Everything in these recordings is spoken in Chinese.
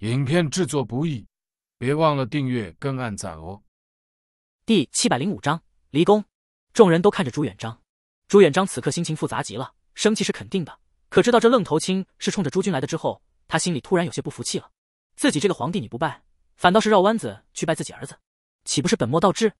影片制作不易，别忘了订阅跟按赞哦。第七百零五章，离宫。众人都看着朱元璋，朱元璋此刻心情复杂极了，生气是肯定的，可知道这愣头青是冲着朱军来的之后，他心里突然有些不服气了。自己这个皇帝你不拜，反倒是绕弯子去拜自己儿子，岂不是本末倒置？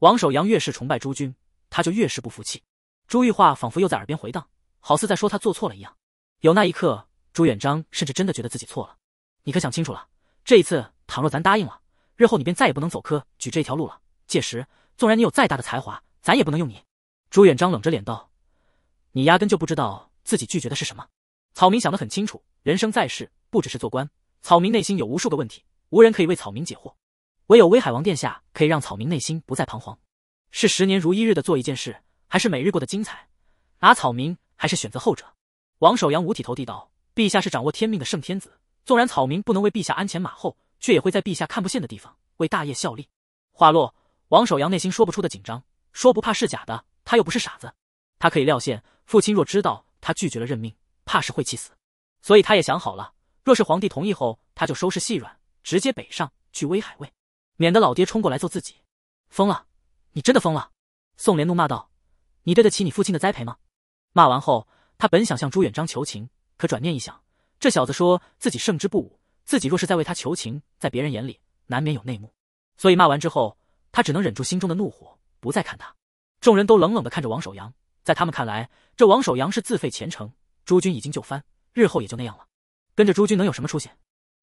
王守阳越是崇拜朱军，他就越是不服气。朱玉化仿佛又在耳边回荡，好似在说他做错了一样。有那一刻，朱元璋甚至真的觉得自己错了。你可想清楚了？这一次，倘若咱答应了，日后你便再也不能走科举这一条路了。届时，纵然你有再大的才华，咱也不能用你。朱元璋冷着脸道：“你压根就不知道自己拒绝的是什么。”草民想得很清楚，人生在世，不只是做官。草民内心有无数个问题，无人可以为草民解惑，唯有威海王殿下可以让草民内心不再彷徨。是十年如一日的做一件事，还是每日过得精彩？拿草民，还是选择后者？王守阳五体投地道：“陛下是掌握天命的圣天子。”纵然草民不能为陛下鞍前马后，却也会在陛下看不见的地方为大业效力。话落，王守阳内心说不出的紧张，说不怕是假的，他又不是傻子，他可以料现父亲若知道他拒绝了任命，怕是会气死。所以他也想好了，若是皇帝同意后，他就收拾细软，直接北上去威海卫，免得老爹冲过来揍自己。疯了，你真的疯了！宋濂怒骂道：“你对得起你父亲的栽培吗？”骂完后，他本想向朱元璋求情，可转念一想。这小子说自己胜之不武，自己若是在为他求情，在别人眼里难免有内幕。所以骂完之后，他只能忍住心中的怒火，不再看他。众人都冷冷的看着王守阳，在他们看来，这王守阳是自废前程。朱军已经就藩，日后也就那样了，跟着朱军能有什么出息？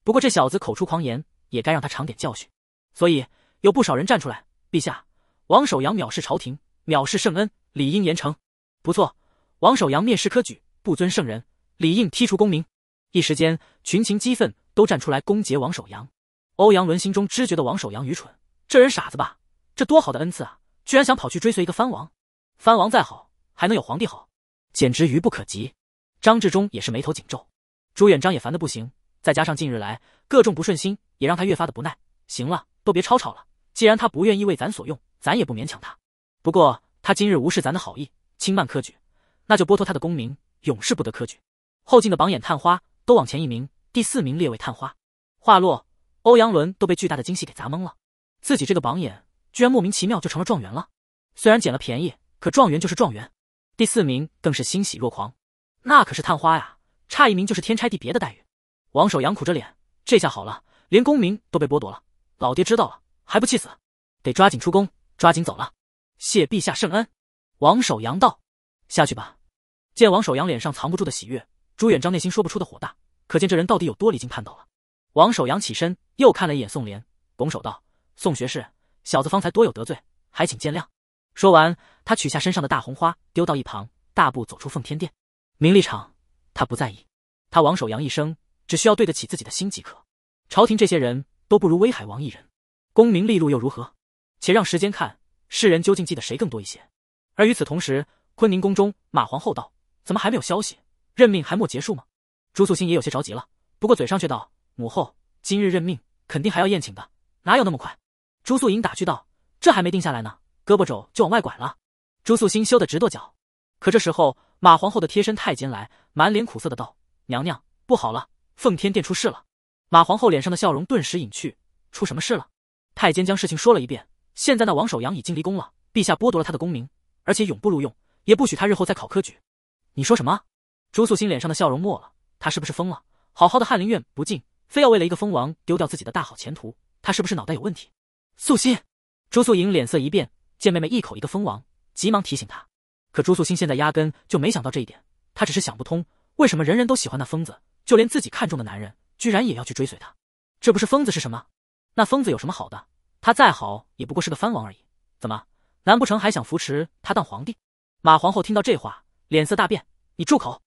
不过这小子口出狂言，也该让他尝点教训。所以有不少人站出来，陛下，王守阳藐视朝廷，藐视圣恩，理应严惩。不错，王守阳蔑视科举，不尊圣人，理应剔除功名。一时间，群情激愤，都站出来攻讦王守阳。欧阳伦心中知觉的王守阳愚蠢，这人傻子吧？这多好的恩赐啊，居然想跑去追随一个藩王！藩王再好，还能有皇帝好？简直愚不可及！张志忠也是眉头紧皱，朱元璋也烦得不行，再加上近日来各种不顺心，也让他越发的不耐。行了，都别吵吵了，既然他不愿意为咱所用，咱也不勉强他。不过他今日无视咱的好意，轻慢科举，那就剥夺他的功名，永世不得科举。后进的榜眼探花。都往前一名，第四名列位探花。话落，欧阳伦都被巨大的惊喜给砸懵了。自己这个榜眼，居然莫名其妙就成了状元了。虽然捡了便宜，可状元就是状元。第四名更是欣喜若狂，那可是探花呀，差一名就是天差地别的待遇。王守阳苦着脸，这下好了，连功名都被剥夺了。老爹知道了还不气死？得抓紧出宫，抓紧走了。谢陛下圣恩。王守阳道：“下去吧。”见王守阳脸上藏不住的喜悦。朱元璋内心说不出的火大，可见这人到底有多离经叛道了。王守阳起身，又看了一眼宋濂，拱手道：“宋学士，小子方才多有得罪，还请见谅。”说完，他取下身上的大红花，丢到一旁，大步走出奉天殿。名利场，他不在意。他王守阳一生，只需要对得起自己的心即可。朝廷这些人都不如威海王一人，功名利禄又如何？且让时间看，世人究竟记得谁更多一些。而与此同时，坤宁宫中，马皇后道：“怎么还没有消息？”任命还没结束吗？朱素心也有些着急了，不过嘴上却道：“母后，今日任命肯定还要宴请的，哪有那么快？”朱素莹打趣道：“这还没定下来呢，胳膊肘就往外拐了。”朱素心羞得直跺脚。可这时候，马皇后的贴身太监来，满脸苦涩的道：“娘娘不好了，奉天殿出事了。”马皇后脸上的笑容顿时隐去。出什么事了？太监将事情说了一遍。现在那王守阳已经离宫了，陛下剥夺了他的功名，而且永不录用，也不许他日后再考科举。你说什么？朱素心脸上的笑容没了，他是不是疯了？好好的翰林院不进，非要为了一个疯王丢掉自己的大好前途，他是不是脑袋有问题？素心，朱素莹脸色一变，见妹妹一口一个疯王，急忙提醒她。可朱素心现在压根就没想到这一点，她只是想不通为什么人人都喜欢那疯子，就连自己看中的男人居然也要去追随他，这不是疯子是什么？那疯子有什么好的？他再好也不过是个藩王而已，怎么？难不成还想扶持他当皇帝？马皇后听到这话，脸色大变，你住口！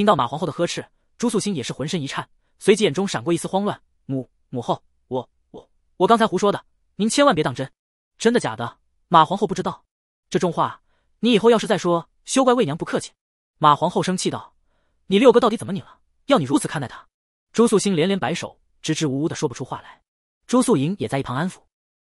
听到马皇后的呵斥，朱素心也是浑身一颤，随即眼中闪过一丝慌乱。母母后，我我我刚才胡说的，您千万别当真，真的假的？马皇后不知道，这种话你以后要是再说，休怪魏娘不客气。马皇后生气道：“你六哥到底怎么你了？要你如此看待他？”朱素心连连摆手，支支吾吾的说不出话来。朱素莹也在一旁安抚。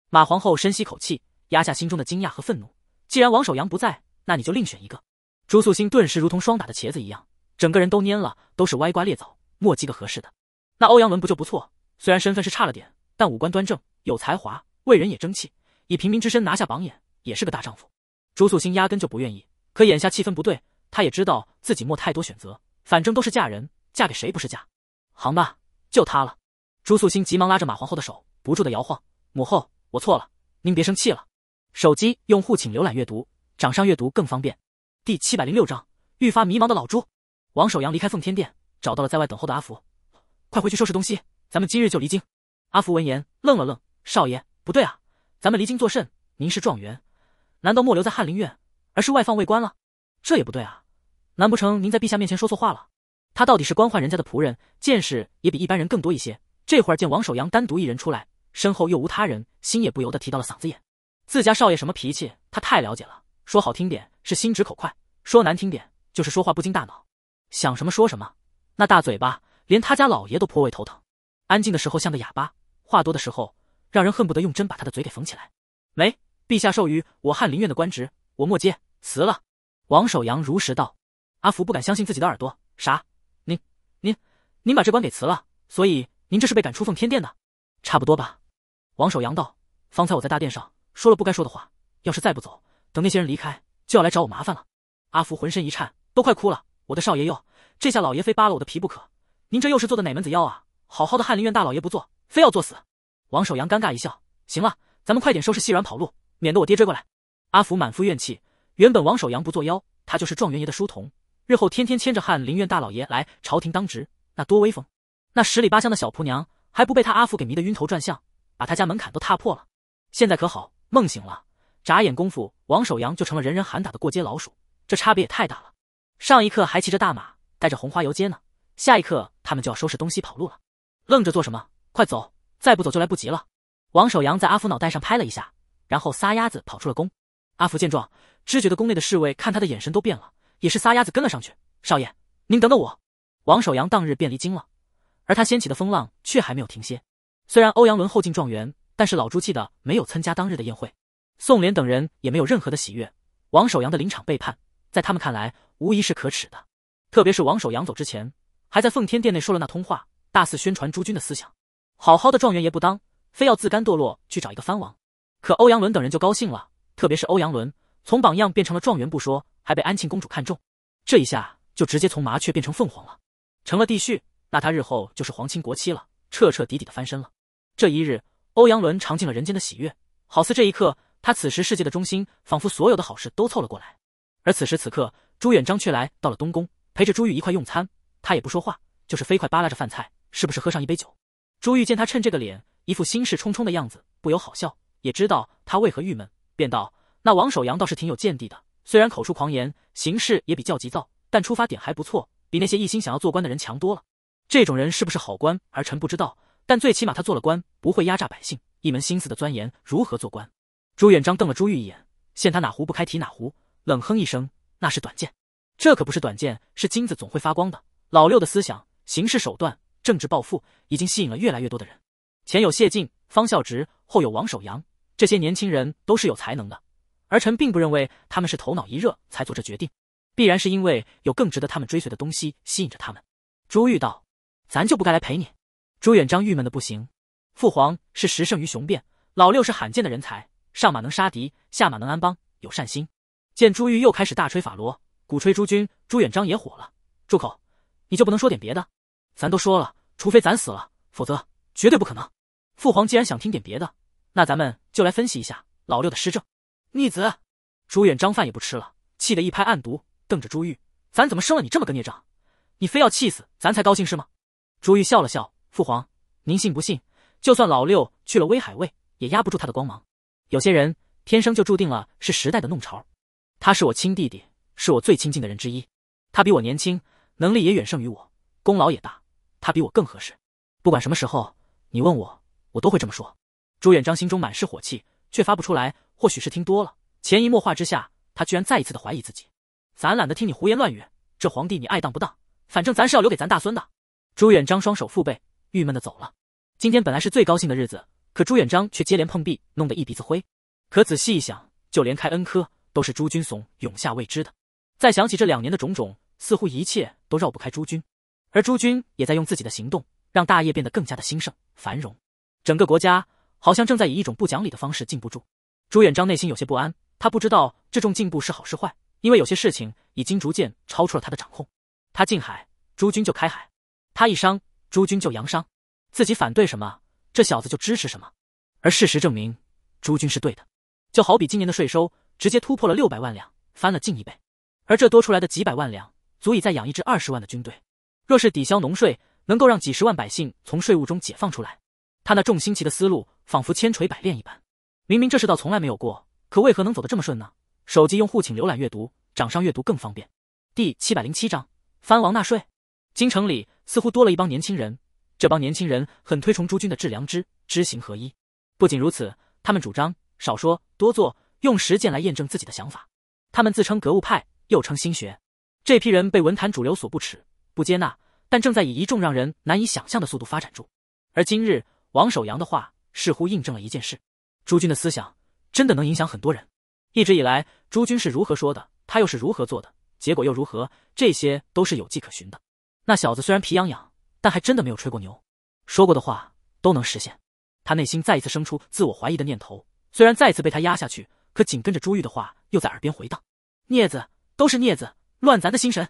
马皇后深吸口气，压下心中的惊讶和愤怒。既然王守阳不在，那你就另选一个。朱素心顿时如同霜打的茄子一样。整个人都蔫了，都是歪瓜裂枣，墨迹个合适的。那欧阳伦不就不错？虽然身份是差了点，但五官端正，有才华，为人也争气，以平民之身拿下榜眼，也是个大丈夫。朱素心压根就不愿意，可眼下气氛不对，她也知道自己没太多选择，反正都是嫁人，嫁给谁不是嫁？行吧，就他了。朱素心急忙拉着马皇后的手，不住的摇晃，母后，我错了，您别生气了。手机用户请浏览阅读，掌上阅读更方便。第七百零六章，愈发迷茫的老朱。王守阳离开奉天殿，找到了在外等候的阿福，快回去收拾东西，咱们今日就离京。阿福闻言愣了愣，少爷，不对啊，咱们离京作甚？您是状元，难道莫留在翰林院，而是外放为官了？这也不对啊，难不成您在陛下面前说错话了？他到底是官宦人家的仆人，见识也比一般人更多一些。这会儿见王守阳单独一人出来，身后又无他人，心也不由得提到了嗓子眼。自家少爷什么脾气，他太了解了。说好听点是心直口快，说难听点就是说话不经大脑。想什么说什么，那大嘴巴连他家老爷都颇为头疼。安静的时候像个哑巴，话多的时候让人恨不得用针把他的嘴给缝起来。没，陛下授予我翰林院的官职，我莫接辞了。王守阳如实道。阿福不敢相信自己的耳朵，啥？您您您把这官给辞了？所以您这是被赶出奉天殿的？差不多吧。王守阳道。方才我在大殿上说了不该说的话，要是再不走，等那些人离开就要来找我麻烦了。阿福浑身一颤，都快哭了。我的少爷哟，这下老爷非扒了我的皮不可！您这又是做的哪门子妖啊？好好的翰林院大老爷不做，非要作死！王守阳尴尬一笑，行了，咱们快点收拾细软跑路，免得我爹追过来。阿福满腹怨气，原本王守阳不作妖，他就是状元爷的书童，日后天天牵着翰林院大老爷来朝廷当值，那多威风！那十里八乡的小仆娘还不被他阿福给迷得晕头转向，把他家门槛都踏破了？现在可好，梦醒了，眨眼功夫，王守阳就成了人人喊打的过街老鼠，这差别也太大了！上一刻还骑着大马，带着红花游街呢，下一刻他们就要收拾东西跑路了。愣着做什么？快走！再不走就来不及了。王守阳在阿福脑袋上拍了一下，然后撒丫子跑出了宫。阿福见状，知觉的宫内的侍卫看他的眼神都变了，也是撒丫子跟了上去。少爷，您等等我。王守阳当日便离京了，而他掀起的风浪却还没有停歇。虽然欧阳伦后进状元，但是老朱气的没有参加当日的宴会。宋濂等人也没有任何的喜悦。王守阳的临场背叛。在他们看来，无疑是可耻的。特别是王守阳走之前，还在奉天殿内说了那通话，大肆宣传诸君的思想。好好的状元爷不当，非要自甘堕落去找一个藩王。可欧阳伦等人就高兴了，特别是欧阳伦，从榜样变成了状元不说，还被安庆公主看中，这一下就直接从麻雀变成凤凰了。成了帝婿，那他日后就是皇亲国戚了，彻彻底底的翻身了。这一日，欧阳伦尝尽了人间的喜悦，好似这一刻，他此时世界的中心，仿佛所有的好事都凑了过来。而此时此刻，朱元璋却来到了东宫，陪着朱玉一块用餐。他也不说话，就是飞快扒拉着饭菜。是不是喝上一杯酒？朱玉见他趁这个脸，一副心事重重的样子，不由好笑，也知道他为何郁闷，便道：“那王守阳倒是挺有见地的，虽然口出狂言，行事也比较急躁，但出发点还不错，比那些一心想要做官的人强多了。这种人是不是好官，儿臣不知道，但最起码他做了官不会压榨百姓，一门心思的钻研如何做官。”朱元璋瞪了朱玉一眼，现他哪壶不开提哪壶。冷哼一声，那是短剑，这可不是短剑，是金子总会发光的。老六的思想、行事手段、政治抱负，已经吸引了越来越多的人。前有谢晋、方孝直，后有王守阳，这些年轻人都是有才能的。儿臣并不认为他们是头脑一热才做这决定，必然是因为有更值得他们追随的东西吸引着他们。朱玉道：“咱就不该来陪你。”朱元璋郁闷的不行。父皇是实胜于雄辩，老六是罕见的人才，上马能杀敌，下马能安邦，有善心。见朱玉又开始大吹法罗，鼓吹朱君，朱元璋也火了：“住口！你就不能说点别的？咱都说了，除非咱死了，否则绝对不可能。父皇既然想听点别的，那咱们就来分析一下老六的施政逆子。”朱元璋饭也不吃了，气得一拍案牍，瞪着朱玉：“咱怎么生了你这么个孽障？你非要气死咱才高兴是吗？”朱玉笑了笑：“父皇，您信不信？就算老六去了威海卫，也压不住他的光芒。有些人天生就注定了是时代的弄潮。”他是我亲弟弟，是我最亲近的人之一。他比我年轻，能力也远胜于我，功劳也大，他比我更合适。不管什么时候你问我，我都会这么说。朱元璋心中满是火气，却发不出来。或许是听多了，潜移默化之下，他居然再一次的怀疑自己。咱懒得听你胡言乱语，这皇帝你爱当不当，反正咱是要留给咱大孙的。朱元璋双手负背，郁闷的走了。今天本来是最高兴的日子，可朱元璋却接连碰壁，弄得一鼻子灰。可仔细一想，就连开恩科。都是朱军怂涌下未知的。再想起这两年的种种，似乎一切都绕不开朱军，而朱军也在用自己的行动让大业变得更加的兴盛繁荣。整个国家好像正在以一种不讲理的方式禁不住。朱元璋内心有些不安，他不知道这种进步是好是坏，因为有些事情已经逐渐超出了他的掌控。他禁海，朱军就开海；他一商，朱军就扬商。自己反对什么，这小子就支持什么。而事实证明，朱军是对的。就好比今年的税收。直接突破了六百万两，翻了近一倍，而这多出来的几百万两，足以再养一支二十万的军队。若是抵消农税，能够让几十万百姓从税务中解放出来，他那重新奇的思路仿佛千锤百炼一般。明明这世道从来没有过，可为何能走得这么顺呢？手机用户请浏览阅读，掌上阅读更方便。第七百零七章：藩王纳税。京城里似乎多了一帮年轻人，这帮年轻人很推崇诸君的致良知，知行合一。不仅如此，他们主张少说多做。用实践来验证自己的想法。他们自称格物派，又称心学。这批人被文坛主流所不耻、不接纳，但正在以一众让人难以想象的速度发展住。而今日王守阳的话，似乎印证了一件事：朱军的思想真的能影响很多人。一直以来，朱军是如何说的，他又是如何做的，结果又如何，这些都是有迹可循的。那小子虽然皮痒痒，但还真的没有吹过牛，说过的话都能实现。他内心再一次生出自我怀疑的念头，虽然再次被他压下去。可紧跟着朱玉的话又在耳边回荡，孽子都是孽子，乱咱的心神。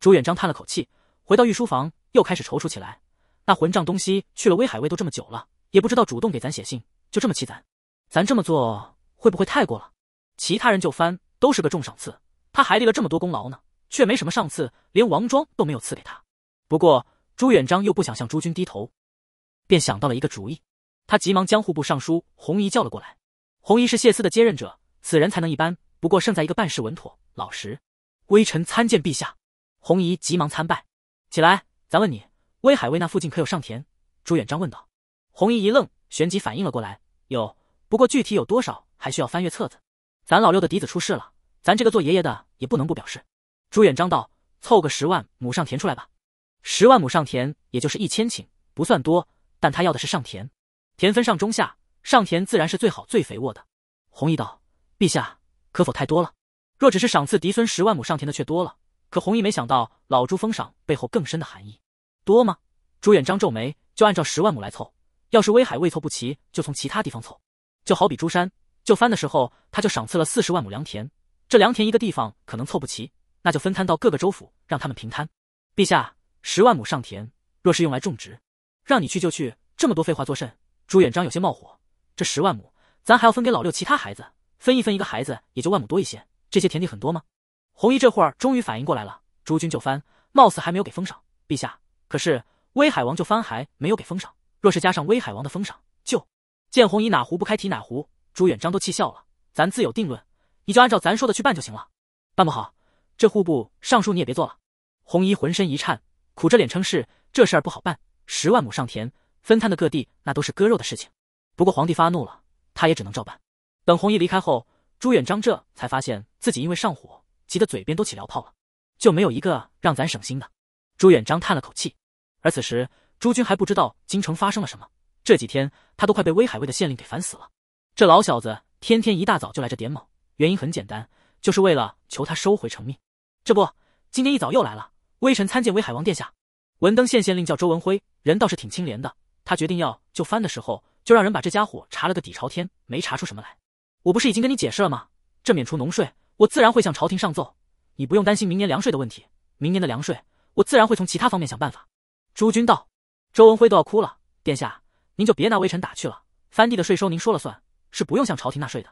朱元璋叹了口气，回到御书房，又开始踌躇起来。那混账东西去了威海卫都这么久了，也不知道主动给咱写信，就这么气咱。咱这么做会不会太过了？其他人就翻，都是个重赏赐，他还立了这么多功劳呢，却没什么赏赐，连王庄都没有赐给他。不过朱元璋又不想向朱军低头，便想到了一个主意。他急忙将户部尚书洪仪叫了过来。洪仪是谢思的接任者。此人才能一般，不过胜在一个办事稳妥、老实。微臣参见陛下。红姨急忙参拜。起来，咱问你，威海卫那附近可有上田？朱元璋问道。红姨一愣，旋即反应了过来。有，不过具体有多少，还需要翻阅册子。咱老六的嫡子出事了，咱这个做爷爷的也不能不表示。朱元璋道：“凑个十万亩上田出来吧。十万亩上田也就是一千顷，不算多，但他要的是上田。田分上中下，上田自然是最好、最肥沃的。”红姨道。陛下，可否太多了？若只是赏赐嫡孙十万亩上田的，却多了。可弘毅没想到老朱封赏背后更深的含义。多吗？朱元璋皱眉，就按照十万亩来凑。要是威海未凑不齐，就从其他地方凑。就好比朱山，就藩的时候他就赏赐了四十万亩良田。这良田一个地方可能凑不齐，那就分摊到各个州府，让他们平摊。陛下，十万亩上田，若是用来种植，让你去就去，这么多废话作甚？朱元璋有些冒火。这十万亩，咱还要分给老六其他孩子？分一分，一个孩子也就万亩多一些。这些田地很多吗？红姨这会儿终于反应过来了。诸君就藩，貌似还没有给封赏，陛下。可是威海王就藩还没有给封赏，若是加上威海王的封赏，就……见红姨哪壶不开提哪壶，朱元璋都气笑了。咱自有定论，你就按照咱说的去办就行了。办不好，这户部尚书你也别做了。红姨浑身一颤，苦着脸称是。这事儿不好办，十万亩上田分摊的各地，那都是割肉的事情。不过皇帝发怒了，他也只能照办。等红衣离开后，朱元璋这才发现自己因为上火，急得嘴边都起燎泡了。就没有一个让咱省心的。朱元璋叹了口气。而此时，朱军还不知道京城发生了什么。这几天，他都快被威海卫的县令给烦死了。这老小子天天一大早就来这点卯，原因很简单，就是为了求他收回成命。这不，今天一早又来了。微臣参见威海王殿下。文登县县令叫周文辉，人倒是挺清廉的。他决定要就藩的时候，就让人把这家伙查了个底朝天，没查出什么来。我不是已经跟你解释了吗？这免除农税，我自然会向朝廷上奏，你不用担心明年粮税的问题。明年的粮税，我自然会从其他方面想办法。朱军道，周文辉都要哭了。殿下，您就别拿微臣打趣了。藩地的税收您说了算，是不用向朝廷纳税的。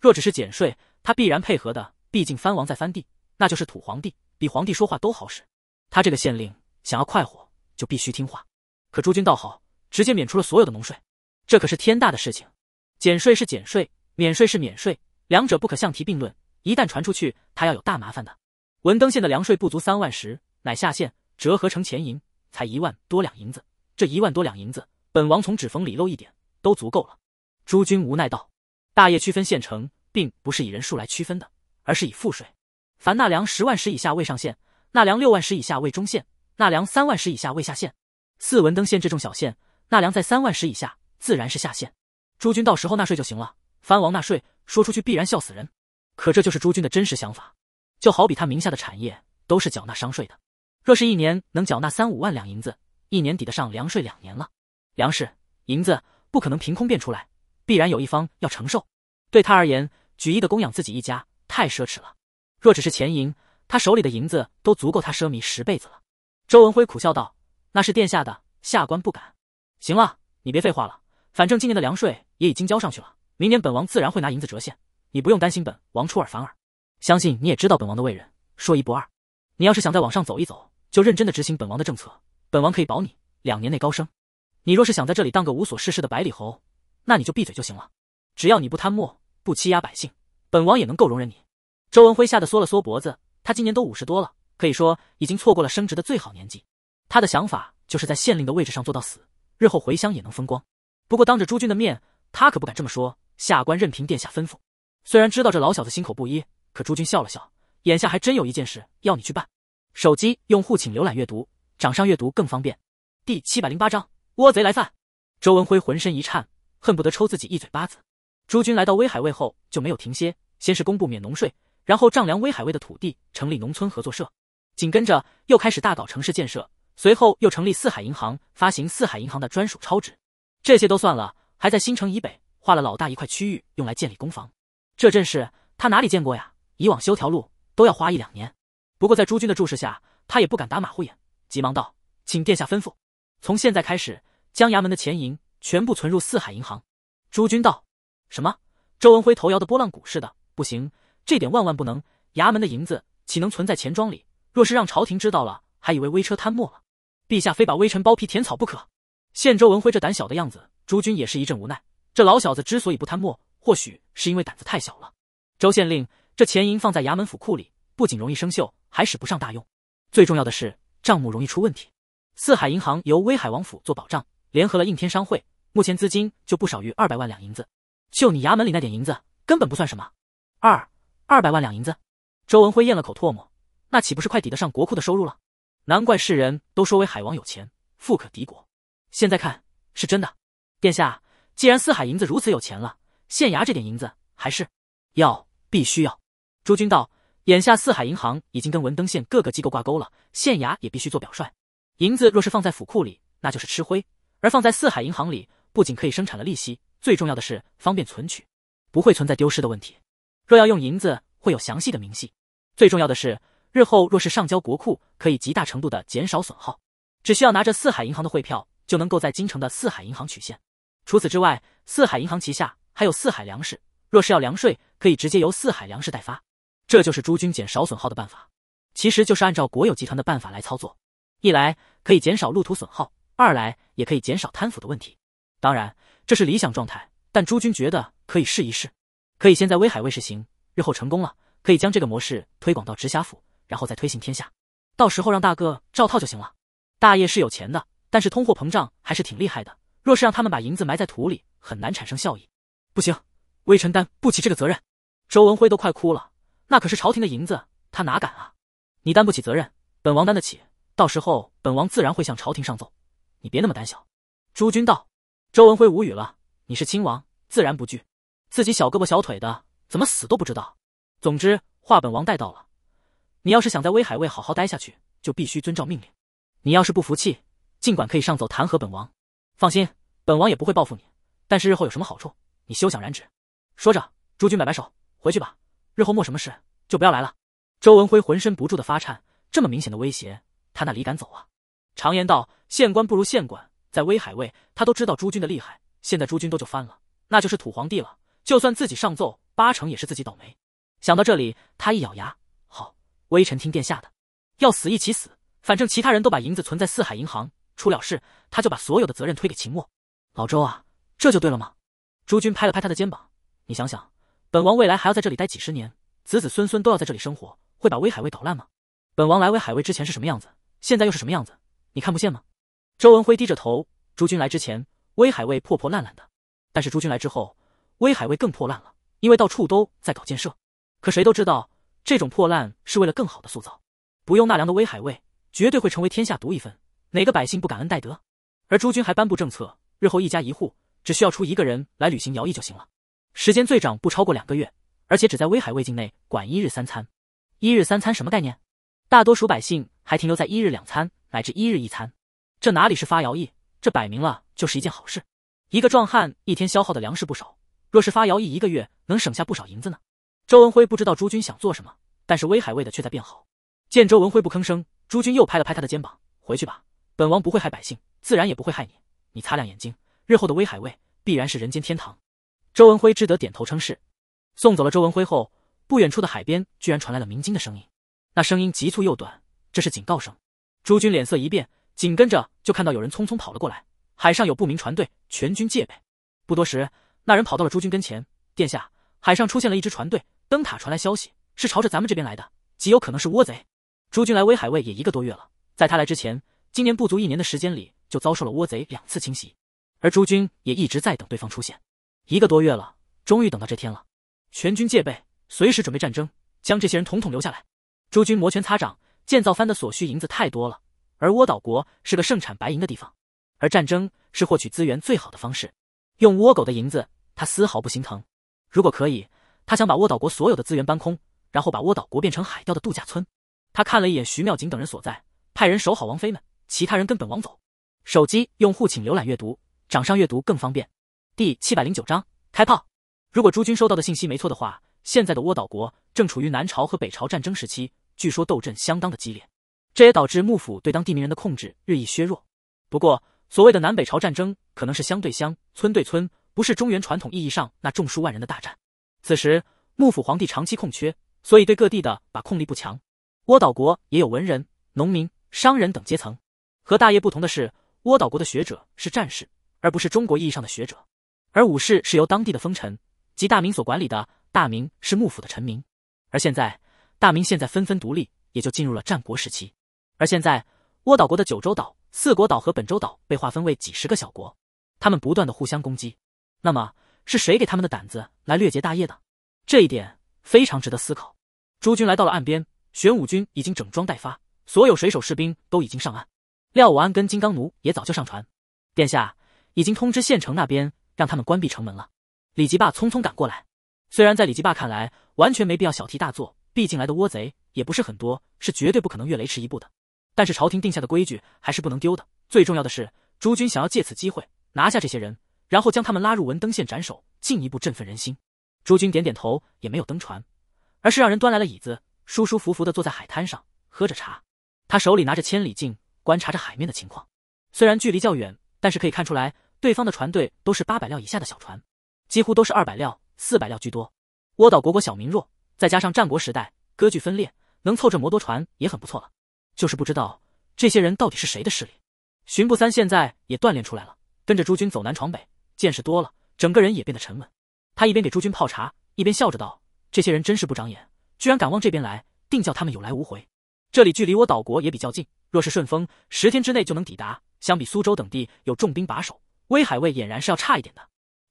若只是减税，他必然配合的。毕竟藩王在藩地，那就是土皇帝，比皇帝说话都好使。他这个县令想要快活，就必须听话。可朱军倒好，直接免除了所有的农税，这可是天大的事情。减税是减税。免税是免税，两者不可相提并论。一旦传出去，他要有大麻烦的。文登县的粮税不足三万石，乃下县，折合成钱银才一万多两银子。这一万多两银子，本王从指缝里漏一点都足够了。诸君无奈道：“大业区分县城，并不是以人数来区分的，而是以赋税。凡纳粮十万石以下为上限，纳粮六万石以下为中线，纳粮三万石以下为下线。四文登县这种小县，纳粮在三万石以下，自然是下县。诸君到时候纳税就行了。”藩王纳税，说出去必然笑死人。可这就是朱军的真实想法。就好比他名下的产业都是缴纳商税的，若是一年能缴纳三五万两银子，一年抵得上粮税两年了。粮食、银子不可能凭空变出来，必然有一方要承受。对他而言，举一的供养自己一家太奢侈了。若只是钱银，他手里的银子都足够他奢靡十辈子了。周文辉苦笑道：“那是殿下的，下官不敢。”行了，你别废话了，反正今年的粮税也已经交上去了。明年本王自然会拿银子折现，你不用担心本王出尔反尔。相信你也知道本王的为人，说一不二。你要是想再往上走一走，就认真的执行本王的政策，本王可以保你两年内高升。你若是想在这里当个无所事事的百里侯，那你就闭嘴就行了。只要你不贪墨，不欺压百姓，本王也能够容忍你。周文辉吓得缩了缩脖子，他今年都五十多了，可以说已经错过了升职的最好年纪。他的想法就是在县令的位置上做到死，日后回乡也能风光。不过当着朱军的面，他可不敢这么说。下官任凭殿下吩咐。虽然知道这老小子心口不一，可朱军笑了笑。眼下还真有一件事要你去办。手机用户请浏览阅读，掌上阅读更方便。第七百零八章窝贼来犯。周文辉浑身一颤，恨不得抽自己一嘴巴子。朱军来到威海卫后就没有停歇，先是公布免农税，然后丈量威海卫的土地，成立农村合作社，紧跟着又开始大搞城市建设，随后又成立四海银行，发行四海银行的专属钞纸。这些都算了，还在新城以北。画了老大一块区域用来建立工房，这阵势他哪里见过呀？以往修条路都要花一两年，不过在朱军的注视下，他也不敢打马虎眼，急忙道：“请殿下吩咐，从现在开始，将衙门的钱银全部存入四海银行。”朱军道：“什么？”周文辉头摇的波浪鼓似的：“不行，这点万万不能，衙门的银子岂能存在钱庄里？若是让朝廷知道了，还以为微车贪墨了，陛下非把微臣剥皮填草不可。”见周文辉这胆小的样子，朱军也是一阵无奈。这老小子之所以不贪墨，或许是因为胆子太小了。周县令，这钱银放在衙门府库里，不仅容易生锈，还使不上大用。最重要的是，账目容易出问题。四海银行由威海王府做保障，联合了应天商会，目前资金就不少于二百万两银子。就你衙门里那点银子，根本不算什么。二二百万两银子，周文辉咽了口唾沫，那岂不是快抵得上国库的收入了？难怪世人都说威海王有钱，富可敌国。现在看是真的，殿下。既然四海银子如此有钱了，县衙这点银子还是要必须要。朱君道，眼下四海银行已经跟文登县各个机构挂钩了，县衙也必须做表率。银子若是放在府库里，那就是吃灰；而放在四海银行里，不仅可以生产了利息，最重要的是方便存取，不会存在丢失的问题。若要用银子，会有详细的明细。最重要的是，日后若是上交国库，可以极大程度的减少损耗。只需要拿着四海银行的汇票，就能够在京城的四海银行取现。除此之外，四海银行旗下还有四海粮食。若是要粮税，可以直接由四海粮食代发。这就是诸军减少损耗的办法，其实就是按照国有集团的办法来操作。一来可以减少路途损耗，二来也可以减少贪腐的问题。当然，这是理想状态，但诸军觉得可以试一试，可以先在威海卫试行，日后成功了，可以将这个模式推广到直辖府，然后再推行天下。到时候让大哥照套就行了。大业是有钱的，但是通货膨胀还是挺厉害的。若是让他们把银子埋在土里，很难产生效益。不行，微臣担不起这个责任。周文辉都快哭了，那可是朝廷的银子，他哪敢啊？你担不起责任，本王担得起。到时候本王自然会向朝廷上奏，你别那么胆小。朱军道，周文辉无语了。你是亲王，自然不惧，自己小胳膊小腿的，怎么死都不知道。总之，话本王带到了。你要是想在威海卫好好待下去，就必须遵照命令。你要是不服气，尽管可以上奏弹劾本王。放心，本王也不会报复你，但是日后有什么好处，你休想染指。说着，朱军摆摆手，回去吧。日后莫什么事，就不要来了。周文辉浑身不住的发颤，这么明显的威胁，他哪里敢走啊？常言道，县官不如县管，在威海卫，他都知道朱军的厉害。现在朱军都就翻了，那就是土皇帝了。就算自己上奏，八成也是自己倒霉。想到这里，他一咬牙，好，微臣听殿下的，要死一起死。反正其他人都把银子存在四海银行。出了事，他就把所有的责任推给秦墨。老周啊，这就对了吗？朱军拍了拍他的肩膀，你想想，本王未来还要在这里待几十年，子子孙孙都要在这里生活，会把威海卫搞烂吗？本王来威海卫之前是什么样子，现在又是什么样子？你看不见吗？周文辉低着头。朱军来之前，威海卫破破烂烂的，但是朱军来之后，威海卫更破烂了，因为到处都在搞建设。可谁都知道，这种破烂是为了更好的塑造。不用纳粮的威海卫，绝对会成为天下独一份。哪个百姓不感恩戴德？而朱军还颁布政策，日后一家一户只需要出一个人来履行徭役就行了，时间最长不超过两个月，而且只在威海卫境内管一日三餐。一日三餐什么概念？大多数百姓还停留在一日两餐乃至一日一餐，这哪里是发徭役？这摆明了就是一件好事。一个壮汉一天消耗的粮食不少，若是发徭役一个月，能省下不少银子呢。周文辉不知道朱军想做什么，但是威海卫的却在变好。见周文辉不吭声，朱军又拍了拍他的肩膀：“回去吧。”本王不会害百姓，自然也不会害你。你擦亮眼睛，日后的威海卫必然是人间天堂。周文辉只得点头称是。送走了周文辉后，不远处的海边居然传来了鸣金的声音，那声音急促又短，这是警告声。诸军脸色一变，紧跟着就看到有人匆匆跑了过来。海上有不明船队，全军戒备。不多时，那人跑到了诸军跟前。殿下，海上出现了一支船队，灯塔传来消息，是朝着咱们这边来的，极有可能是倭贼。诸军来威海卫也一个多月了，在他来之前。今年不足一年的时间里，就遭受了倭贼两次侵袭，而朱军也一直在等对方出现，一个多月了，终于等到这天了。全军戒备，随时准备战争，将这些人统统留下来。朱军摩拳擦掌，建造翻的所需银子太多了，而倭岛国是个盛产白银的地方，而战争是获取资源最好的方式。用倭狗的银子，他丝毫不心疼。如果可以，他想把倭岛国所有的资源搬空，然后把倭岛国变成海钓的度假村。他看了一眼徐妙锦等人所在，派人守好王妃们。其他人跟本王走。手机用户请浏览阅读，掌上阅读更方便。第七百零九章开炮。如果诸君收到的信息没错的话，现在的倭岛国正处于南朝和北朝战争时期，据说斗阵相当的激烈，这也导致幕府对当地名人的控制日益削弱。不过，所谓的南北朝战争可能是相对乡村对村，不是中原传统意义上那众数万人的大战。此时，幕府皇帝长期空缺，所以对各地的把控力不强。倭岛国也有文人、农民、商人等阶层。和大业不同的是，倭岛国的学者是战士，而不是中国意义上的学者。而武士是由当地的封臣及大明所管理的，大明是幕府的臣民。而现在，大明现在纷纷独立，也就进入了战国时期。而现在，倭岛国的九州岛、四国岛和本州岛被划分为几十个小国，他们不断的互相攻击。那么，是谁给他们的胆子来掠劫大业的？这一点非常值得思考。诸军来到了岸边，玄武军已经整装待发，所有水手士兵都已经上岸。廖武安跟金刚奴也早就上船，殿下已经通知县城那边让他们关闭城门了。李吉霸匆匆赶过来，虽然在李吉霸看来完全没必要小题大做，毕竟来的倭贼也不是很多，是绝对不可能越雷池一步的。但是朝廷定下的规矩还是不能丢的。最重要的是，朱军想要借此机会拿下这些人，然后将他们拉入文登县斩首，进一步振奋人心。朱军点点头，也没有登船，而是让人端来了椅子，舒舒服服的坐在海滩上喝着茶。他手里拿着千里镜。观察着海面的情况，虽然距离较远，但是可以看出来，对方的船队都是八百料以下的小船，几乎都是二百料、四百料居多。倭岛国国小民弱，再加上战国时代割据分裂，能凑着摩多船也很不错了。就是不知道这些人到底是谁的势力。巡步三现在也锻炼出来了，跟着诸军走南闯北，见识多了，整个人也变得沉稳。他一边给诸军泡茶，一边笑着道：“这些人真是不长眼，居然敢往这边来，定叫他们有来无回。”这里距离我岛国也比较近，若是顺风，十天之内就能抵达。相比苏州等地有重兵把守，威海卫俨然是要差一点的。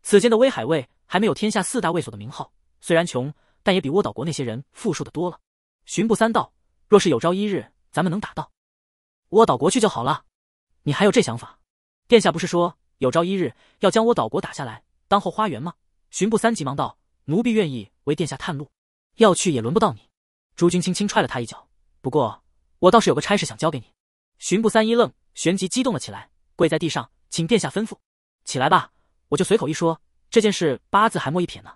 此间的威海卫还没有天下四大卫所的名号，虽然穷，但也比倭岛国那些人富庶的多了。巡捕三道，若是有朝一日咱们能打到倭岛国去就好了。你还有这想法？殿下不是说有朝一日要将倭岛国打下来当后花园吗？巡捕三急忙道：“奴婢愿意为殿下探路，要去也轮不到你。”朱军轻轻踹了他一脚。不过，我倒是有个差事想交给你。巡部三一愣，旋即激动了起来，跪在地上，请殿下吩咐。起来吧，我就随口一说，这件事八字还没一撇呢。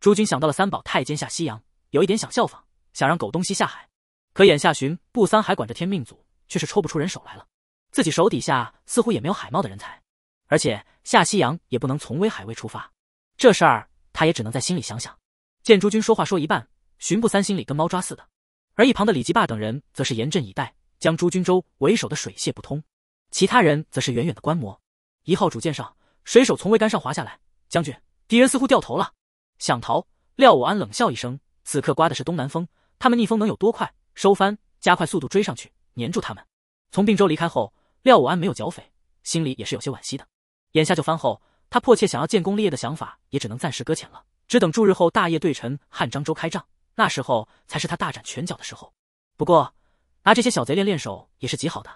朱军想到了三宝太监下西洋，有一点想效仿，想让狗东西下海。可眼下巡步三还管着天命组，却是抽不出人手来了。自己手底下似乎也没有海贸的人才，而且下西洋也不能从威海卫出发，这事儿他也只能在心里想想。见朱军说话说一半，巡步三心里跟猫抓似的。而一旁的李吉霸等人则是严阵以待，将朱军州为首的水泄不通。其他人则是远远的观摩。一号主舰上，水手从桅杆上滑下来，将军，敌人似乎掉头了，想逃。廖武安冷笑一声，此刻刮的是东南风，他们逆风能有多快？收帆，加快速度追上去，粘住他们。从并州离开后，廖武安没有剿匪，心里也是有些惋惜的。眼下就藩后，他迫切想要建功立业的想法也只能暂时搁浅了，只等数日后大业对陈汉章州开仗。那时候才是他大展拳脚的时候。不过，拿这些小贼练练手也是极好的。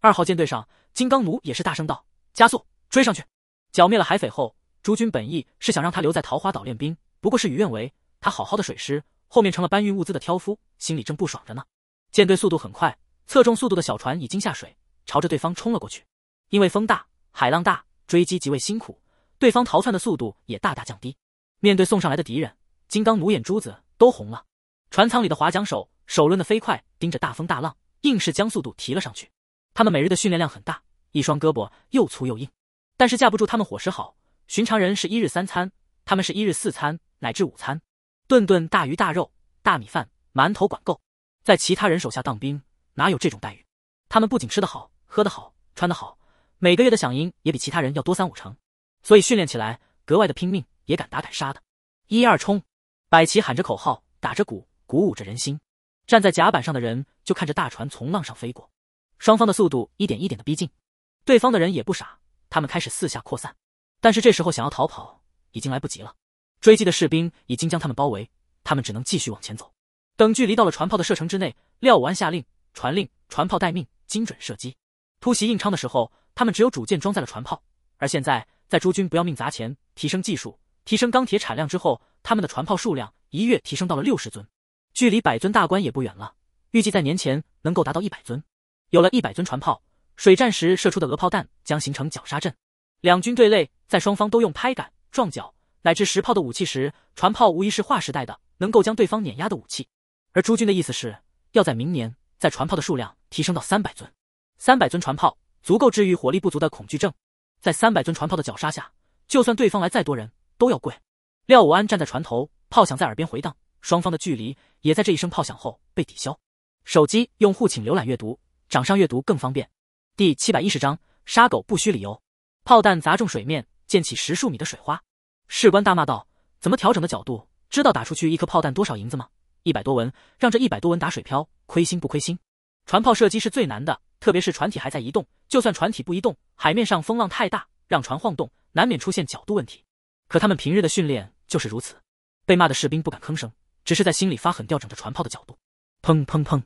二号舰队上，金刚奴也是大声道：“加速，追上去！”剿灭了海匪后，朱军本意是想让他留在桃花岛练兵，不过事与愿违，他好好的水师，后面成了搬运物资的挑夫，心里正不爽着呢。舰队速度很快，侧重速度的小船已经下水，朝着对方冲了过去。因为风大，海浪大，追击极为辛苦，对方逃窜的速度也大大降低。面对送上来的敌人，金刚奴眼珠子。都红了，船舱里的划桨手手抡得飞快，盯着大风大浪，硬是将速度提了上去。他们每日的训练量很大，一双胳膊又粗又硬，但是架不住他们伙食好。寻常人是一日三餐，他们是一日四餐，乃至午餐，顿顿大鱼大肉、大米饭、馒头管够。在其他人手下当兵，哪有这种待遇？他们不仅吃得好、喝得好、穿得好，每个月的饷银也比其他人要多三五成，所以训练起来格外的拼命，也敢打敢杀的。一二冲！摆旗喊着口号，打着鼓，鼓舞着人心。站在甲板上的人就看着大船从浪上飞过，双方的速度一点一点的逼近。对方的人也不傻，他们开始四下扩散。但是这时候想要逃跑已经来不及了，追击的士兵已经将他们包围，他们只能继续往前走。等距离到了船炮的射程之内，廖武安下令，传令，船炮待命，精准射击。突袭硬昌的时候，他们只有主舰装载了船炮，而现在在诸军不要命砸钱，提升技术。提升钢铁产量之后，他们的船炮数量一跃提升到了六十尊，距离百尊大关也不远了。预计在年前能够达到一百尊。有了一百尊船炮，水战时射出的鹅炮弹将形成绞杀阵。两军对垒，在双方都用拍杆、撞角乃至石炮的武器时，船炮无疑是划时代的，能够将对方碾压的武器。而朱军的意思是要在明年在船炮的数量提升到三百尊。三百尊船炮足够治愈火力不足的恐惧症，在三百尊船炮的绞杀下，就算对方来再多人。都要跪。廖武安站在船头，炮响在耳边回荡，双方的距离也在这一声炮响后被抵消。手机用户请浏览阅读，掌上阅读更方便。第七百一十章：杀狗不需理由。炮弹砸中水面，溅起十数米的水花。士官大骂道：“怎么调整的角度？知道打出去一颗炮弹多少银子吗？一百多文，让这一百多文打水漂，亏心不亏心？”船炮射击是最难的，特别是船体还在移动，就算船体不移动，海面上风浪太大，让船晃动，难免出现角度问题。可他们平日的训练就是如此，被骂的士兵不敢吭声，只是在心里发狠调整着船炮的角度。砰砰砰，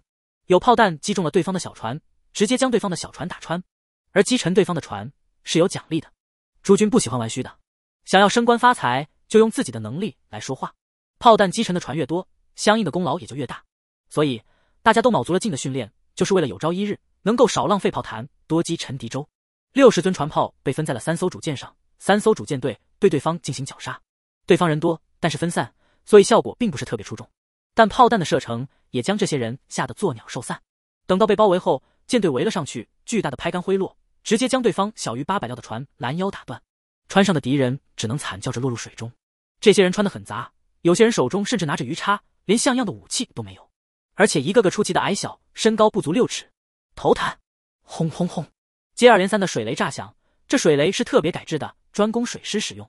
有炮弹击中了对方的小船，直接将对方的小船打穿。而击沉对方的船是有奖励的。诸军不喜欢玩虚的，想要升官发财，就用自己的能力来说话。炮弹击沉的船越多，相应的功劳也就越大。所以大家都卯足了劲的训练，就是为了有朝一日能够少浪费炮弹，多击沉敌舟。六十尊船炮被分在了三艘主舰上。三艘主舰队对对方进行绞杀，对方人多，但是分散，所以效果并不是特别出众。但炮弹的射程也将这些人吓得作鸟兽散。等到被包围后，舰队围了上去，巨大的拍杆挥落，直接将对方小于八百吊的船拦腰打断。船上的敌人只能惨叫着落入水中。这些人穿得很杂，有些人手中甚至拿着鱼叉，连像样的武器都没有，而且一个个出奇的矮小，身高不足六尺。头弹，轰轰轰，接二连三的水雷炸响。这水雷是特别改制的。专供水师使用，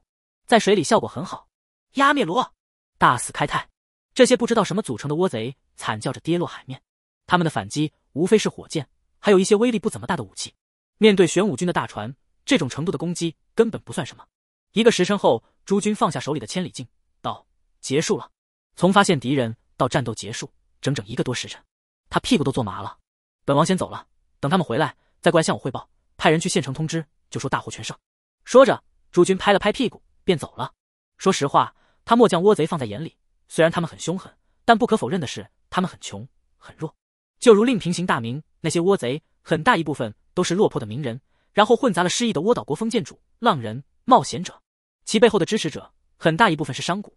在水里效果很好。压灭罗，大肆开泰，这些不知道什么组成的倭贼惨叫着跌落海面。他们的反击无非是火箭，还有一些威力不怎么大的武器。面对玄武军的大船，这种程度的攻击根本不算什么。一个时辰后，朱军放下手里的千里镜，道：“结束了。从发现敌人到战斗结束，整整一个多时辰，他屁股都坐麻了。本王先走了，等他们回来再过来向我汇报。派人去县城通知，就说大获全胜。”说着。朱军拍了拍屁股便走了。说实话，他没将倭贼放在眼里。虽然他们很凶狠，但不可否认的是，他们很穷，很弱。就如另平行大明那些倭贼，很大一部分都是落魄的名人，然后混杂了失意的倭岛国封建主、浪人、冒险者，其背后的支持者很大一部分是商贾。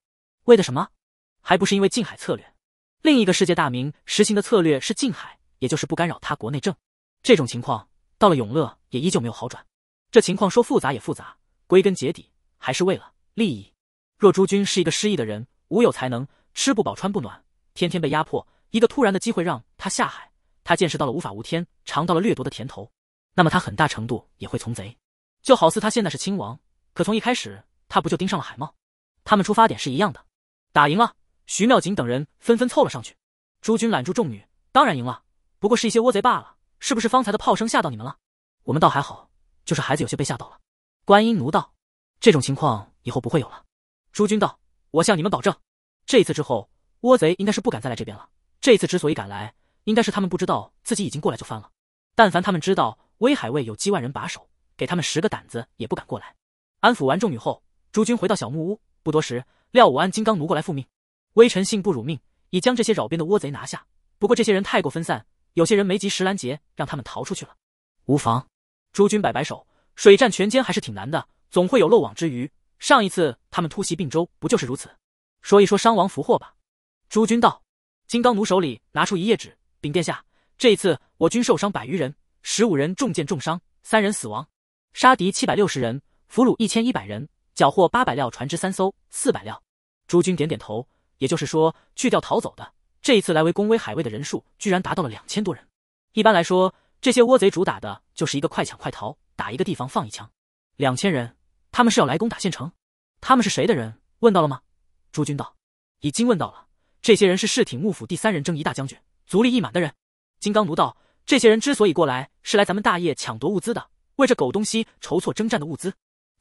为的什么？还不是因为近海策略？另一个世界大明实行的策略是近海，也就是不干扰他国内政。这种情况到了永乐也依旧没有好转。这情况说复杂也复杂。归根结底还是为了利益。若朱军是一个失意的人，无有才能，吃不饱穿不暖，天天被压迫，一个突然的机会让他下海，他见识到了无法无天，尝到了掠夺的甜头，那么他很大程度也会从贼。就好似他现在是亲王，可从一开始他不就盯上了海吗？他们出发点是一样的。打赢了，徐妙锦等人纷纷凑了上去。朱军揽住众女，当然赢了，不过是一些倭贼罢了。是不是方才的炮声吓到你们了？我们倒还好，就是孩子有些被吓到了。观音奴道：“这种情况以后不会有了。”诸君道：“我向你们保证，这一次之后，倭贼应该是不敢再来这边了。这一次之所以敢来，应该是他们不知道自己已经过来就翻了。但凡他们知道威海卫有几万人把守，给他们十个胆子也不敢过来。”安抚完众女后，诸军回到小木屋。不多时，廖武安、金刚奴过来复命：“微臣幸不辱命，已将这些扰边的倭贼拿下。不过这些人太过分散，有些人没及时拦截，让他们逃出去了。无妨。”诸军摆摆手。水战全歼还是挺难的，总会有漏网之鱼。上一次他们突袭并州，不就是如此？说一说伤亡俘获吧。诸军道，金刚奴手里拿出一页纸，禀殿下，这一次我军受伤百余人，十五人中箭重伤，三人死亡，杀敌七百六十人，俘虏一千一百人，缴获八百料船只三艘，四百料。诸军点点头，也就是说，去掉逃走的，这一次来围攻威海卫的人数居然达到了两千多人。一般来说，这些倭贼主打的就是一个快抢快逃。打一个地方放一枪，两千人，他们是要来攻打县城？他们是谁的人？问到了吗？朱军道：“已经问到了，这些人是市挺幕府第三人征一大将军足利义满的人。”金刚奴道：“这些人之所以过来，是来咱们大业抢夺物资的，为这狗东西筹措征战的物资。”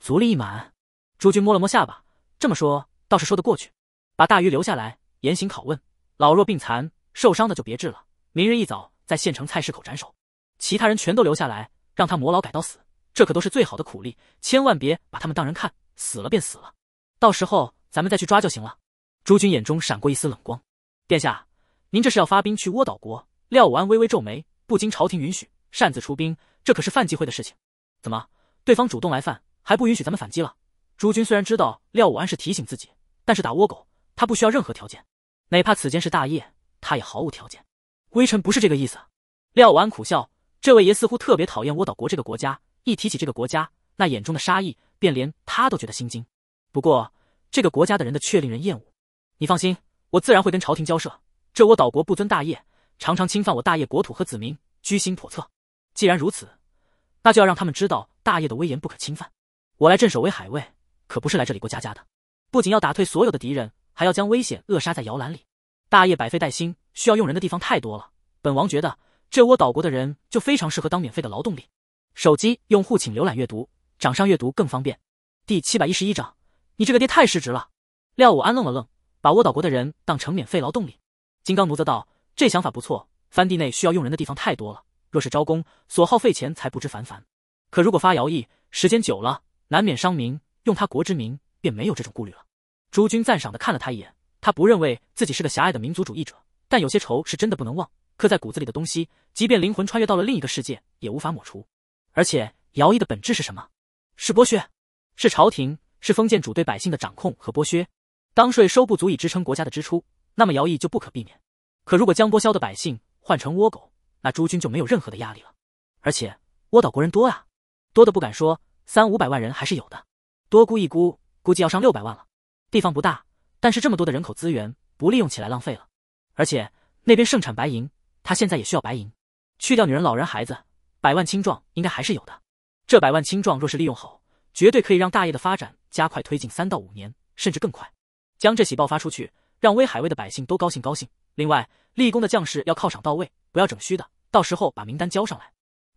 足利义满，朱军摸了摸下巴，这么说倒是说得过去。把大鱼留下来，严刑拷问，老弱病残受伤的就别治了，明日一早在县城菜市口斩首，其他人全都留下来，让他磨牢改刀死。这可都是最好的苦力，千万别把他们当人看，死了便死了。到时候咱们再去抓就行了。朱军眼中闪过一丝冷光。殿下，您这是要发兵去倭岛国？廖武安微微皱眉，不经朝廷允许擅自出兵，这可是犯忌讳的事情。怎么，对方主动来犯，还不允许咱们反击了？朱军虽然知道廖武安是提醒自己，但是打倭狗，他不需要任何条件，哪怕此间是大业，他也毫无条件。微臣不是这个意思。廖武安苦笑，这位爷似乎特别讨厌倭岛国这个国家。一提起这个国家，那眼中的杀意，便连他都觉得心惊。不过，这个国家的人的确令人厌恶。你放心，我自然会跟朝廷交涉。这倭岛国不尊大业，常常侵犯我大业国土和子民，居心叵测。既然如此，那就要让他们知道大业的威严不可侵犯。我来镇守威海卫，可不是来这里过家家的。不仅要打退所有的敌人，还要将危险扼杀在摇篮里。大业百废待兴，需要用人的地方太多了。本王觉得，这倭岛国的人就非常适合当免费的劳动力。手机用户请浏览阅读，掌上阅读更方便。第七百一十一章，你这个爹太失职了。廖武安愣了愣，把窝岛国的人当成免费劳动力。金刚奴则道：“这想法不错，藩地内需要用人的地方太多了，若是招工，所耗费钱才不知凡凡。可如果发徭役，时间久了难免伤民。用他国之民，便没有这种顾虑了。”诸君赞赏的看了他一眼。他不认为自己是个狭隘的民族主义者，但有些仇是真的不能忘，刻在骨子里的东西，即便灵魂穿越到了另一个世界，也无法抹除。而且，徭役的本质是什么？是剥削，是朝廷，是封建主对百姓的掌控和剥削。当税收不足以支撑国家的支出，那么徭役就不可避免。可如果将剥削的百姓换成倭狗，那诸军就没有任何的压力了。而且，倭岛国人多啊，多的不敢说，三五百万人还是有的。多估一估，估计要上六百万了。地方不大，但是这么多的人口资源不利用起来浪费了。而且，那边盛产白银，他现在也需要白银。去掉女人、老人、孩子。百万青壮应该还是有的，这百万青壮若是利用好，绝对可以让大业的发展加快推进三到五年，甚至更快。将这喜爆发出去，让威海卫的百姓都高兴高兴。另外，立功的将士要犒赏到位，不要整虚的。到时候把名单交上来。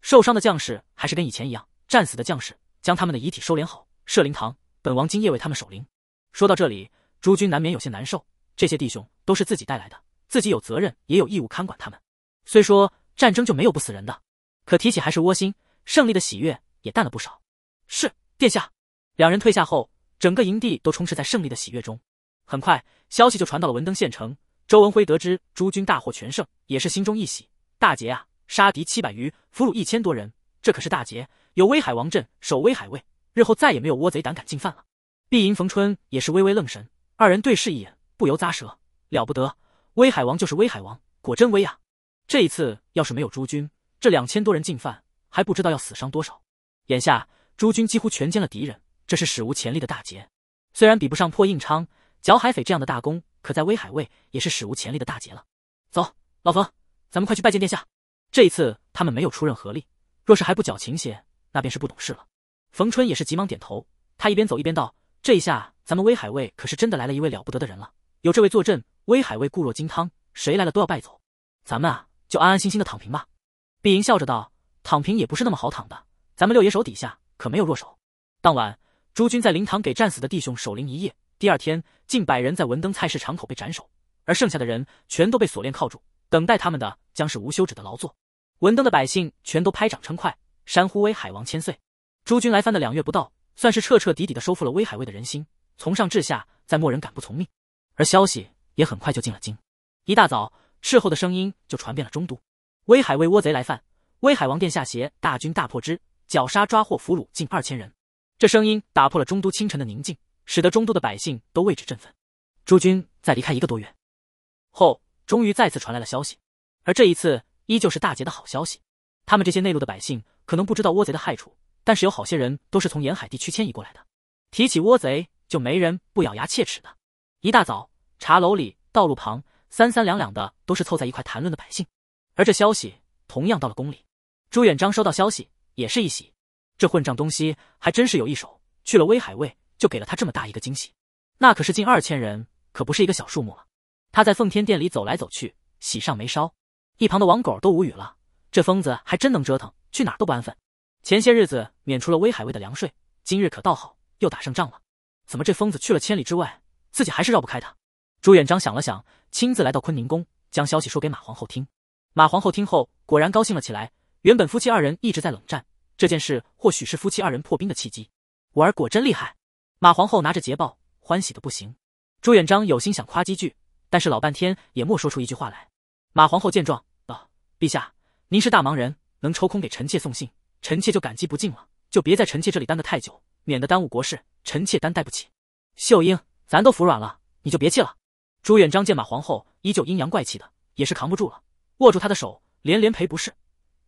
受伤的将士还是跟以前一样，战死的将士将他们的遗体收敛好，设灵堂。本王今夜为他们守灵。说到这里，诸君难免有些难受。这些弟兄都是自己带来的，自己有责任，也有义务看管他们。虽说战争就没有不死人的。可提起还是窝心，胜利的喜悦也淡了不少。是殿下，两人退下后，整个营地都充斥在胜利的喜悦中。很快，消息就传到了文登县城。周文辉得知诸军大获全胜，也是心中一喜，大捷啊！杀敌七百余，俘虏一千多人，这可是大捷。有威海王镇守威海卫，日后再也没有倭贼胆敢进犯了。碧莹逢春也是微微愣神，二人对视一眼，不由咂舌，了不得！威海王就是威海王，果真威啊！这一次要是没有诸军。这两千多人进犯，还不知道要死伤多少。眼下诸军几乎全歼了敌人，这是史无前例的大捷。虽然比不上破印昌、剿海匪这样的大功，可在威海卫也是史无前例的大捷了。走，老冯，咱们快去拜见殿下。这一次他们没有出任何力，若是还不矫情些，那便是不懂事了。冯春也是急忙点头，他一边走一边道：“这一下咱们威海卫可是真的来了一位了不得的人了。有这位坐镇，威海卫固若金汤，谁来了都要败走。咱们啊，就安安心心的躺平吧。”碧莹笑着道：“躺平也不是那么好躺的，咱们六爷手底下可没有弱手。”当晚，朱军在灵堂给战死的弟兄守灵一夜。第二天，近百人在文登菜市场口被斩首，而剩下的人全都被锁链铐住，等待他们的将是无休止的劳作。文登的百姓全都拍掌称快，山呼威海王千岁。朱军来犯的两月不到，算是彻彻底底的收复了威海卫的人心，从上至下再没人敢不从命。而消息也很快就进了京，一大早，斥候的声音就传遍了中都。威海为倭贼来犯，威海王殿下携大军大破之，绞杀抓获俘虏近二千人。这声音打破了中都清晨的宁静，使得中都的百姓都为之振奋。诸军在离开一个多月后，终于再次传来了消息，而这一次依旧是大捷的好消息。他们这些内陆的百姓可能不知道倭贼的害处，但是有好些人都是从沿海地区迁移过来的。提起倭贼，就没人不咬牙切齿的。一大早，茶楼里、道路旁，三三两两的都是凑在一块谈论的百姓。而这消息同样到了宫里，朱元璋收到消息也是一喜，这混账东西还真是有一手，去了威海卫就给了他这么大一个惊喜，那可是近二千人，可不是一个小数目了。他在奉天殿里走来走去，喜上眉梢。一旁的王狗都无语了，这疯子还真能折腾，去哪儿都不安分。前些日子免除了威海卫的粮税，今日可倒好，又打胜仗了。怎么这疯子去了千里之外，自己还是绕不开他？朱元璋想了想，亲自来到坤宁宫，将消息说给马皇后听。马皇后听后果然高兴了起来。原本夫妻二人一直在冷战，这件事或许是夫妻二人破冰的契机。我儿果真厉害！马皇后拿着捷报，欢喜的不行。朱元璋有心想夸几句，但是老半天也莫说出一句话来。马皇后见状道：“陛下，您是大忙人，能抽空给臣妾送信，臣妾就感激不尽了。就别在臣妾这里待得太久，免得耽误国事，臣妾担待不起。”秀英，咱都服软了，你就别气了。朱元璋见马皇后依旧阴阳怪气的，也是扛不住了。握住他的手，连连赔不是。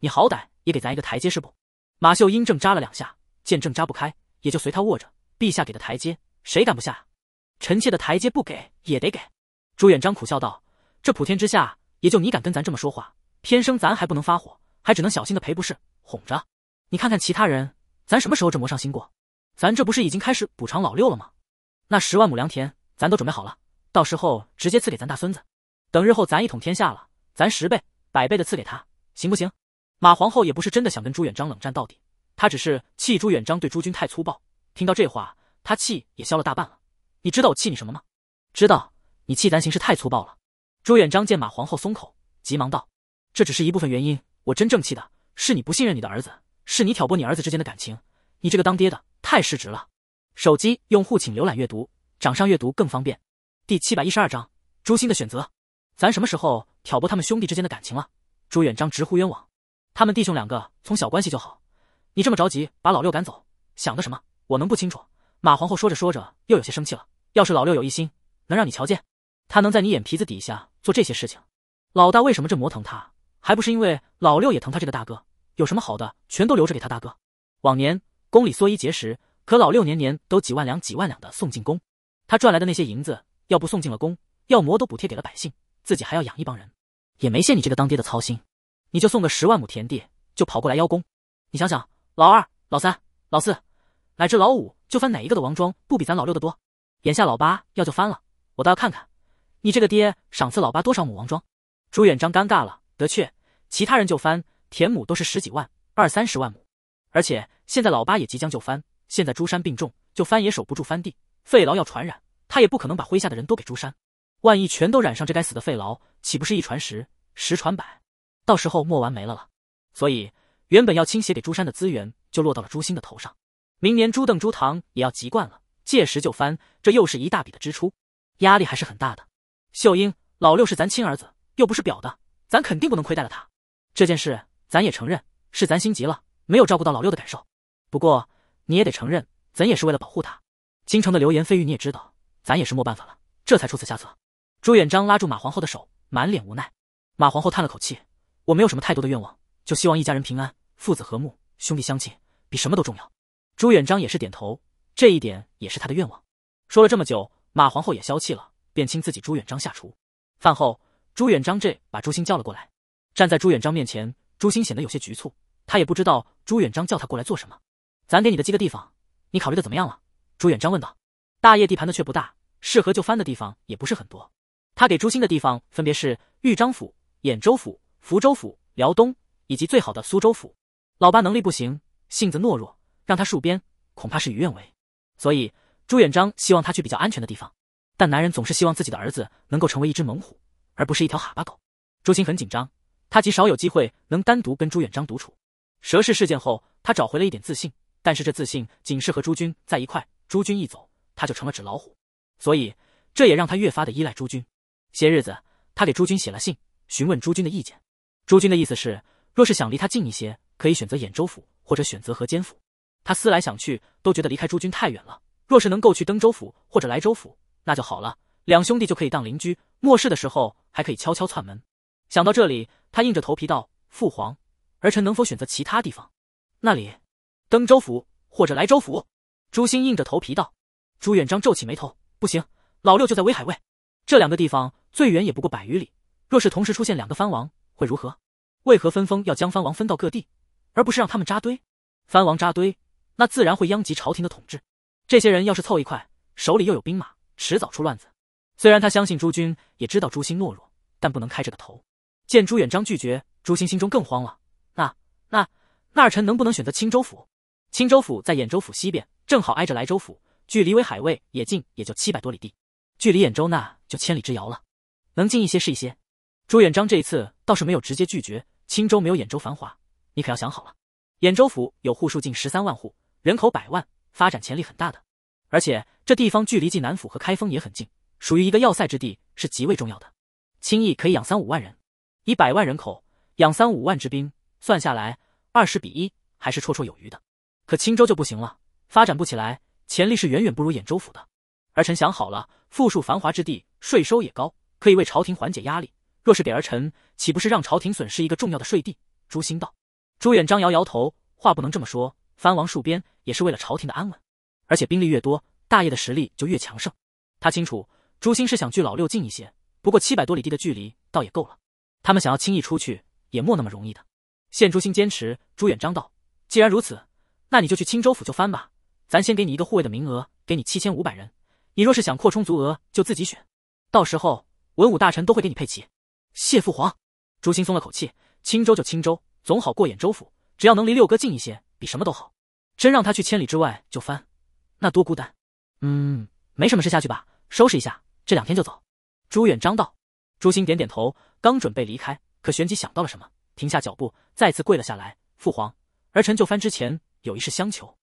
你好歹也给咱一个台阶是不？马秀英正扎了两下，见正扎不开，也就随他握着。陛下给的台阶，谁敢不下？臣妾的台阶不给也得给。朱元璋苦笑道：“这普天之下，也就你敢跟咱这么说话。偏生咱还不能发火，还只能小心的赔不是，哄着。你看看其他人，咱什么时候这磨上心过？咱这不是已经开始补偿老六了吗？那十万亩良田，咱都准备好了，到时候直接赐给咱大孙子。等日后咱一统天下了。”咱十倍、百倍的赐给他，行不行？马皇后也不是真的想跟朱元璋冷战到底，她只是气朱元璋对朱军太粗暴。听到这话，她气也消了大半了。你知道我气你什么吗？知道，你气咱行事太粗暴了。朱元璋见马皇后松口，急忙道：“这只是一部分原因，我真正气的是你不信任你的儿子，是你挑拨你儿子之间的感情，你这个当爹的太失职了。”手机用户请浏览阅读，掌上阅读更方便。第七百一十二章：诛心的选择。咱什么时候？挑拨他们兄弟之间的感情了，朱元璋直呼冤枉。他们弟兄两个从小关系就好，你这么着急把老六赶走，想的什么？我能不清楚？马皇后说着说着又有些生气了。要是老六有一心，能让你瞧见？他能在你眼皮子底下做这些事情？老大为什么这么疼他？还不是因为老六也疼他这个大哥？有什么好的，全都留着给他大哥。往年宫里缩衣节食，可老六年年都几万两几万两的送进宫。他赚来的那些银子，要不送进了宫，要么都补贴给了百姓，自己还要养一帮人。也没谢你这个当爹的操心，你就送个十万亩田地就跑过来邀功。你想想，老二、老三、老四，乃至老五，就翻哪一个的王庄不比咱老六的多？眼下老八要就翻了，我倒要看看你这个爹赏赐老八多少亩王庄。朱元璋尴尬了，的确，其他人就翻田亩都是十几万、二三十万亩，而且现在老八也即将就翻。现在朱山病重，就翻也守不住翻地，肺痨要传染，他也不可能把麾下的人都给朱山。万一全都染上这该死的肺痨。岂不是一传十，十传百，到时候莫完没了了。所以原本要倾斜给朱山的资源，就落到了朱星的头上。明年朱邓朱堂也要急贯了，届时就翻，这又是一大笔的支出，压力还是很大的。秀英，老六是咱亲儿子，又不是表的，咱肯定不能亏待了他。这件事咱也承认，是咱心急了，没有照顾到老六的感受。不过你也得承认，咱也是为了保护他。京城的流言蜚语你也知道，咱也是莫办法了，这才出此下策。朱元璋拉住马皇后的手。满脸无奈，马皇后叹了口气，我没有什么太多的愿望，就希望一家人平安，父子和睦，兄弟相亲，比什么都重要。朱元璋也是点头，这一点也是他的愿望。说了这么久，马皇后也消气了，便请自己朱元璋下厨。饭后，朱元璋这把朱星叫了过来，站在朱元璋面前，朱星显得有些局促，他也不知道朱元璋叫他过来做什么。咱给你的几个地方，你考虑的怎么样了？朱元璋问道。大业地盘的却不大，适合就藩的地方也不是很多。他给朱星的地方分别是豫章府、兖州府、福州府、辽东，以及最好的苏州府。老八能力不行，性子懦弱，让他戍边，恐怕事与愿违。所以朱元璋希望他去比较安全的地方。但男人总是希望自己的儿子能够成为一只猛虎，而不是一条哈巴狗。朱星很紧张，他极少有机会能单独跟朱元璋独处。蛇氏事件后，他找回了一点自信，但是这自信仅是和朱军在一块。朱军一走，他就成了纸老虎。所以这也让他越发的依赖朱军。些日子，他给朱军写了信，询问朱军的意见。朱军的意思是，若是想离他近一些，可以选择兖州府，或者选择河间府。他思来想去，都觉得离开朱军太远了。若是能够去登州府或者莱州府，那就好了，两兄弟就可以当邻居，末世的时候还可以悄悄串门。想到这里，他硬着头皮道：“父皇，儿臣能否选择其他地方？那里？登州府或者莱州府？”朱兴硬着头皮道。朱元璋皱起眉头：“不行，老六就在威海卫。”这两个地方最远也不过百余里，若是同时出现两个藩王，会如何？为何分封要将藩王分到各地，而不是让他们扎堆？藩王扎堆，那自然会殃及朝廷的统治。这些人要是凑一块，手里又有兵马，迟早出乱子。虽然他相信朱军，也知道朱心懦弱，但不能开这个头。见朱远章拒绝，朱心心中更慌了。那、那、那儿臣能不能选择青州府？青州府在兖州府西边，正好挨着莱州府，距离威海卫也近，也就七百多里地。距离兖州那就千里之遥了，能近一些是一些。朱元璋这一次倒是没有直接拒绝。青州没有兖州繁华，你可要想好了。兖州府有户数近十三万户，人口百万，发展潜力很大的。而且这地方距离济南府和开封也很近，属于一个要塞之地，是极为重要的。轻易可以养三五万人，以百万人口养三五万之兵，算下来二十比一还是绰绰有余的。可青州就不行了，发展不起来，潜力是远远不如兖州府的。儿臣想好了。富庶繁华之地，税收也高，可以为朝廷缓解压力。若是给儿臣，岂不是让朝廷损失一个重要的税地？朱新道，朱元璋摇摇头，话不能这么说。藩王戍边也是为了朝廷的安稳，而且兵力越多，大业的实力就越强盛。他清楚朱星是想距老六近一些，不过七百多里地的距离倒也够了。他们想要轻易出去，也莫那么容易的。现朱星坚持，朱元璋道：“既然如此，那你就去青州府就藩吧。咱先给你一个护卫的名额，给你七千五百人。”你若是想扩充足额，就自己选，到时候文武大臣都会给你配齐。谢父皇，朱兴松了口气。青州就青州，总好过兖州府。只要能离六哥近一些，比什么都好。真让他去千里之外就翻，那多孤单。嗯，没什么事，下去吧，收拾一下，这两天就走。朱元璋道。朱兴点点头，刚准备离开，可旋即想到了什么，停下脚步，再次跪了下来。父皇，儿臣就藩之前有一事相求，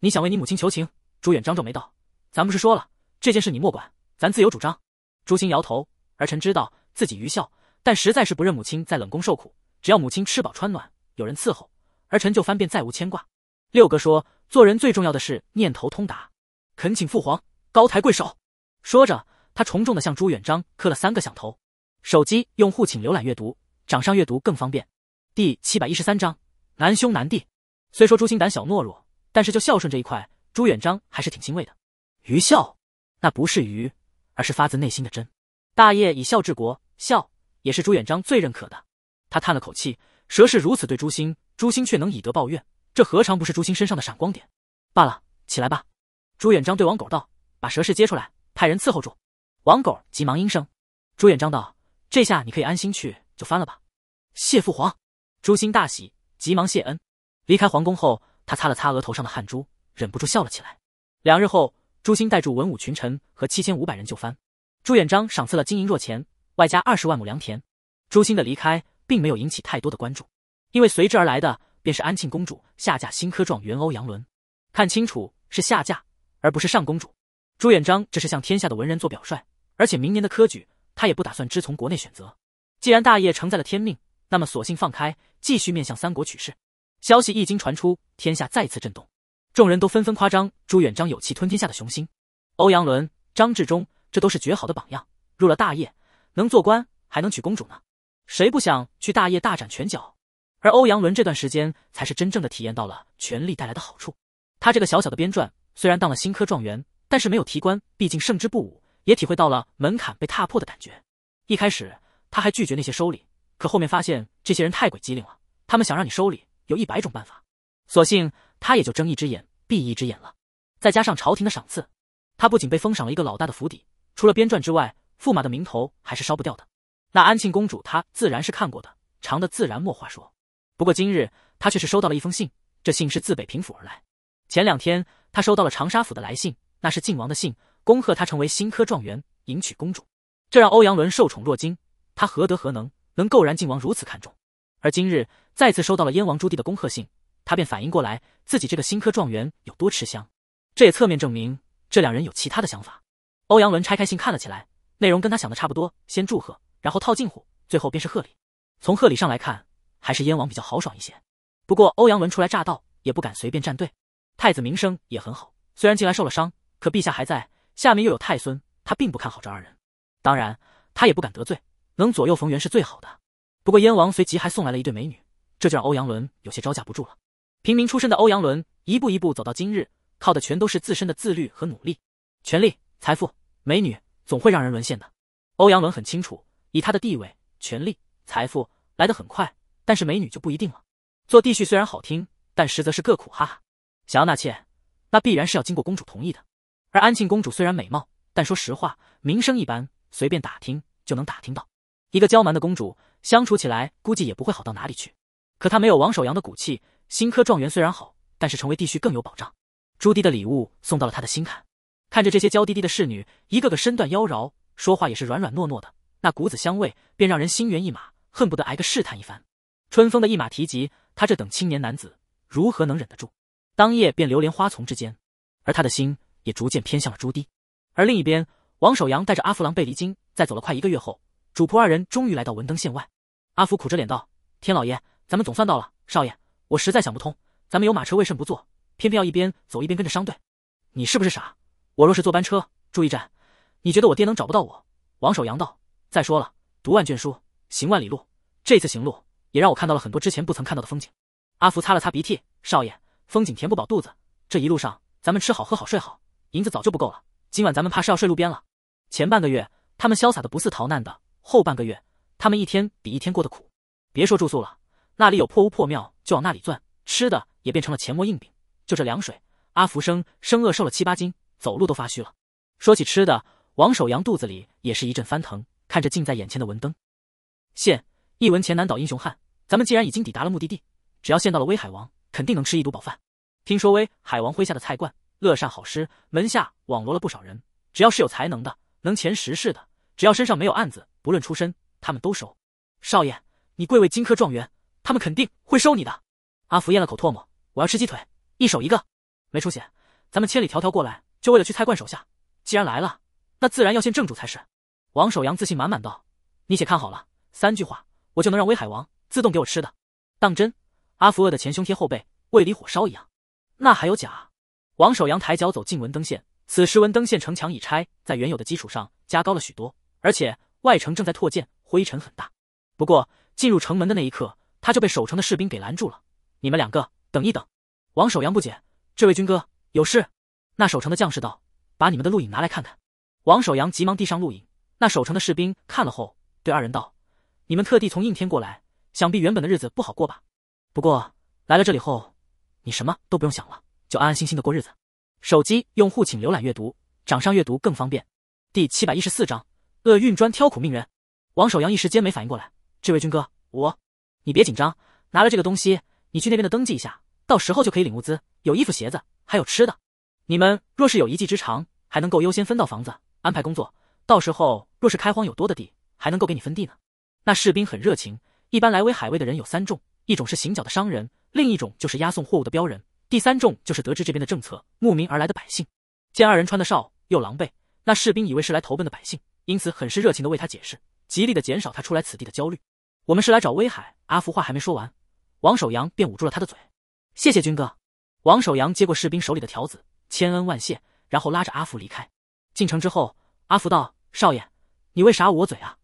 你想为你母亲求情？朱元璋皱眉道：“咱不是说了？”这件事你莫管，咱自有主张。朱星摇头，儿臣知道自己愚孝，但实在是不认母亲在冷宫受苦。只要母亲吃饱穿暖，有人伺候，儿臣就翻遍再无牵挂。六哥说，做人最重要的是念头通达，恳请父皇高抬贵手。说着，他重重的向朱元璋磕了三个响头。手机用户请浏览阅读，掌上阅读更方便。第七百一十三章难兄难弟。虽说朱星胆小懦弱，但是就孝顺这一块，朱元璋还是挺欣慰的。愚孝。那不是鱼，而是发自内心的真。大业以孝治国，孝也是朱元璋最认可的。他叹了口气，蛇氏如此对朱星，朱星却能以德报怨，这何尝不是朱星身上的闪光点？罢了，起来吧。朱元璋对王狗道：“把蛇氏接出来，派人伺候住。”王狗急忙应声。朱元璋道：“这下你可以安心去，就翻了吧。”谢父皇。朱星大喜，急忙谢恩。离开皇宫后，他擦了擦额头上的汗珠，忍不住笑了起来。两日后。朱兴带住文武群臣和七千五百人就藩，朱元璋赏赐了金银若钱，外加二十万亩良田。朱兴的离开并没有引起太多的关注，因为随之而来的便是安庆公主下嫁新科状元欧阳伦。看清楚，是下嫁而不是上公主。朱元璋这是向天下的文人做表率，而且明年的科举他也不打算只从国内选择。既然大业承载了天命，那么索性放开，继续面向三国取士。消息一经传出，天下再次震动。众人都纷纷夸张朱元璋有气吞天下的雄心，欧阳伦、张志忠，这都是绝好的榜样。入了大业，能做官，还能娶公主呢，谁不想去大业大展拳脚？而欧阳伦这段时间，才是真正的体验到了权力带来的好处。他这个小小的编撰，虽然当了新科状元，但是没有提官，毕竟胜之不武，也体会到了门槛被踏破的感觉。一开始他还拒绝那些收礼，可后面发现这些人太鬼机灵了，他们想让你收礼，有一百种办法，索性。他也就睁一只眼闭一只眼了，再加上朝廷的赏赐，他不仅被封赏了一个老大的府邸，除了编撰之外，驸马的名头还是烧不掉的。那安庆公主，她自然是看过的，长的自然莫话说。不过今日他却是收到了一封信，这信是自北平府而来。前两天他收到了长沙府的来信，那是靖王的信，恭贺他成为新科状元，迎娶公主，这让欧阳伦受宠若惊。他何德何能，能够然靖王如此看重？而今日再次收到了燕王朱棣的恭贺信。他便反应过来，自己这个新科状元有多吃香，这也侧面证明这两人有其他的想法。欧阳伦拆开信看了起来，内容跟他想的差不多，先祝贺，然后套近乎，最后便是贺礼。从贺礼上来看，还是燕王比较豪爽一些。不过欧阳伦初来乍到，也不敢随便站队。太子名声也很好，虽然近来受了伤，可陛下还在，下面又有太孙，他并不看好这二人。当然，他也不敢得罪，能左右逢源是最好的。不过燕王随即还送来了一对美女，这就让欧阳伦有些招架不住了。平民出身的欧阳伦，一步一步走到今日，靠的全都是自身的自律和努力。权力、财富、美女，总会让人沦陷的。欧阳伦很清楚，以他的地位、权力、财富来得很快，但是美女就不一定了。做帝婿虽然好听，但实则是个苦哈哈。想要纳妾，那必然是要经过公主同意的。而安庆公主虽然美貌，但说实话，名声一般，随便打听就能打听到。一个娇蛮的公主，相处起来估计也不会好到哪里去。可她没有王守阳的骨气。新科状元虽然好，但是成为帝婿更有保障。朱棣的礼物送到了他的心坎，看着这些娇滴滴的侍女，一个个身段妖娆，说话也是软软糯糯的，那股子香味便让人心猿意马，恨不得挨个试探一番。春风的一马提及他这等青年男子，如何能忍得住？当夜便流连花丛之间，而他的心也逐渐偏向了朱棣。而另一边，王守阳带着阿福、狼贝离京，在走了快一个月后，主仆二人终于来到文登县外。阿福苦着脸道：“天老爷，咱们总算到了，少爷。”我实在想不通，咱们有马车，为甚不坐，偏偏要一边走一边跟着商队？你是不是傻？我若是坐班车住驿站，你觉得我爹能找不到我？王守阳道：“再说了，读万卷书，行万里路，这次行路也让我看到了很多之前不曾看到的风景。”阿福擦了擦鼻涕：“少爷，风景填不饱肚子，这一路上咱们吃好喝好睡好，银子早就不够了，今晚咱们怕是要睡路边了。前半个月他们潇洒的不似逃难的，后半个月他们一天比一天过得苦，别说住宿了。”那里有破屋破庙，就往那里钻。吃的也变成了钱馍硬饼，就这凉水，阿福生生饿瘦了七八斤，走路都发虚了。说起吃的，王守阳肚子里也是一阵翻腾，看着近在眼前的文灯，现一文钱难倒英雄汉。咱们既然已经抵达了目的地，只要见到了威海王，肯定能吃一肚饱饭。听说威海王麾下的菜馆乐善好施，门下网罗了不少人，只要是有才能的，能前十世的，只要身上没有案子，不论出身，他们都收。少爷，你贵为金科状元。他们肯定会收你的。阿福咽了口唾沫，我要吃鸡腿，一手一个。没出息！咱们千里迢迢过来，就为了去蔡冠手下。既然来了，那自然要见正主才是。王守阳自信满满道：“你且看好了，三句话，我就能让威海王自动给我吃的。”当真？阿福饿得前胸贴后背，胃里火烧一样。那还有假？王守阳抬脚走进文登县。此时文登县城墙已拆，在原有的基础上加高了许多，而且外城正在拓建，灰尘很大。不过进入城门的那一刻。他就被守城的士兵给拦住了。你们两个等一等。王守阳不解：“这位军哥有事？”那守城的将士道：“把你们的录影拿来看看。”王守阳急忙递上录影。那守城的士兵看了后，对二人道：“你们特地从应天过来，想必原本的日子不好过吧？不过来了这里后，你什么都不用想了，就安安心心的过日子。”手机用户请浏览阅读，掌上阅读更方便。第七百一十四章：厄运专挑苦命人。王守阳一时间没反应过来：“这位军哥，我……”你别紧张，拿了这个东西，你去那边的登记一下，到时候就可以领物资，有衣服、鞋子，还有吃的。你们若是有一技之长，还能够优先分到房子、安排工作。到时候若是开荒有多的地，还能够给你分地呢。那士兵很热情，一般来威海卫的人有三种：一种是行脚的商人，另一种就是押送货物的镖人，第三种就是得知这边的政策，慕名而来的百姓。见二人穿的少又狼狈，那士兵以为是来投奔的百姓，因此很是热情的为他解释，极力的减少他出来此地的焦虑。我们是来找威海阿福，话还没说完，王守阳便捂住了他的嘴。谢谢军哥。王守阳接过士兵手里的条子，千恩万谢，然后拉着阿福离开。进城之后，阿福道：“少爷，你为啥捂我嘴啊？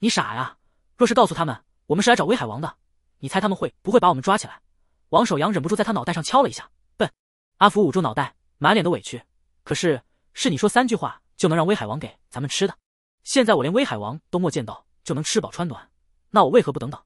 你傻呀！若是告诉他们我们是来找威海王的，你猜他们会不会把我们抓起来？”王守阳忍不住在他脑袋上敲了一下，笨。阿福捂住脑袋，满脸的委屈。可是，是你说三句话就能让威海王给咱们吃的，现在我连威海王都没见到，就能吃饱穿暖。那我为何不等等？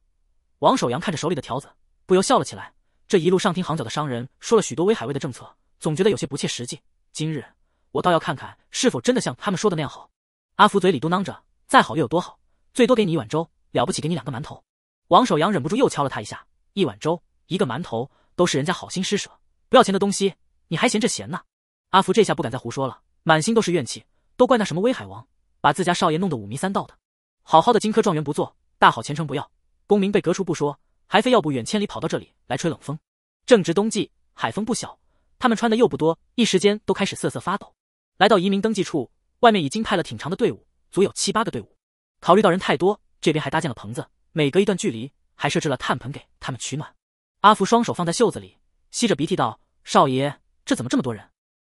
王守阳看着手里的条子，不由笑了起来。这一路上听行脚的商人说了许多威海卫的政策，总觉得有些不切实际。今日我倒要看看是否真的像他们说的那样好。阿福嘴里嘟囔着：“再好又有多好？最多给你一碗粥，了不起给你两个馒头。”王守阳忍不住又敲了他一下：“一碗粥，一个馒头，都是人家好心施舍，不要钱的东西，你还嫌这嫌那？”阿福这下不敢再胡说了，满心都是怨气，都怪那什么威海王，把自家少爷弄得五迷三道的。好好的金科状元不做。大好前程不要，功名被革除不说，还非要不远千里跑到这里来吹冷风。正值冬季，海风不小，他们穿的又不多，一时间都开始瑟瑟发抖。来到移民登记处，外面已经派了挺长的队伍，足有七八个队伍。考虑到人太多，这边还搭建了棚子，每隔一段距离还设置了炭盆给他们取暖。阿福双手放在袖子里，吸着鼻涕道：“少爷，这怎么这么多人？”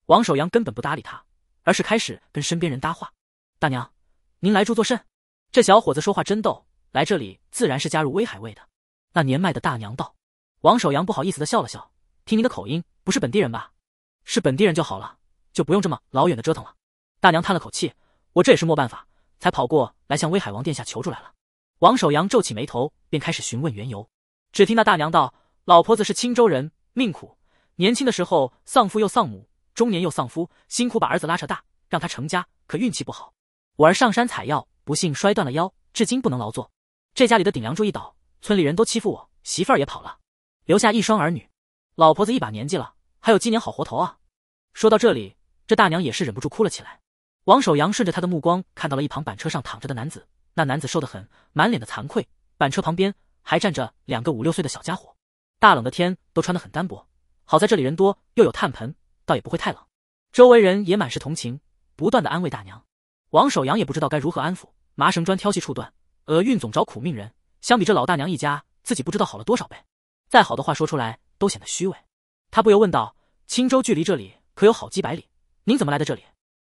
王守阳根本不搭理他，而是开始跟身边人搭话：“大娘，您来住作甚？”这小伙子说话真逗。来这里自然是加入威海卫的。那年迈的大娘道：“王守阳不好意思的笑了笑，听您的口音不是本地人吧？是本地人就好了，就不用这么老远的折腾了。”大娘叹了口气：“我这也是没办法，才跑过来向威海王殿下求助来了。”王守阳皱起眉头，便开始询问缘由。只听那大娘道：“老婆子是青州人，命苦。年轻的时候丧父又丧母，中年又丧夫，辛苦把儿子拉扯大，让他成家。可运气不好，我儿上山采药，不幸摔断了腰，至今不能劳作。”这家里的顶梁柱一倒，村里人都欺负我，媳妇儿也跑了，留下一双儿女，老婆子一把年纪了，还有几年好活头啊！说到这里，这大娘也是忍不住哭了起来。王守阳顺着她的目光看到了一旁板车上躺着的男子，那男子瘦得很，满脸的惭愧。板车旁边还站着两个五六岁的小家伙，大冷的天都穿得很单薄。好在这里人多，又有炭盆，倒也不会太冷。周围人也满是同情，不断的安慰大娘。王守阳也不知道该如何安抚，麻绳专挑细处断。厄运总找苦命人，相比这老大娘一家，自己不知道好了多少倍。再好的话说出来，都显得虚伪。他不由问道：“青州距离这里可有好几百里？您怎么来的这里？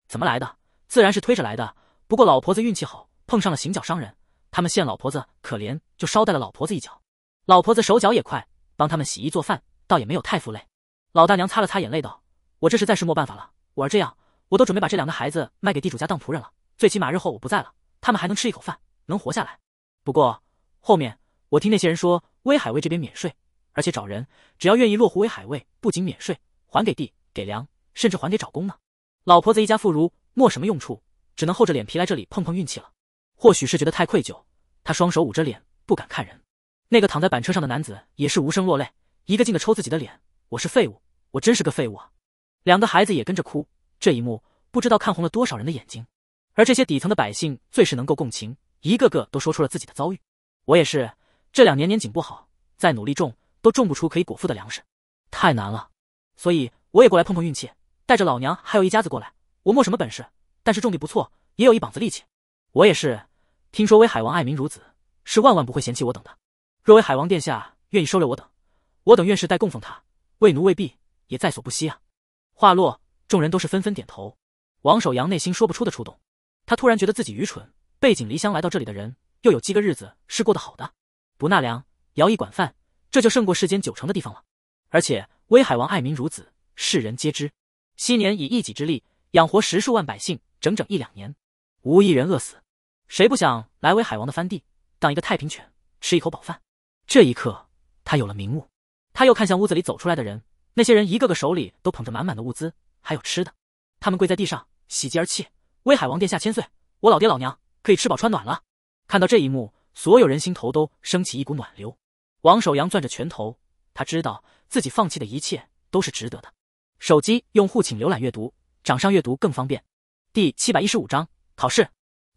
怎么来的？自然是推着来的。不过老婆子运气好，碰上了行脚商人，他们见老婆子可怜，就捎带了老婆子一脚。老婆子手脚也快，帮他们洗衣做饭，倒也没有太负累。”老大娘擦了擦眼泪道：“我这是暂时没办法了，我要这样，我都准备把这两个孩子卖给地主家当仆人了。最起码日后我不在了，他们还能吃一口饭。”能活下来，不过后面我听那些人说，威海卫这边免税，而且找人只要愿意落户威海卫，不仅免税，还给地、给粮，甚至还给找工呢。老婆子一家妇孺没什么用处，只能厚着脸皮来这里碰碰运气了。或许是觉得太愧疚，他双手捂着脸，不敢看人。那个躺在板车上的男子也是无声落泪，一个劲的抽自己的脸：“我是废物，我真是个废物啊！”两个孩子也跟着哭。这一幕不知道看红了多少人的眼睛，而这些底层的百姓最是能够共情。一个个都说出了自己的遭遇，我也是，这两年年景不好，再努力种都种不出可以果腹的粮食，太难了，所以我也过来碰碰运气，带着老娘还有一家子过来。我莫什么本事，但是种地不错，也有一膀子力气。我也是，听说威海王爱民如子，是万万不会嫌弃我等的。若威海王殿下愿意收留我等，我等愿世代供奉他，为奴为婢也在所不惜啊！话落，众人都是纷纷点头。王守阳内心说不出的触动，他突然觉得自己愚蠢。背井离乡来到这里的人，又有几个日子是过得好的？不纳粮，徭役管饭，这就胜过世间九成的地方了。而且威海王爱民如子，世人皆知。昔年以一己之力养活十数万百姓，整整一两年，无一人饿死。谁不想来威海王的藩地当一个太平犬，吃一口饱饭？这一刻，他有了明悟。他又看向屋子里走出来的人，那些人一个个手里都捧着满满的物资，还有吃的。他们跪在地上，喜极而泣：“威海王殿下千岁！我老爹老娘。”可以吃饱穿暖了。看到这一幕，所有人心头都升起一股暖流。王守阳攥着拳头，他知道自己放弃的一切都是值得的。手机用户请浏览阅读，掌上阅读更方便。第七百一十五章考试。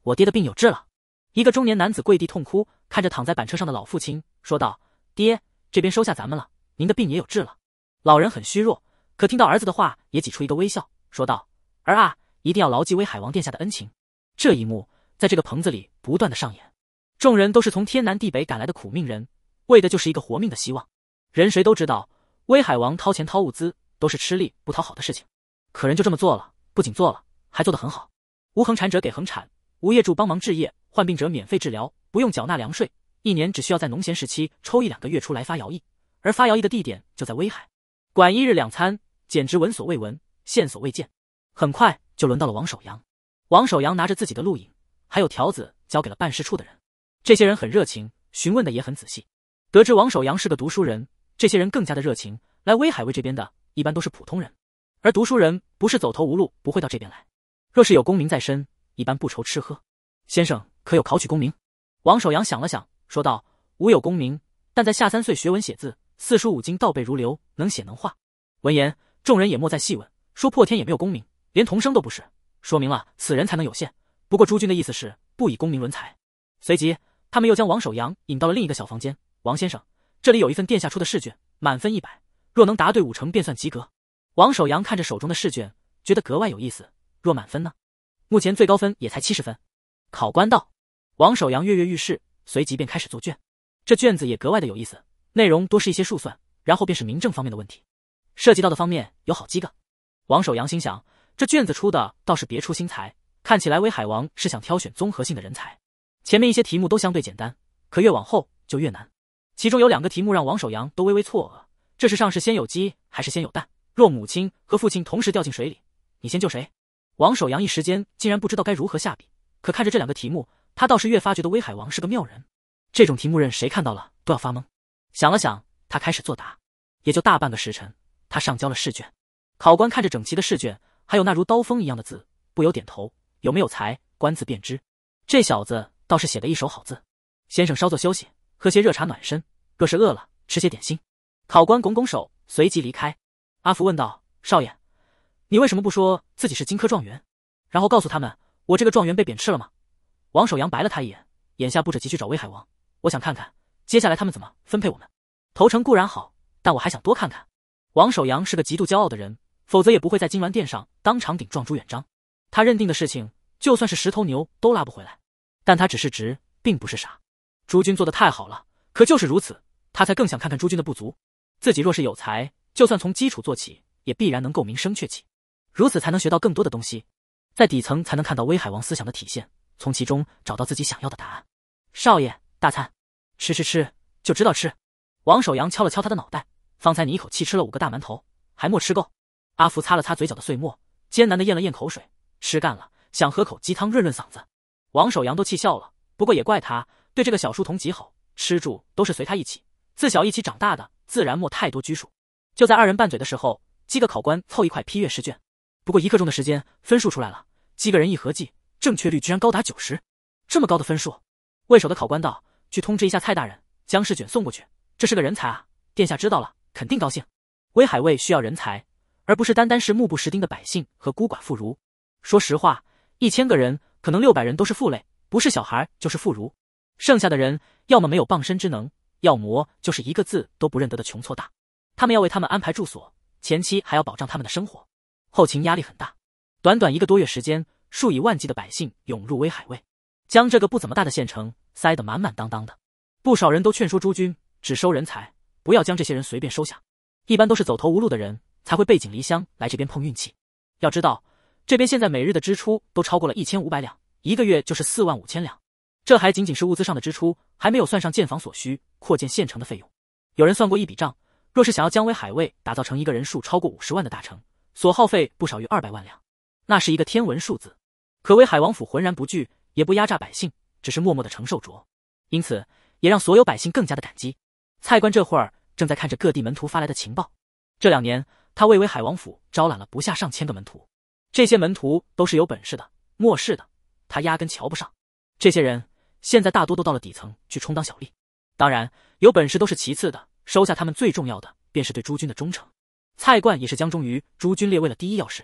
我爹的病有治了。一个中年男子跪地痛哭，看着躺在板车上的老父亲，说道：“爹，这边收下咱们了，您的病也有治了。”老人很虚弱，可听到儿子的话，也挤出一个微笑，说道：“儿啊，一定要牢记威海王殿下的恩情。”这一幕。在这个棚子里不断的上演，众人都是从天南地北赶来的苦命人，为的就是一个活命的希望。人谁都知道，威海王掏钱掏物资都是吃力不讨好的事情，可人就这么做了，不仅做了，还做得很好。无恒产者给恒产，无业助帮忙置业，患病者免费治疗，不用缴纳粮税，一年只需要在农闲时期抽一两个月出来发徭役，而发徭役的地点就在威海，管一日两餐，简直闻所未闻，线所未见。很快就轮到了王守阳，王守阳拿着自己的录影。还有条子交给了办事处的人，这些人很热情，询问的也很仔细。得知王守阳是个读书人，这些人更加的热情。来威海卫这边的一般都是普通人，而读书人不是走投无路不会到这边来。若是有功名在身，一般不愁吃喝。先生可有考取功名？王守阳想了想，说道：“无有功名，但在下三岁学文写字，四书五经倒背如流，能写能画。”闻言，众人也莫再细问，说破天也没有功名，连童生都不是，说明了此人才能有限。不过朱军的意思是不以功名论才。随即，他们又将王守阳引到了另一个小房间。王先生，这里有一份殿下出的试卷，满分一百，若能答对五成便算及格。王守阳看着手中的试卷，觉得格外有意思。若满分呢？目前最高分也才七十分。考官道。王守阳跃跃欲试，随即便开始做卷。这卷子也格外的有意思，内容多是一些数算，然后便是民政方面的问题，涉及到的方面有好几个。王守阳心想，这卷子出的倒是别出心裁。看起来威海王是想挑选综合性的人才，前面一些题目都相对简单，可越往后就越难。其中有两个题目让王守阳都微微错愕：这是上是先有鸡还是先有蛋？若母亲和父亲同时掉进水里，你先救谁？王守阳一时间竟然不知道该如何下笔。可看着这两个题目，他倒是越发觉得威海王是个妙人。这种题目任谁看到了都要发懵。想了想，他开始作答。也就大半个时辰，他上交了试卷。考官看着整齐的试卷，还有那如刀锋一样的字，不由点头。有没有才，观字便知。这小子倒是写的一手好字。先生稍作休息，喝些热茶暖身。若是饿了，吃些点心。考官拱拱手，随即离开。阿福问道：“少爷，你为什么不说自己是金科状元？然后告诉他们我这个状元被贬斥了吗？”王守阳白了他一眼。眼下不止急去找威海王，我想看看接下来他们怎么分配我们。投诚固然好，但我还想多看看。王守阳是个极度骄傲的人，否则也不会在金銮殿上当场顶撞朱元璋。他认定的事情，就算是十头牛都拉不回来。但他只是直，并不是傻。朱军做的太好了，可就是如此，他才更想看看朱军的不足。自己若是有才，就算从基础做起，也必然能够名声鹊起，如此才能学到更多的东西，在底层才能看到威海王思想的体现，从其中找到自己想要的答案。少爷，大餐，吃吃吃就知道吃。王守阳敲了敲他的脑袋，方才你一口气吃了五个大馒头，还没吃够。阿福擦了擦嘴角的碎沫，艰难的咽了咽口水。吃干了，想喝口鸡汤润润嗓子。王守阳都气笑了，不过也怪他对这个小书童极好，吃住都是随他一起，自小一起长大的，自然没太多拘束。就在二人拌嘴的时候，几个考官凑一块批阅试卷。不过一刻钟的时间，分数出来了，几个人一合计，正确率居然高达九十。这么高的分数，为首的考官道：“去通知一下蔡大人，将试卷送过去。这是个人才啊，殿下知道了肯定高兴。威海卫需要人才，而不是单单是目不识丁的百姓和孤寡妇孺。”说实话，一千个人可能六百人都是负类，不是小孩就是妇孺，剩下的人要么没有傍身之能，要么就是一个字都不认得的穷挫大。他们要为他们安排住所，前期还要保障他们的生活，后勤压力很大。短短一个多月时间，数以万计的百姓涌入威海卫，将这个不怎么大的县城塞得满满当当的。不少人都劝说诸君只收人才，不要将这些人随便收下，一般都是走投无路的人才会背井离乡来这边碰运气。要知道。这边现在每日的支出都超过了一千五百两，一个月就是四万五千两。这还仅仅是物资上的支出，还没有算上建房所需、扩建县城的费用。有人算过一笔账，若是想要将威海卫打造成一个人数超过五十万的大城，所耗费不少于二百万两，那是一个天文数字。可威海王府浑然不惧，也不压榨百姓，只是默默的承受着，因此也让所有百姓更加的感激。蔡官这会儿正在看着各地门徒发来的情报，这两年他为威海王府招揽了不下上千个门徒。这些门徒都是有本事的，末世的，他压根瞧不上。这些人现在大多都到了底层去充当小吏，当然有本事都是其次的，收下他们最重要的便是对诸君的忠诚。蔡冠也是将忠于诸君列为第一要事。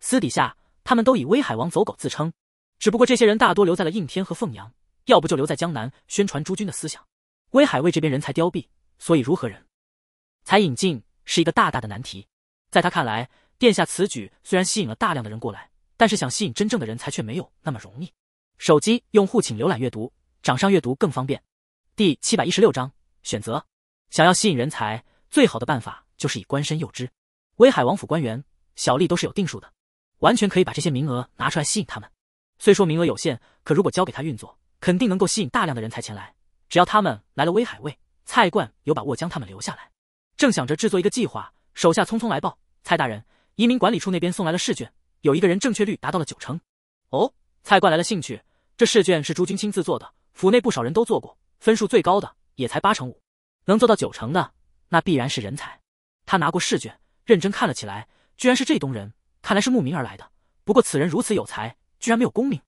私底下他们都以威海王走狗自称，只不过这些人大多留在了应天和凤阳，要不就留在江南宣传诸君的思想。威海卫这边人才凋敝，所以如何人才引进是一个大大的难题，在他看来。殿下此举虽然吸引了大量的人过来，但是想吸引真正的人才却没有那么容易。手机用户请浏览阅读，掌上阅读更方便。第七百一十六章选择。想要吸引人才，最好的办法就是以官身诱之。威海王府官员小吏都是有定数的，完全可以把这些名额拿出来吸引他们。虽说名额有限，可如果交给他运作，肯定能够吸引大量的人才前来。只要他们来了威海卫，蔡冠有把握将他们留下来。正想着制作一个计划，手下匆匆来报，蔡大人。移民管理处那边送来了试卷，有一个人正确率达到了九成。哦，蔡怪来了兴趣。这试卷是朱军亲自做的，府内不少人都做过，分数最高的也才八成五。能做到九成的，那必然是人才。他拿过试卷，认真看了起来，居然是这东人，看来是慕名而来的。不过此人如此有才，居然没有功名。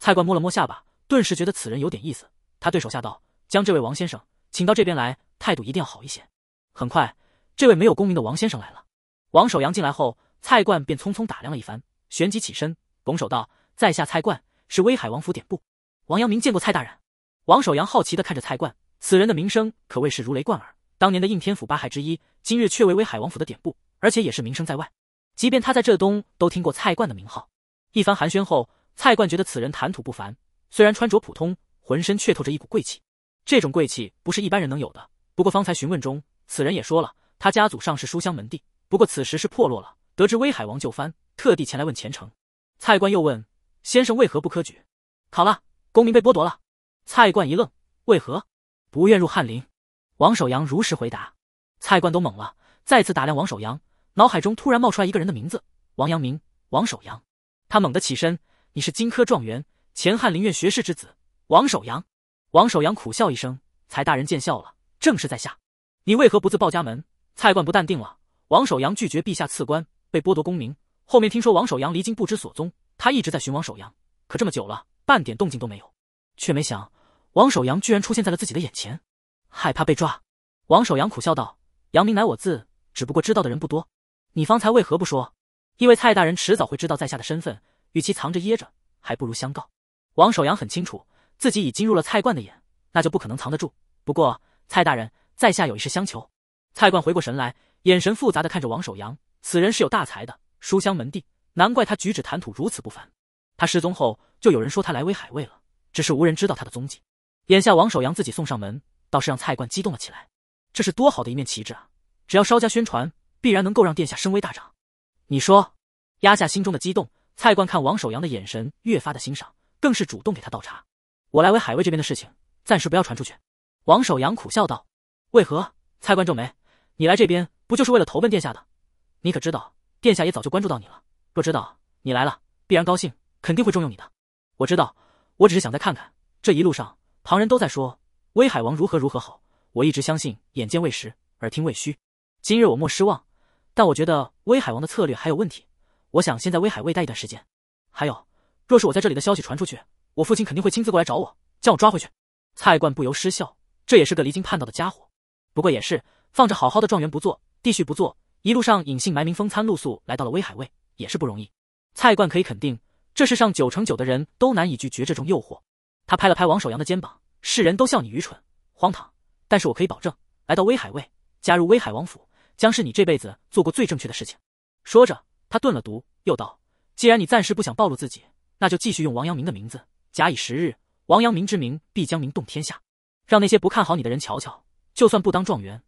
蔡怪摸了摸下巴，顿时觉得此人有点意思。他对手下道：“将这位王先生请到这边来，态度一定要好一些。”很快，这位没有功名的王先生来了。王守阳进来后。蔡冠便匆匆打量了一番，旋即起身，拱手道：“在下蔡冠，是威海王府典部王阳明见过蔡大人。”王守阳好奇地看着蔡冠，此人的名声可谓是如雷贯耳。当年的应天府八害之一，今日却为威海王府的典部，而且也是名声在外。即便他在浙东都听过蔡冠的名号。一番寒暄后，蔡冠觉得此人谈吐不凡，虽然穿着普通，浑身却透着一股贵气。这种贵气不是一般人能有的。不过方才询问中，此人也说了，他家祖上是书香门第，不过此时是破落了。得知威海王就藩，特地前来问前程。蔡冠又问：“先生为何不科举？考了，功名被剥夺了。”蔡冠一愣：“为何？不愿入翰林？”王守阳如实回答。蔡冠都懵了，再次打量王守阳，脑海中突然冒出来一个人的名字：王阳明。王守阳，他猛地起身：“你是金科状元，前翰林院学士之子，王守阳。”王守阳苦笑一声：“蔡大人见笑了，正是在下。你为何不自报家门？”蔡冠不淡定了。王守阳拒绝陛下赐官。被剥夺功名，后面听说王守阳离京不知所踪，他一直在寻王守阳，可这么久了，半点动静都没有。却没想王守阳居然出现在了自己的眼前，害怕被抓，王守阳苦笑道：“杨明乃我字，只不过知道的人不多。你方才为何不说？因为蔡大人迟早会知道在下的身份，与其藏着掖着，还不如相告。”王守阳很清楚自己已进入了蔡冠的眼，那就不可能藏得住。不过蔡大人，在下有一事相求。蔡冠回过神来，眼神复杂的看着王守阳。此人是有大才的，书香门第，难怪他举止谈吐如此不凡。他失踪后，就有人说他来威海卫了，只是无人知道他的踪迹。眼下王守阳自己送上门，倒是让蔡冠激动了起来。这是多好的一面旗帜啊！只要稍加宣传，必然能够让殿下声威大涨。你说，压下心中的激动，蔡冠看王守阳的眼神越发的欣赏，更是主动给他倒茶。我来威海卫这边的事情，暂时不要传出去。王守阳苦笑道：“为何？”蔡冠皱眉：“你来这边不就是为了投奔殿下的？”你可知道，殿下也早就关注到你了。若知道你来了，必然高兴，肯定会重用你的。我知道，我只是想再看看。这一路上，旁人都在说威海王如何如何好，我一直相信眼见为实，耳听为虚。今日我莫失望，但我觉得威海王的策略还有问题。我想先在威海未待一段时间。还有，若是我在这里的消息传出去，我父亲肯定会亲自过来找我，将我抓回去。蔡罐不由失笑，这也是个离经叛道的家伙。不过也是，放着好好的状元不做，地续不做。一路上隐姓埋名风餐露宿来到了威海卫也是不容易。蔡冠可以肯定，这世上九成九的人都难以拒绝这种诱惑。他拍了拍王守阳的肩膀：“世人都笑你愚蠢荒唐，但是我可以保证，来到威海卫，加入威海王府，将是你这辈子做过最正确的事情。”说着，他顿了顿，又道：“既然你暂时不想暴露自己，那就继续用王阳明的名字。假以时日，王阳明之名必将名动天下，让那些不看好你的人瞧瞧，就算不当状元，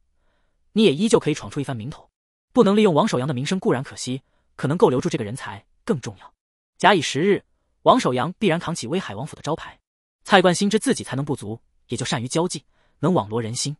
你也依旧可以闯出一番名头。”不能利用王守阳的名声固然可惜，可能够留住这个人才更重要。假以时日，王守阳必然扛起威海王府的招牌。蔡冠心知自己才能不足，也就善于交际，能网罗人心，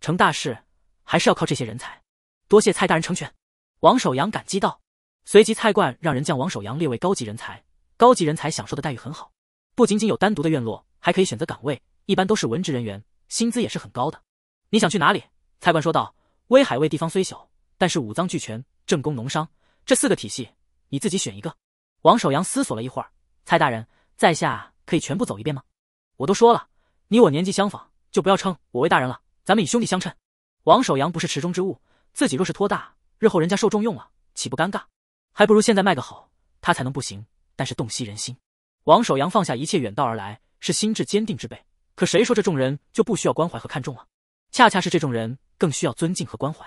成大事还是要靠这些人才。多谢蔡大人成全，王守阳感激道。随即，蔡冠让人将王守阳列为高级人才，高级人才享受的待遇很好，不仅仅有单独的院落，还可以选择岗位，一般都是文职人员，薪资也是很高的。你想去哪里？蔡冠说道。威海卫地方虽小。但是五脏俱全，正宫、农商这四个体系，你自己选一个。王守阳思索了一会儿，蔡大人，在下可以全部走一遍吗？我都说了，你我年纪相仿，就不要称我为大人了，咱们以兄弟相称。王守阳不是池中之物，自己若是托大，日后人家受重用了，岂不尴尬？还不如现在卖个好，他才能不行。但是洞悉人心，王守阳放下一切，远道而来，是心智坚定之辈。可谁说这众人就不需要关怀和看重了？恰恰是这众人更需要尊敬和关怀，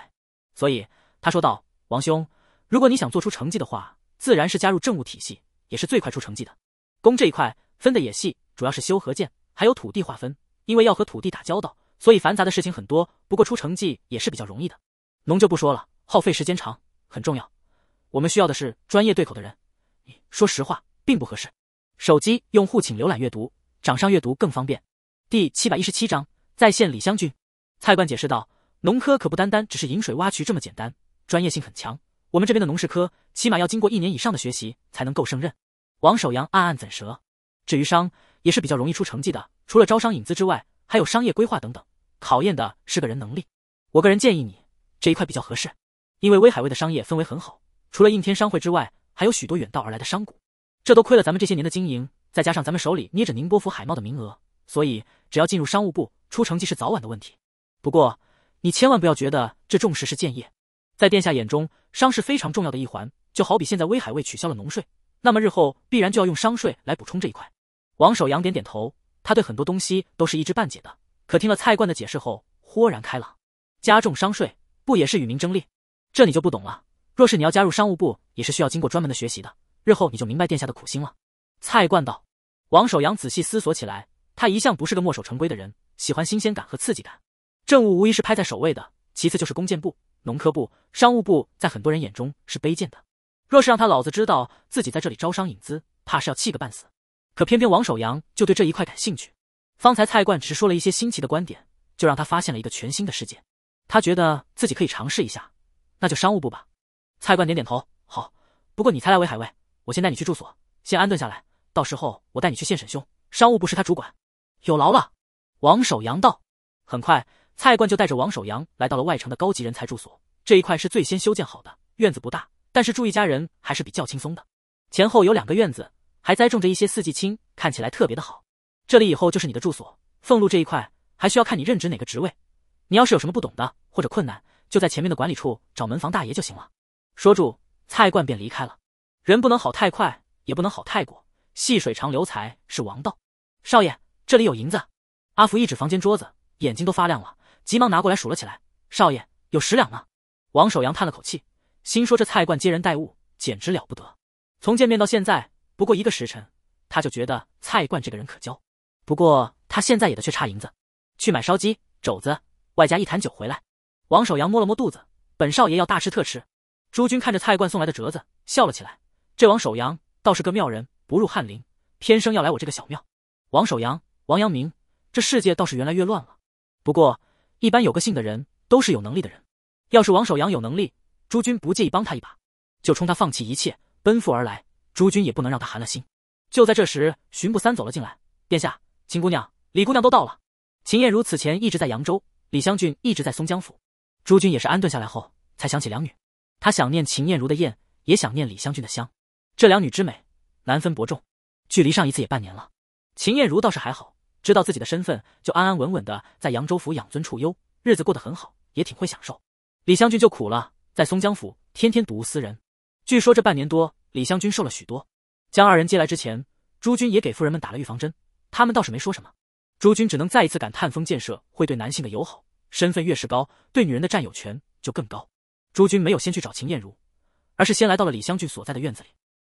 所以。他说道：“王兄，如果你想做出成绩的话，自然是加入政务体系，也是最快出成绩的。工这一块分的也细，主要是修和建，还有土地划分。因为要和土地打交道，所以繁杂的事情很多。不过出成绩也是比较容易的。农就不说了，耗费时间长，很重要。我们需要的是专业对口的人。说实话，并不合适。”手机用户请浏览阅读，掌上阅读更方便。第七百一十七章，在线李湘君。蔡冠解释道：“农科可不单单只是引水挖渠这么简单。”专业性很强，我们这边的农事科起码要经过一年以上的学习才能够胜任。王守阳暗暗怎舌，至于商也是比较容易出成绩的，除了招商引资之外，还有商业规划等等，考验的是个人能力。我个人建议你这一块比较合适，因为威海卫的商业氛围很好，除了应天商会之外，还有许多远道而来的商贾，这都亏了咱们这些年的经营，再加上咱们手里捏着宁波府海贸的名额，所以只要进入商务部，出成绩是早晚的问题。不过你千万不要觉得这重视是建业。在殿下眼中，商是非常重要的一环，就好比现在威海卫取消了农税，那么日后必然就要用商税来补充这一块。王守阳点点头，他对很多东西都是一知半解的，可听了蔡冠的解释后，豁然开朗。加重商税，不也是与民争利？这你就不懂了。若是你要加入商务部，也是需要经过专门的学习的。日后你就明白殿下的苦心了。蔡冠道。王守阳仔细思索起来，他一向不是个墨守成规的人，喜欢新鲜感和刺激感。政务无疑是排在首位的，其次就是弓箭部。农科部、商务部在很多人眼中是卑贱的，若是让他老子知道自己在这里招商引资，怕是要气个半死。可偏偏王守阳就对这一块感兴趣。方才蔡冠只说了一些新奇的观点，就让他发现了一个全新的世界。他觉得自己可以尝试一下，那就商务部吧。蔡冠点点头，好。不过你才来威海卫，我先带你去住所，先安顿下来。到时候我带你去见审兄，商务部是他主管。有劳了。王守阳道。很快。蔡冠就带着王守阳来到了外城的高级人才住所，这一块是最先修建好的，院子不大，但是住一家人还是比较轻松的。前后有两个院子，还栽种着一些四季青，看起来特别的好。这里以后就是你的住所，俸禄这一块还需要看你任职哪个职位。你要是有什么不懂的或者困难，就在前面的管理处找门房大爷就行了。说住，蔡冠便离开了。人不能好太快，也不能好太过，细水长流才是王道。少爷，这里有银子。阿福一指房间桌子，眼睛都发亮了。急忙拿过来数了起来，少爷有十两呢。王守阳叹了口气，心说这菜罐接人待物简直了不得。从见面到现在不过一个时辰，他就觉得菜罐这个人可交。不过他现在也得缺差银子，去买烧鸡、肘子，外加一坛酒回来。王守阳摸了摸肚子，本少爷要大吃特吃。诸君看着菜罐送来的折子，笑了起来。这王守阳倒是个妙人，不入翰林，偏生要来我这个小庙。王守阳、王阳明，这世界倒是越来越乱了。不过。一般有个姓的人都是有能力的人。要是王守阳有能力，朱军不介意帮他一把，就冲他放弃一切奔赴而来，朱军也不能让他寒了心。就在这时，巡捕三走了进来。殿下，秦姑娘、李姑娘都到了。秦燕如此前一直在扬州，李香君一直在松江府。朱军也是安顿下来后才想起两女。他想念秦燕如的燕，也想念李香君的香。这两女之美，难分伯仲。距离上一次也半年了。秦燕如倒是还好。知道自己的身份，就安安稳稳的在扬州府养尊处优，日子过得很好，也挺会享受。李香君就苦了，在松江府天天睹物思人。据说这半年多，李香君瘦了许多。将二人接来之前，朱军也给夫人们打了预防针，他们倒是没说什么。朱军只能再一次感叹封建社会对男性的友好，身份越是高，对女人的占有权就更高。朱军没有先去找秦艳茹，而是先来到了李香君所在的院子里。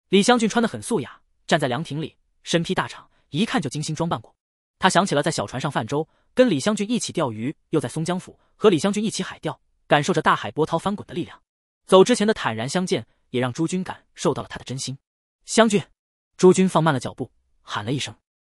李香君穿得很素雅，站在凉亭里，身披大氅，一看就精心装扮过。他想起了在小船上泛舟，跟李香俊一起钓鱼；又在松江府和李香俊一起海钓，感受着大海波涛翻滚的力量。走之前的坦然相见，也让朱军感受到了他的真心。香俊，朱军放慢了脚步，喊了一声。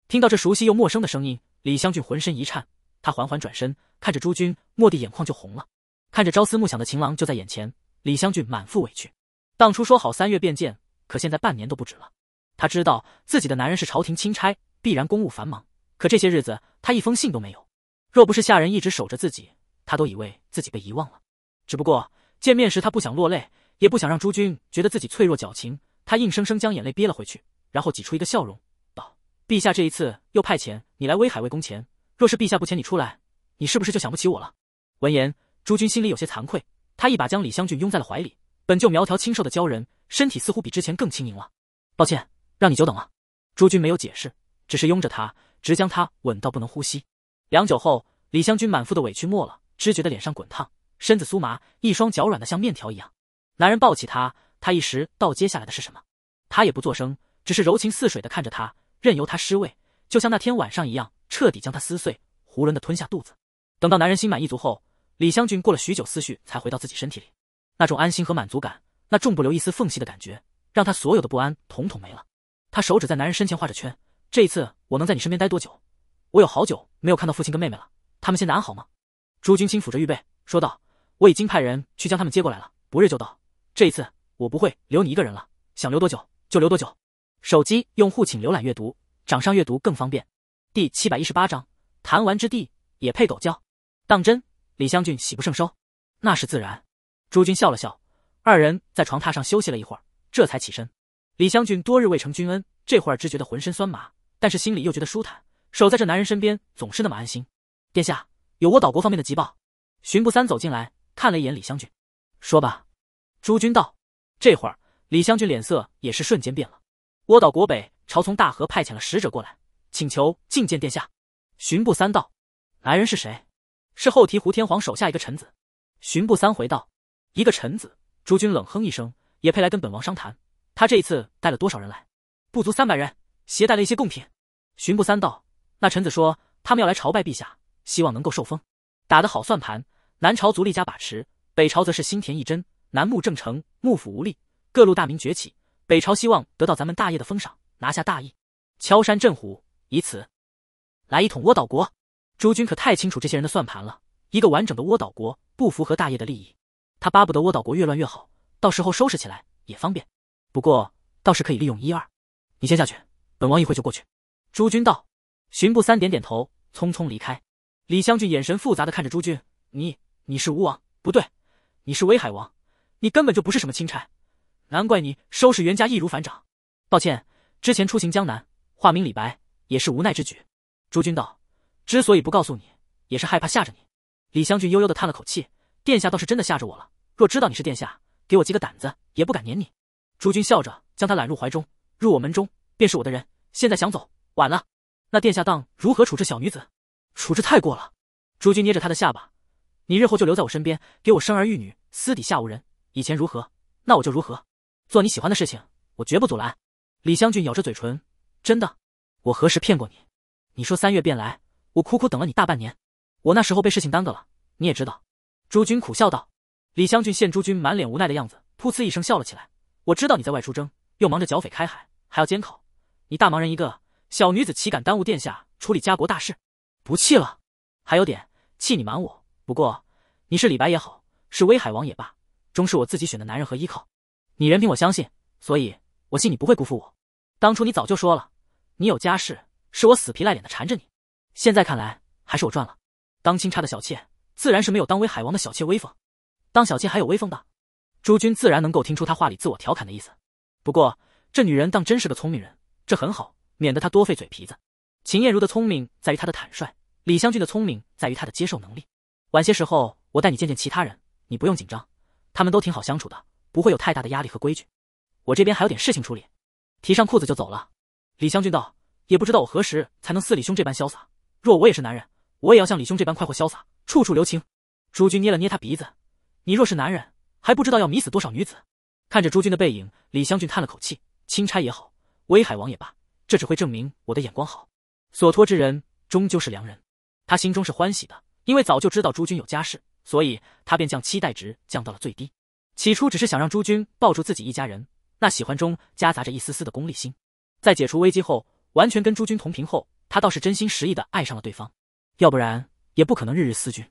听到这熟悉又陌生的声音，李香俊浑身一颤，他缓缓转身，看着朱军，蓦地眼眶就红了。看着朝思暮想的情郎就在眼前，李香俊满腹委屈。当初说好三月便见，可现在半年都不止了。他知道自己的男人是朝廷钦差，必然公务繁忙。可这些日子他一封信都没有，若不是下人一直守着自己，他都以为自己被遗忘了。只不过见面时他不想落泪，也不想让朱军觉得自己脆弱矫情，他硬生生将眼泪憋了回去，然后挤出一个笑容道：“陛下这一次又派遣你来威海卫宫前，若是陛下不遣你出来，你是不是就想不起我了？”闻言，朱军心里有些惭愧，他一把将李香俊拥在了怀里，本就苗条清瘦的鲛人身体似乎比之前更轻盈了。抱歉，让你久等了。朱军没有解释，只是拥着他。直将他吻到不能呼吸。良久后，李香君满腹的委屈没了，只觉得脸上滚烫，身子酥麻，一双脚软的像面条一样。男人抱起她，她一时道：“接下来的是什么？”他也不作声，只是柔情似水的看着她，任由她失位，就像那天晚上一样，彻底将她撕碎，囫囵的吞下肚子。等到男人心满意足后，李香君过了许久，思绪才回到自己身体里。那种安心和满足感，那种不留一丝缝隙的感觉，让她所有的不安统统没了。她手指在男人身前画着圈。这一次我能在你身边待多久？我有好久没有看到父亲跟妹妹了，他们现在安好吗？朱军轻抚着玉备说道：“我已经派人去将他们接过来了，不日就到。这一次我不会留你一个人了，想留多久就留多久。”手机用户请浏览阅读，掌上阅读更方便。第七百一十八章：弹丸之地也配狗叫？当真？李湘俊喜不胜收。那是自然。朱军笑了笑。二人在床榻上休息了一会儿，这才起身。李湘俊多日未成君恩，这会儿只觉得浑身酸麻。但是心里又觉得舒坦，守在这男人身边总是那么安心。殿下有倭岛国方面的急报。巡捕三走进来看了一眼李香君，说吧。朱军道。这会儿李香君脸色也是瞬间变了。倭岛国北朝从大河派遣了使者过来，请求觐见殿下。巡捕三道。来人是谁？是后醍醐天皇手下一个臣子。巡捕三回道。一个臣子。朱军冷哼一声，也配来跟本王商谈？他这一次带了多少人来？不足三百人。携带了一些贡品，巡捕三道那臣子说他们要来朝拜陛下，希望能够受封。打得好算盘，南朝足力家把持，北朝则是心田一针，南木正成幕府无力，各路大名崛起，北朝希望得到咱们大业的封赏，拿下大义，敲山震虎，以此来一统倭岛国。诸君可太清楚这些人的算盘了。一个完整的倭岛国不符合大业的利益，他巴不得倭岛国越乱越好，到时候收拾起来也方便。不过倒是可以利用一二，你先下去。本王一会就过去。朱军道，巡捕三点点头，匆匆离开。李湘君眼神复杂的看着朱军：“你，你是吴王？不对，你是威海王，你根本就不是什么钦差，难怪你收拾袁家易如反掌。抱歉，之前出行江南，化名李白，也是无奈之举。”朱军道：“之所以不告诉你，也是害怕吓着你。”李湘君悠悠的叹了口气：“殿下倒是真的吓着我了，若知道你是殿下，给我几个胆子也不敢撵你。”朱军笑着将他揽入怀中：“入我门中。”便是我的人，现在想走，晚了。那殿下当如何处置小女子？处置太过了。朱军捏着他的下巴：“你日后就留在我身边，给我生儿育女，私底下无人。以前如何，那我就如何做你喜欢的事情，我绝不阻拦。”李香君咬着嘴唇：“真的？我何时骗过你？你说三月便来，我苦苦等了你大半年。我那时候被事情耽搁了，你也知道。”朱军苦笑道。李香君见朱军满脸无奈的样子，噗呲一声笑了起来：“我知道你在外出征，又忙着剿匪、开海，还要监考。”你大忙人一个，小女子岂敢耽误殿下处理家国大事？不气了，还有点气你瞒我。不过你是李白也好，是威海王也罢，终是我自己选的男人和依靠。你人品我相信，所以我信你不会辜负我。当初你早就说了，你有家室，是我死皮赖脸的缠着你。现在看来，还是我赚了。当清差的小妾，自然是没有当威海王的小妾威风。当小妾还有威风的，诸君自然能够听出他话里自我调侃的意思。不过这女人当真是个聪明人。这很好，免得他多费嘴皮子。秦艳如的聪明在于她的坦率，李香君的聪明在于他的接受能力。晚些时候我带你见见其他人，你不用紧张，他们都挺好相处的，不会有太大的压力和规矩。我这边还有点事情处理，提上裤子就走了。李香君道：“也不知道我何时才能似李兄这般潇洒。若我也是男人，我也要像李兄这般快活潇洒，处处留情。”朱军捏了捏他鼻子：“你若是男人，还不知道要迷死多少女子。”看着朱军的背影，李香君叹了口气：“钦差也好。”威海王也罢，这只会证明我的眼光好。所托之人终究是良人，他心中是欢喜的，因为早就知道诸君有家室，所以他便将期待值降到了最低。起初只是想让诸君抱住自己一家人，那喜欢中夹杂着一丝丝的功利心。在解除危机后，完全跟诸君同频后，他倒是真心实意的爱上了对方，要不然也不可能日日思君。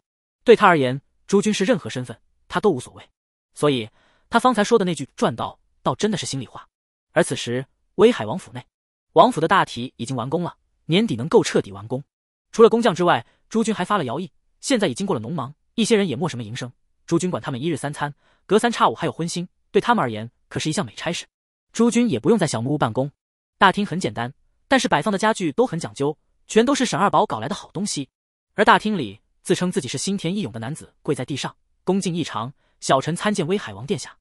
对他而言，诸君是任何身份，他都无所谓。所以他方才说的那句赚到，倒真的是心里话。而此时。威海王府内，王府的大体已经完工了，年底能够彻底完工。除了工匠之外，朱军还发了徭役，现在已经过了农忙，一些人也没什么营生，朱军管他们一日三餐，隔三差五还有荤腥，对他们而言可是一项美差事。朱军也不用在小木屋办公，大厅很简单，但是摆放的家具都很讲究，全都是沈二宝搞来的好东西。而大厅里自称自己是新田义勇的男子跪在地上，恭敬异常。小臣参见威海王殿下。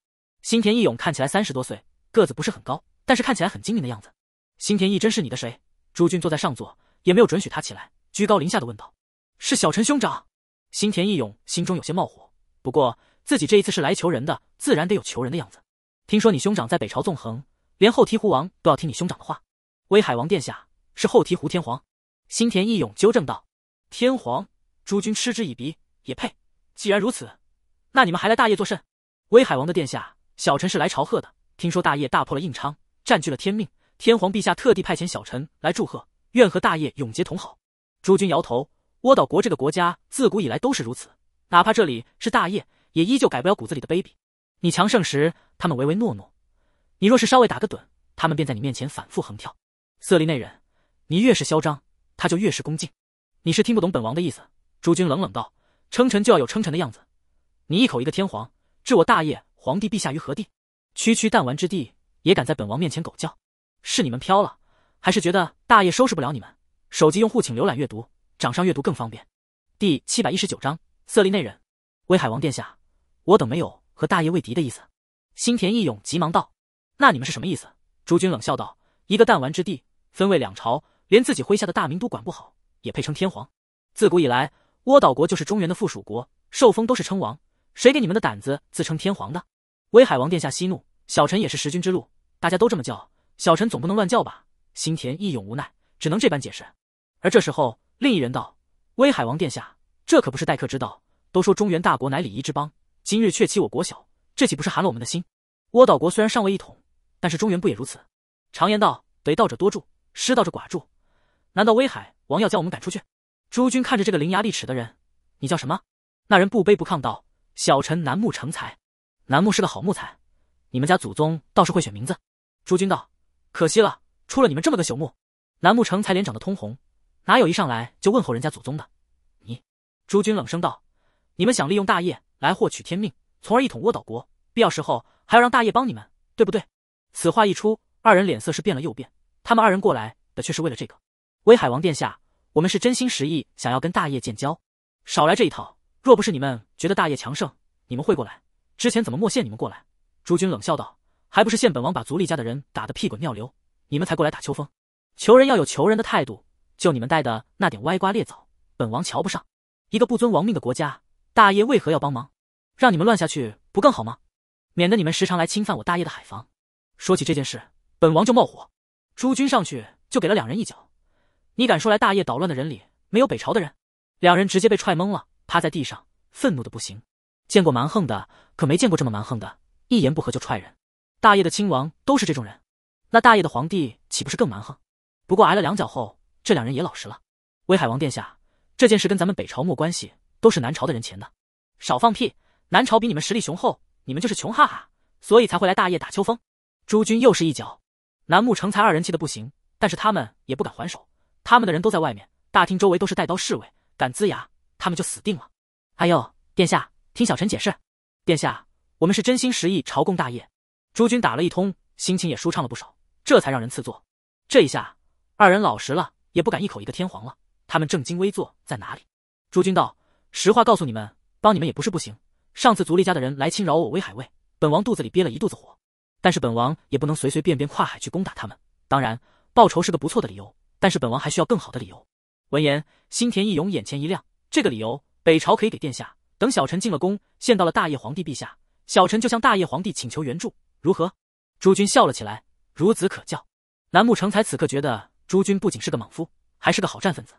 新田义勇看起来三十多岁，个子不是很高。但是看起来很精明的样子。新田义真是你的谁？朱军坐在上座，也没有准许他起来，居高临下的问道：“是小陈兄长。”新田义勇心中有些冒火，不过自己这一次是来求人的，自然得有求人的样子。听说你兄长在北朝纵横，连后醍醐王都要听你兄长的话。威海王殿下是后醍醐天皇，新田义勇纠正道：“天皇。”诸君嗤之以鼻，也配？既然如此，那你们还来大业作甚？威海王的殿下，小陈是来朝贺的。听说大业大破了印昌。占据了天命，天皇陛下特地派遣小臣来祝贺，愿和大业永结同好。诸君摇头，倭岛国这个国家自古以来都是如此，哪怕这里是大业，也依旧改不了骨子里的卑鄙。你强盛时，他们唯唯诺诺；你若是稍微打个盹，他们便在你面前反复横跳。色厉内荏，你越是嚣张，他就越是恭敬。你是听不懂本王的意思？诸君冷冷道：“称臣就要有称臣的样子，你一口一个天皇，置我大业皇帝陛下于何地？区区弹丸之地。”也敢在本王面前狗叫？是你们飘了，还是觉得大爷收拾不了你们？手机用户请浏览阅读，掌上阅读更方便。第七百一十九章色厉内荏。威海王殿下，我等没有和大爷为敌的意思。新田义勇急忙道：“那你们是什么意思？”朱军冷笑道：“一个弹丸之地，分为两朝，连自己麾下的大明都管不好，也配称天皇？自古以来，倭岛国就是中原的附属国，受封都是称王，谁给你们的胆子自称天皇的？”威海王殿下息怒。小陈也是识君之路，大家都这么叫，小陈总不能乱叫吧？新田义勇无奈，只能这般解释。而这时候，另一人道：“威海王殿下，这可不是待客之道。都说中原大国乃礼仪之邦，今日却欺我国小，这岂不是寒了我们的心？倭岛国虽然尚未一统，但是中原不也如此？常言道，得道者多助，失道者寡助。难道威海王要将我们赶出去？”诸君看着这个伶牙俐齿的人，你叫什么？那人不卑不亢道：“小臣楠木成材，楠木是个好木材。”你们家祖宗倒是会选名字，朱军道，可惜了，出了你们这么个朽木。南木成才脸长得通红，哪有一上来就问候人家祖宗的？你，朱军冷声道，你们想利用大业来获取天命，从而一统倭岛国，必要时候还要让大业帮你们，对不对？此话一出，二人脸色是变了又变。他们二人过来的却是为了这个。威海王殿下，我们是真心实意想要跟大业建交，少来这一套。若不是你们觉得大业强盛，你们会过来？之前怎么莫羡你们过来？朱军冷笑道：“还不是现本王把足利家的人打得屁滚尿流，你们才过来打秋风。求人要有求人的态度，就你们带的那点歪瓜裂枣，本王瞧不上。一个不尊王命的国家，大业为何要帮忙？让你们乱下去不更好吗？免得你们时常来侵犯我大业的海防。说起这件事，本王就冒火。朱军上去就给了两人一脚。你敢说来大业捣乱的人里没有北朝的人？两人直接被踹懵了，趴在地上，愤怒的不行。见过蛮横的，可没见过这么蛮横的。”一言不合就踹人，大业的亲王都是这种人，那大业的皇帝岂不是更蛮横？不过挨了两脚后，这两人也老实了。威海王殿下，这件事跟咱们北朝没关系，都是南朝的人牵的。少放屁！南朝比你们实力雄厚，你们就是穷哈哈，所以才会来大业打秋风。诸君又是一脚，南木成才二人气的不行，但是他们也不敢还手，他们的人都在外面大厅周围都是带刀侍卫，敢龇牙，他们就死定了。哎呦，殿下，听小臣解释，殿下。我们是真心实意朝贡大业，诸君打了一通，心情也舒畅了不少，这才让人赐座。这一下，二人老实了，也不敢一口一个天皇了。他们正襟危坐在哪里？诸君道，实话告诉你们，帮你们也不是不行。上次族利家的人来侵扰我威海卫，本王肚子里憋了一肚子火，但是本王也不能随随便便跨海去攻打他们。当然，报仇是个不错的理由，但是本王还需要更好的理由。闻言，新田义勇眼前一亮，这个理由北朝可以给殿下。等小臣进了宫，见到了大业皇帝陛下。小臣就向大业皇帝请求援助，如何？诸君笑了起来，孺子可教。南木成才此刻觉得，诸君不仅是个莽夫，还是个好战分子。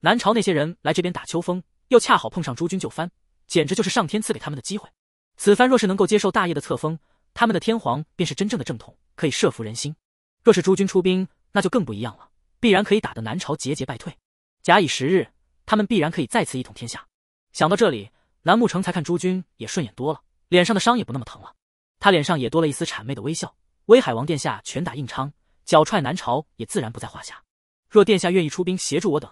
南朝那些人来这边打秋风，又恰好碰上诸君就藩，简直就是上天赐给他们的机会。此番若是能够接受大业的册封，他们的天皇便是真正的正统，可以慑服人心。若是诸君出兵，那就更不一样了，必然可以打得南朝节节败退。假以时日，他们必然可以再次一统天下。想到这里，南木成才看诸君也顺眼多了。脸上的伤也不那么疼了，他脸上也多了一丝谄媚的微笑。威海王殿下拳打硬昌，脚踹南朝，也自然不在话下。若殿下愿意出兵协助我等，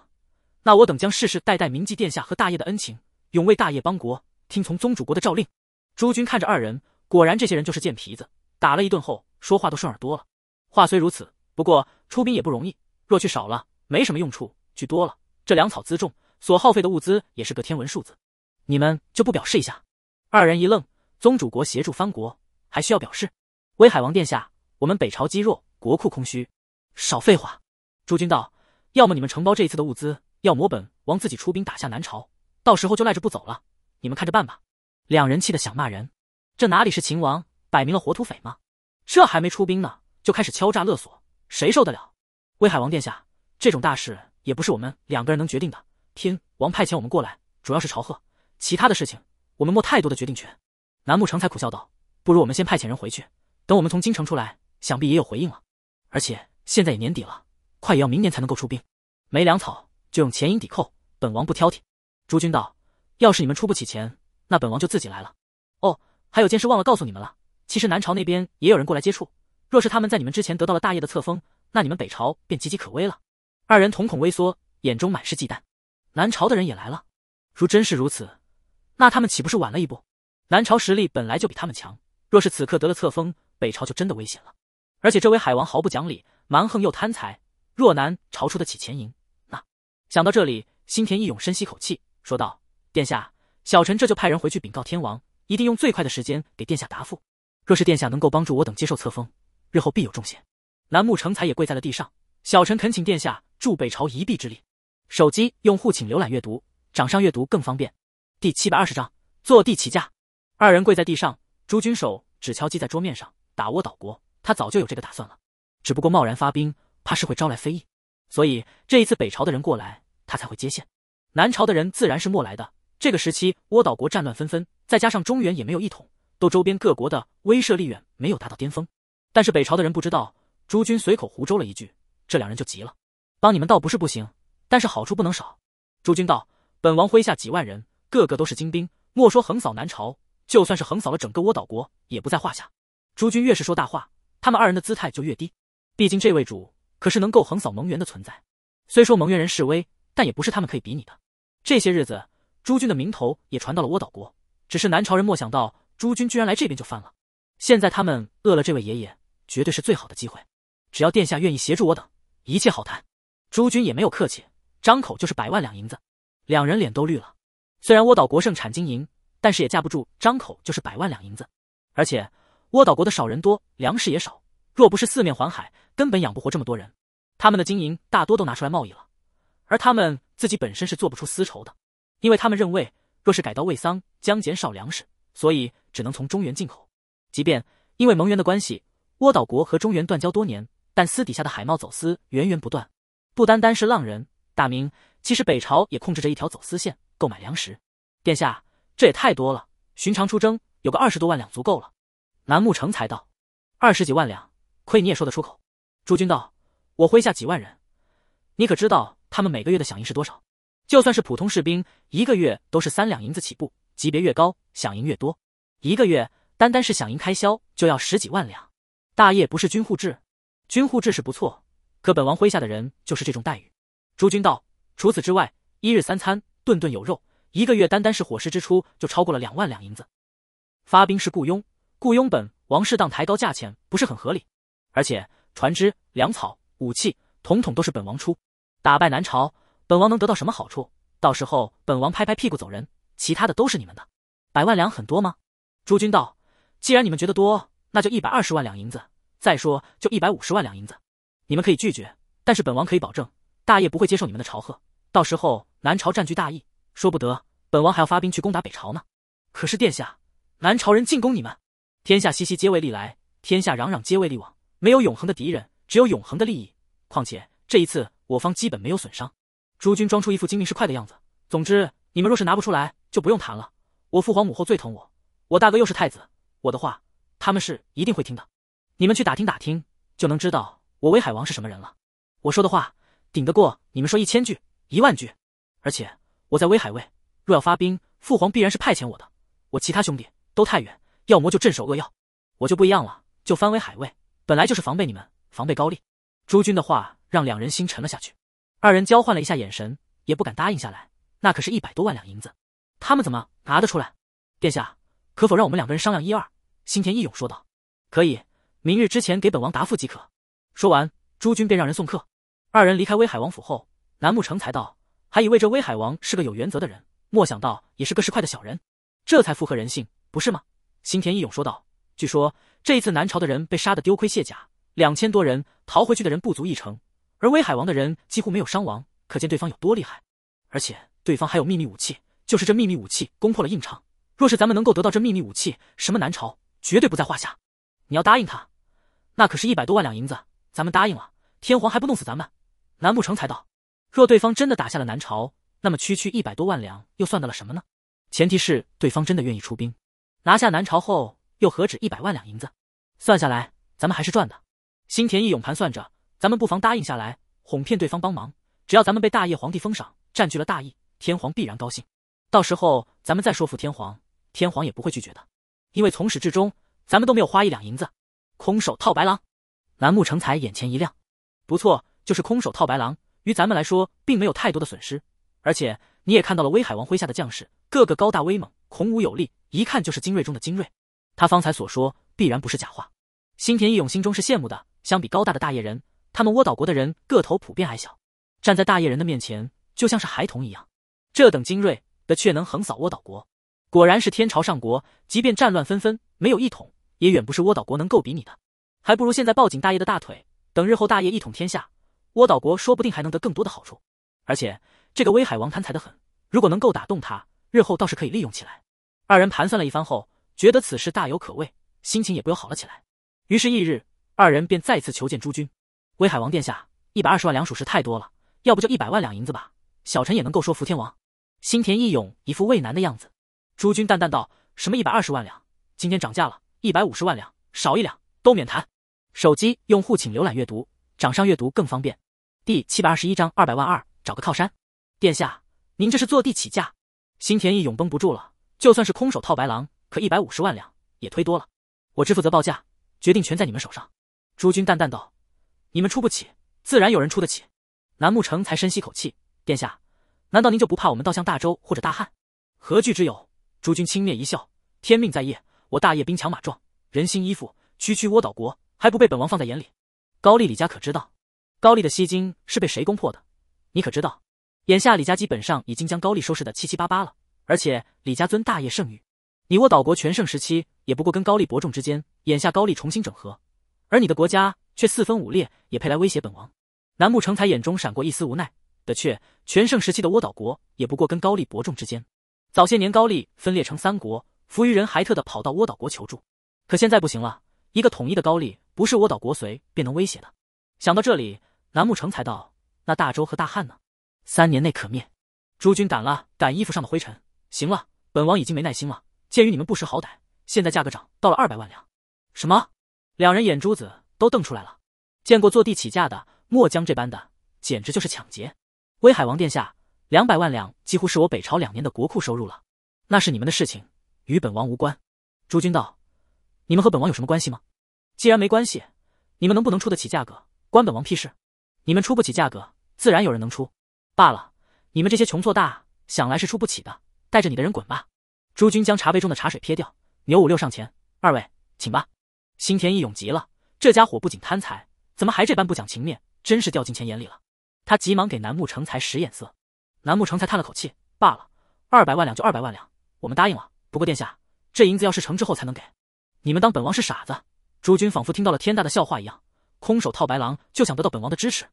那我等将世世代代铭记殿下和大业的恩情，永为大业邦国听从宗主国的诏令。诸君看着二人，果然这些人就是贱皮子，打了一顿后说话都顺耳多了。话虽如此，不过出兵也不容易，若去少了没什么用处，去多了这粮草辎重所耗费的物资也是个天文数字。你们就不表示一下？二人一愣。宗主国协助藩国，还需要表示？威海王殿下，我们北朝积弱，国库空虚。少废话！诸君道，要么你们承包这一次的物资，要么本王自己出兵打下南朝，到时候就赖着不走了。你们看着办吧。两人气得想骂人，这哪里是秦王，摆明了活土匪吗？这还没出兵呢，就开始敲诈勒索，谁受得了？威海王殿下，这种大事也不是我们两个人能决定的。天王派遣我们过来，主要是朝贺，其他的事情我们没太多的决定权。南木成才苦笑道：“不如我们先派遣人回去，等我们从京城出来，想必也有回应了。而且现在也年底了，快也要明年才能够出兵，没粮草就用钱银抵扣，本王不挑剔。”诸君道：“要是你们出不起钱，那本王就自己来了。”哦，还有件事忘了告诉你们了，其实南朝那边也有人过来接触，若是他们在你们之前得到了大业的册封，那你们北朝便岌岌可危了。二人瞳孔微缩，眼中满是忌惮。南朝的人也来了，如真是如此，那他们岂不是晚了一步？南朝实力本来就比他们强，若是此刻得了册封，北朝就真的危险了。而且这位海王毫不讲理，蛮横又贪财，若南朝出得起钱银，那……想到这里，新田义勇深吸口气，说道：“殿下，小臣这就派人回去禀告天王，一定用最快的时间给殿下答复。若是殿下能够帮助我等接受册封，日后必有重谢。”南木成才也跪在了地上，小臣恳请殿下助北朝一臂之力。手机用户请浏览阅读，掌上阅读更方便。第七百二十章坐地起价。二人跪在地上，朱军手只敲击在桌面上。打倭岛国，他早就有这个打算了，只不过贸然发兵，怕是会招来非议，所以这一次北朝的人过来，他才会接线。南朝的人自然是莫来的。这个时期，倭岛国战乱纷纷，再加上中原也没有一统，都周边各国的威慑力远没有达到巅峰。但是北朝的人不知道，朱军随口胡诌了一句，这两人就急了。帮你们倒不是不行，但是好处不能少。朱军道：“本王麾下几万人，个个都是精兵，莫说横扫南朝。”就算是横扫了整个倭岛国，也不在话下。诸君越是说大话，他们二人的姿态就越低。毕竟这位主可是能够横扫蒙元的存在。虽说蒙元人势微，但也不是他们可以比拟的。这些日子，诸君的名头也传到了倭岛国。只是南朝人莫想到，诸君居然来这边就犯了。现在他们饿了，这位爷爷绝对是最好的机会。只要殿下愿意协助我等，一切好谈。诸君也没有客气，张口就是百万两银子，两人脸都绿了。虽然倭岛国盛产金银。但是也架不住张口就是百万两银子，而且倭岛国的少人多，粮食也少，若不是四面环海，根本养不活这么多人。他们的金银大多都拿出来贸易了，而他们自己本身是做不出丝绸的，因为他们认为若是改刀为桑，将减少粮食，所以只能从中原进口。即便因为蒙元的关系，倭岛国和中原断交多年，但私底下的海贸走私源源不断。不单单是浪人，大明其实北朝也控制着一条走私线，购买粮食。殿下。这也太多了，寻常出征有个二十多万两足够了。南木成才道，二十几万两，亏你也说得出口。朱军道，我麾下几万人，你可知道他们每个月的饷银是多少？就算是普通士兵，一个月都是三两银子起步，级别越高，饷银越多。一个月单单是饷银开销就要十几万两。大业不是军户制，军户制是不错，可本王麾下的人就是这种待遇。朱军道，除此之外，一日三餐，顿顿有肉。一个月单单是伙食支出就超过了两万两银子。发兵是雇佣，雇佣本王适当抬高价钱不是很合理。而且船只、粮草、武器统统都是本王出。打败南朝，本王能得到什么好处？到时候本王拍拍屁股走人，其他的都是你们的。百万两很多吗？诸君道，既然你们觉得多，那就一百二十万两银子。再说就一百五十万两银子，你们可以拒绝，但是本王可以保证，大业不会接受你们的朝贺。到时候南朝占据大义。说不得，本王还要发兵去攻打北朝呢。可是殿下，南朝人进攻你们，天下熙熙皆为利来，天下攘攘皆为利往。没有永恒的敌人，只有永恒的利益。况且这一次我方基本没有损伤。诸君装出一副精明是快的样子。总之，你们若是拿不出来，就不用谈了。我父皇母后最疼我，我大哥又是太子，我的话他们是一定会听的。你们去打听打听，就能知道我威海王是什么人了。我说的话顶得过你们说一千句、一万句，而且。我在威海卫，若要发兵，父皇必然是派遣我的。我其他兄弟都太远，要么就镇守扼要，我就不一样了，就翻威海卫，本来就是防备你们，防备高丽。朱军的话让两人心沉了下去，二人交换了一下眼神，也不敢答应下来。那可是一百多万两银子，他们怎么拿得出来？殿下可否让我们两个人商量一二？新田义勇说道。可以，明日之前给本王答复即可。说完，朱军便让人送客。二人离开威海王府后，南木成才道。还以为这威海王是个有原则的人，莫想到也是个市侩的小人，这才符合人性，不是吗？新田义勇说道。据说这一次南朝的人被杀的丢盔卸甲，两千多人逃回去的人不足一成，而威海王的人几乎没有伤亡，可见对方有多厉害。而且对方还有秘密武器，就是这秘密武器攻破了硬厂。若是咱们能够得到这秘密武器，什么南朝绝对不在话下。你要答应他，那可是一百多万两银子，咱们答应了，天皇还不弄死咱们？难不成才道？若对方真的打下了南朝，那么区区一百多万两又算得了什么呢？前提是对方真的愿意出兵，拿下南朝后，又何止一百万两银子？算下来，咱们还是赚的。新田义勇盘算着，咱们不妨答应下来，哄骗对方帮忙。只要咱们被大业皇帝封赏，占据了大义，天皇必然高兴。到时候，咱们再说服天皇，天皇也不会拒绝的，因为从始至终，咱们都没有花一两银子，空手套白狼。楠木成才眼前一亮，不错，就是空手套白狼。于咱们来说，并没有太多的损失，而且你也看到了威海王麾下的将士，个个高大威猛，孔武有力，一看就是精锐中的精锐。他方才所说，必然不是假话。新田义勇心中是羡慕的。相比高大的大业人，他们倭岛国的人个头普遍矮小，站在大业人的面前，就像是孩童一样。这等精锐的，却能横扫倭岛国，果然是天朝上国。即便战乱纷纷，没有一统，也远不是倭岛国能够比拟的。还不如现在抱紧大业的大腿，等日后大业一统天下。倭岛国说不定还能得更多的好处，而且这个威海王贪财的很，如果能够打动他，日后倒是可以利用起来。二人盘算了一番后，觉得此事大有可为，心情也不由好了起来。于是翌日，二人便再次求见诸君。威海王殿下，一百二十万两属实太多了，要不就一百万两银子吧，小臣也能够说服天王。新田义勇一副畏难的样子。诸君淡淡道：“什么一百二十万两，今天涨价了，一百五十万两，少一两都免谈。”手机用户请浏览阅读，掌上阅读更方便。第七百二十一章二百万二找个靠山。殿下，您这是坐地起价。新田义永绷不住了，就算是空手套白狼，可一百五十万两也忒多了。我只负责报价，决定权在你们手上。朱军淡淡道：“你们出不起，自然有人出得起。”南木成才深吸口气：“殿下，难道您就不怕我们倒向大周或者大汉？何惧之有？”朱军轻蔑一笑：“天命在业，我大业兵强马壮，人心依附，区区倭岛国还不被本王放在眼里。”高丽李家可知道？高丽的西京是被谁攻破的？你可知道？眼下李家基本上已经将高丽收拾的七七八八了，而且李家尊大业盛誉。你我岛国全盛时期也不过跟高丽伯仲之间，眼下高丽重新整合，而你的国家却四分五裂，也配来威胁本王？南木成才眼中闪过一丝无奈。的确，全盛时期的倭岛国也不过跟高丽伯仲之间。早些年高丽分裂成三国，扶余人还特地跑到倭岛国求助，可现在不行了，一个统一的高丽不是倭岛国随便能威胁的。想到这里，南木成才道：“那大周和大汉呢？三年内可灭。诸君，掸了掸衣服上的灰尘。行了，本王已经没耐心了。鉴于你们不识好歹，现在价格涨到了二百万两。”什么？两人眼珠子都瞪出来了。见过坐地起价的，墨江这般的，简直就是抢劫。威海王殿下，两百万两几乎是我北朝两年的国库收入了。那是你们的事情，与本王无关。诸君道，你们和本王有什么关系吗？既然没关系，你们能不能出得起价格？关本王屁事！你们出不起价格，自然有人能出。罢了，你们这些穷做大，想来是出不起的。带着你的人滚吧！诸君将茶杯中的茶水撇掉。牛五六上前，二位请吧。新田义勇急了，这家伙不仅贪财，怎么还这般不讲情面？真是掉进钱眼里了。他急忙给南木成才使眼色。南木成才叹了口气，罢了，二百万两就二百万两，我们答应了。不过殿下，这银子要是成之后才能给。你们当本王是傻子？诸君仿佛听到了天大的笑话一样。空手套白狼就想得到本王的支持？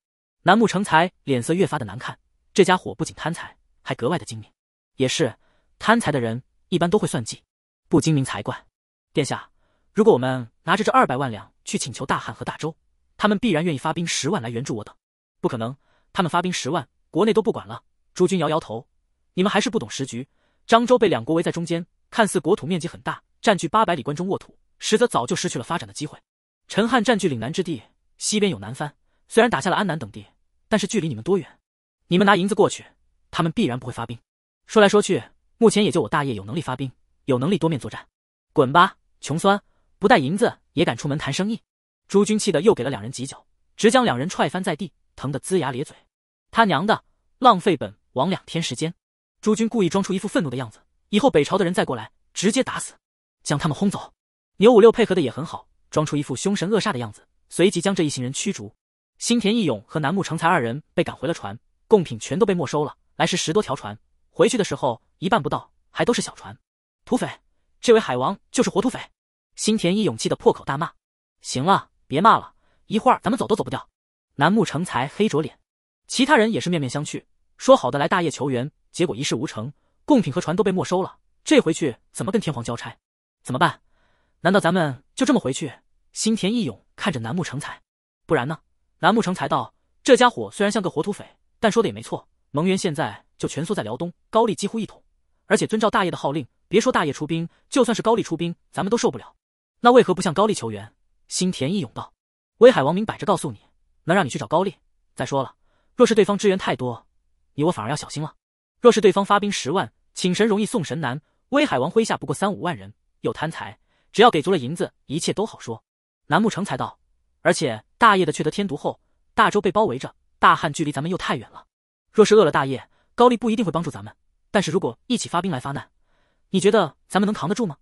楠木成才脸色越发的难看。这家伙不仅贪财，还格外的精明。也是，贪财的人一般都会算计，不精明才怪。殿下，如果我们拿着这二百万两去请求大汉和大周，他们必然愿意发兵十万来援助我等。不可能，他们发兵十万，国内都不管了。朱军摇摇头，你们还是不懂时局。漳州被两国围在中间，看似国土面积很大，占据八百里关中沃土，实则早就失去了发展的机会。陈汉占据岭南之地。西边有南番，虽然打下了安南等地，但是距离你们多远？你们拿银子过去，他们必然不会发兵。说来说去，目前也就我大业有能力发兵，有能力多面作战。滚吧，穷酸，不带银子也敢出门谈生意？朱军气的又给了两人几脚，直将两人踹翻在地，疼得龇牙咧嘴。他娘的，浪费本王两天时间！朱军故意装出一副愤怒的样子，以后北朝的人再过来，直接打死，将他们轰走。牛五六配合的也很好，装出一副凶神恶煞的样子。随即将这一行人驱逐，新田义勇和楠木成才二人被赶回了船，贡品全都被没收了。来时十多条船，回去的时候一半不到，还都是小船。土匪，这位海王就是活土匪！新田义勇气得破口大骂。行了，别骂了，一会儿咱们走都走不掉。楠木成才黑着脸，其他人也是面面相觑。说好的来大业求援，结果一事无成，贡品和船都被没收了，这回去怎么跟天皇交差？怎么办？难道咱们就这么回去？新田义勇。看着楠木成才，不然呢？楠木成才道：“这家伙虽然像个活土匪，但说的也没错。蒙元现在就蜷缩在辽东，高丽几乎一统。而且遵照大业的号令，别说大业出兵，就算是高丽出兵，咱们都受不了。那为何不向高丽求援？”新田义勇道：“威海王明摆着告诉你，能让你去找高丽。再说了，若是对方支援太多，你我反而要小心了。若是对方发兵十万，请神容易送神难。威海王麾下不过三五万人，又贪财，只要给足了银子，一切都好说。”南木成才道：“而且大业的却得天毒后，大周被包围着，大汉距离咱们又太远了。若是饿了大业，高丽不一定会帮助咱们。但是如果一起发兵来发难，你觉得咱们能扛得住吗？”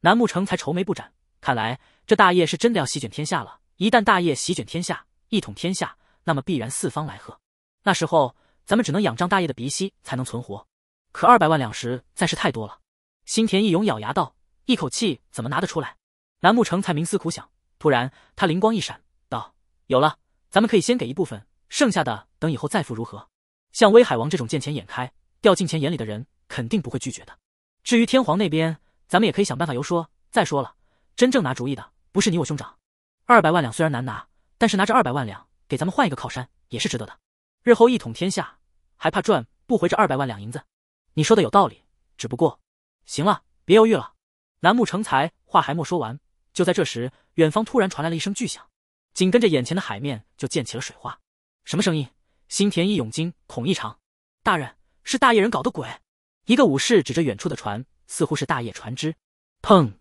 南木成才愁眉不展，看来这大业是真的要席卷天下了。一旦大业席卷天下，一统天下，那么必然四方来贺。那时候，咱们只能仰仗大业的鼻息才能存活。可二百万两实在是太多了。”新田义勇咬牙道：“一口气怎么拿得出来？”南木成才冥思苦想。突然，他灵光一闪，道：“有了，咱们可以先给一部分，剩下的等以后再付，如何？像威海王这种见钱眼开、掉进钱眼里的人，肯定不会拒绝的。至于天皇那边，咱们也可以想办法游说。再说了，真正拿主意的不是你我兄长。二百万两虽然难拿，但是拿这二百万两给咱们换一个靠山，也是值得的。日后一统天下，还怕赚不回这二百万两银子？你说的有道理，只不过……行了，别犹豫了。”楠木成才话还没说完。就在这时，远方突然传来了一声巨响，紧跟着眼前的海面就溅起了水花。什么声音？心田一涌，惊恐异常。大人，是大业人搞的鬼！一个武士指着远处的船，似乎是大业船只。砰！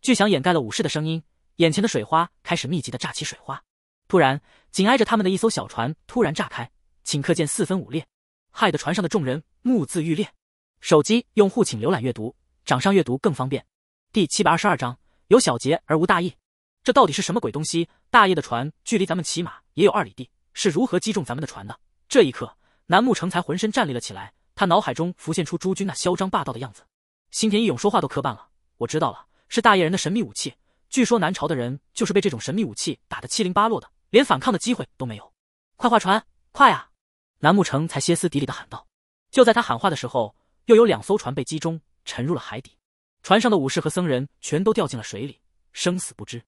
巨响掩盖了武士的声音，眼前的水花开始密集的炸起水花。突然，紧挨着他们的一艘小船突然炸开，顷刻间四分五裂，害得船上的众人目眦欲裂。手机用户请浏览阅读，掌上阅读更方便。第七百二十二章。有小节而无大义，这到底是什么鬼东西？大叶的船距离咱们起码也有二里地，是如何击中咱们的船的？这一刻，南木成才浑身站立了起来，他脑海中浮现出朱军那嚣张霸道的样子。新田义勇说话都磕绊了。我知道了，是大叶人的神秘武器，据说南朝的人就是被这种神秘武器打得七零八落的，连反抗的机会都没有。快划船，快啊！南木成才歇斯底里的喊道。就在他喊话的时候，又有两艘船被击中，沉入了海底。船上的武士和僧人全都掉进了水里，生死不知。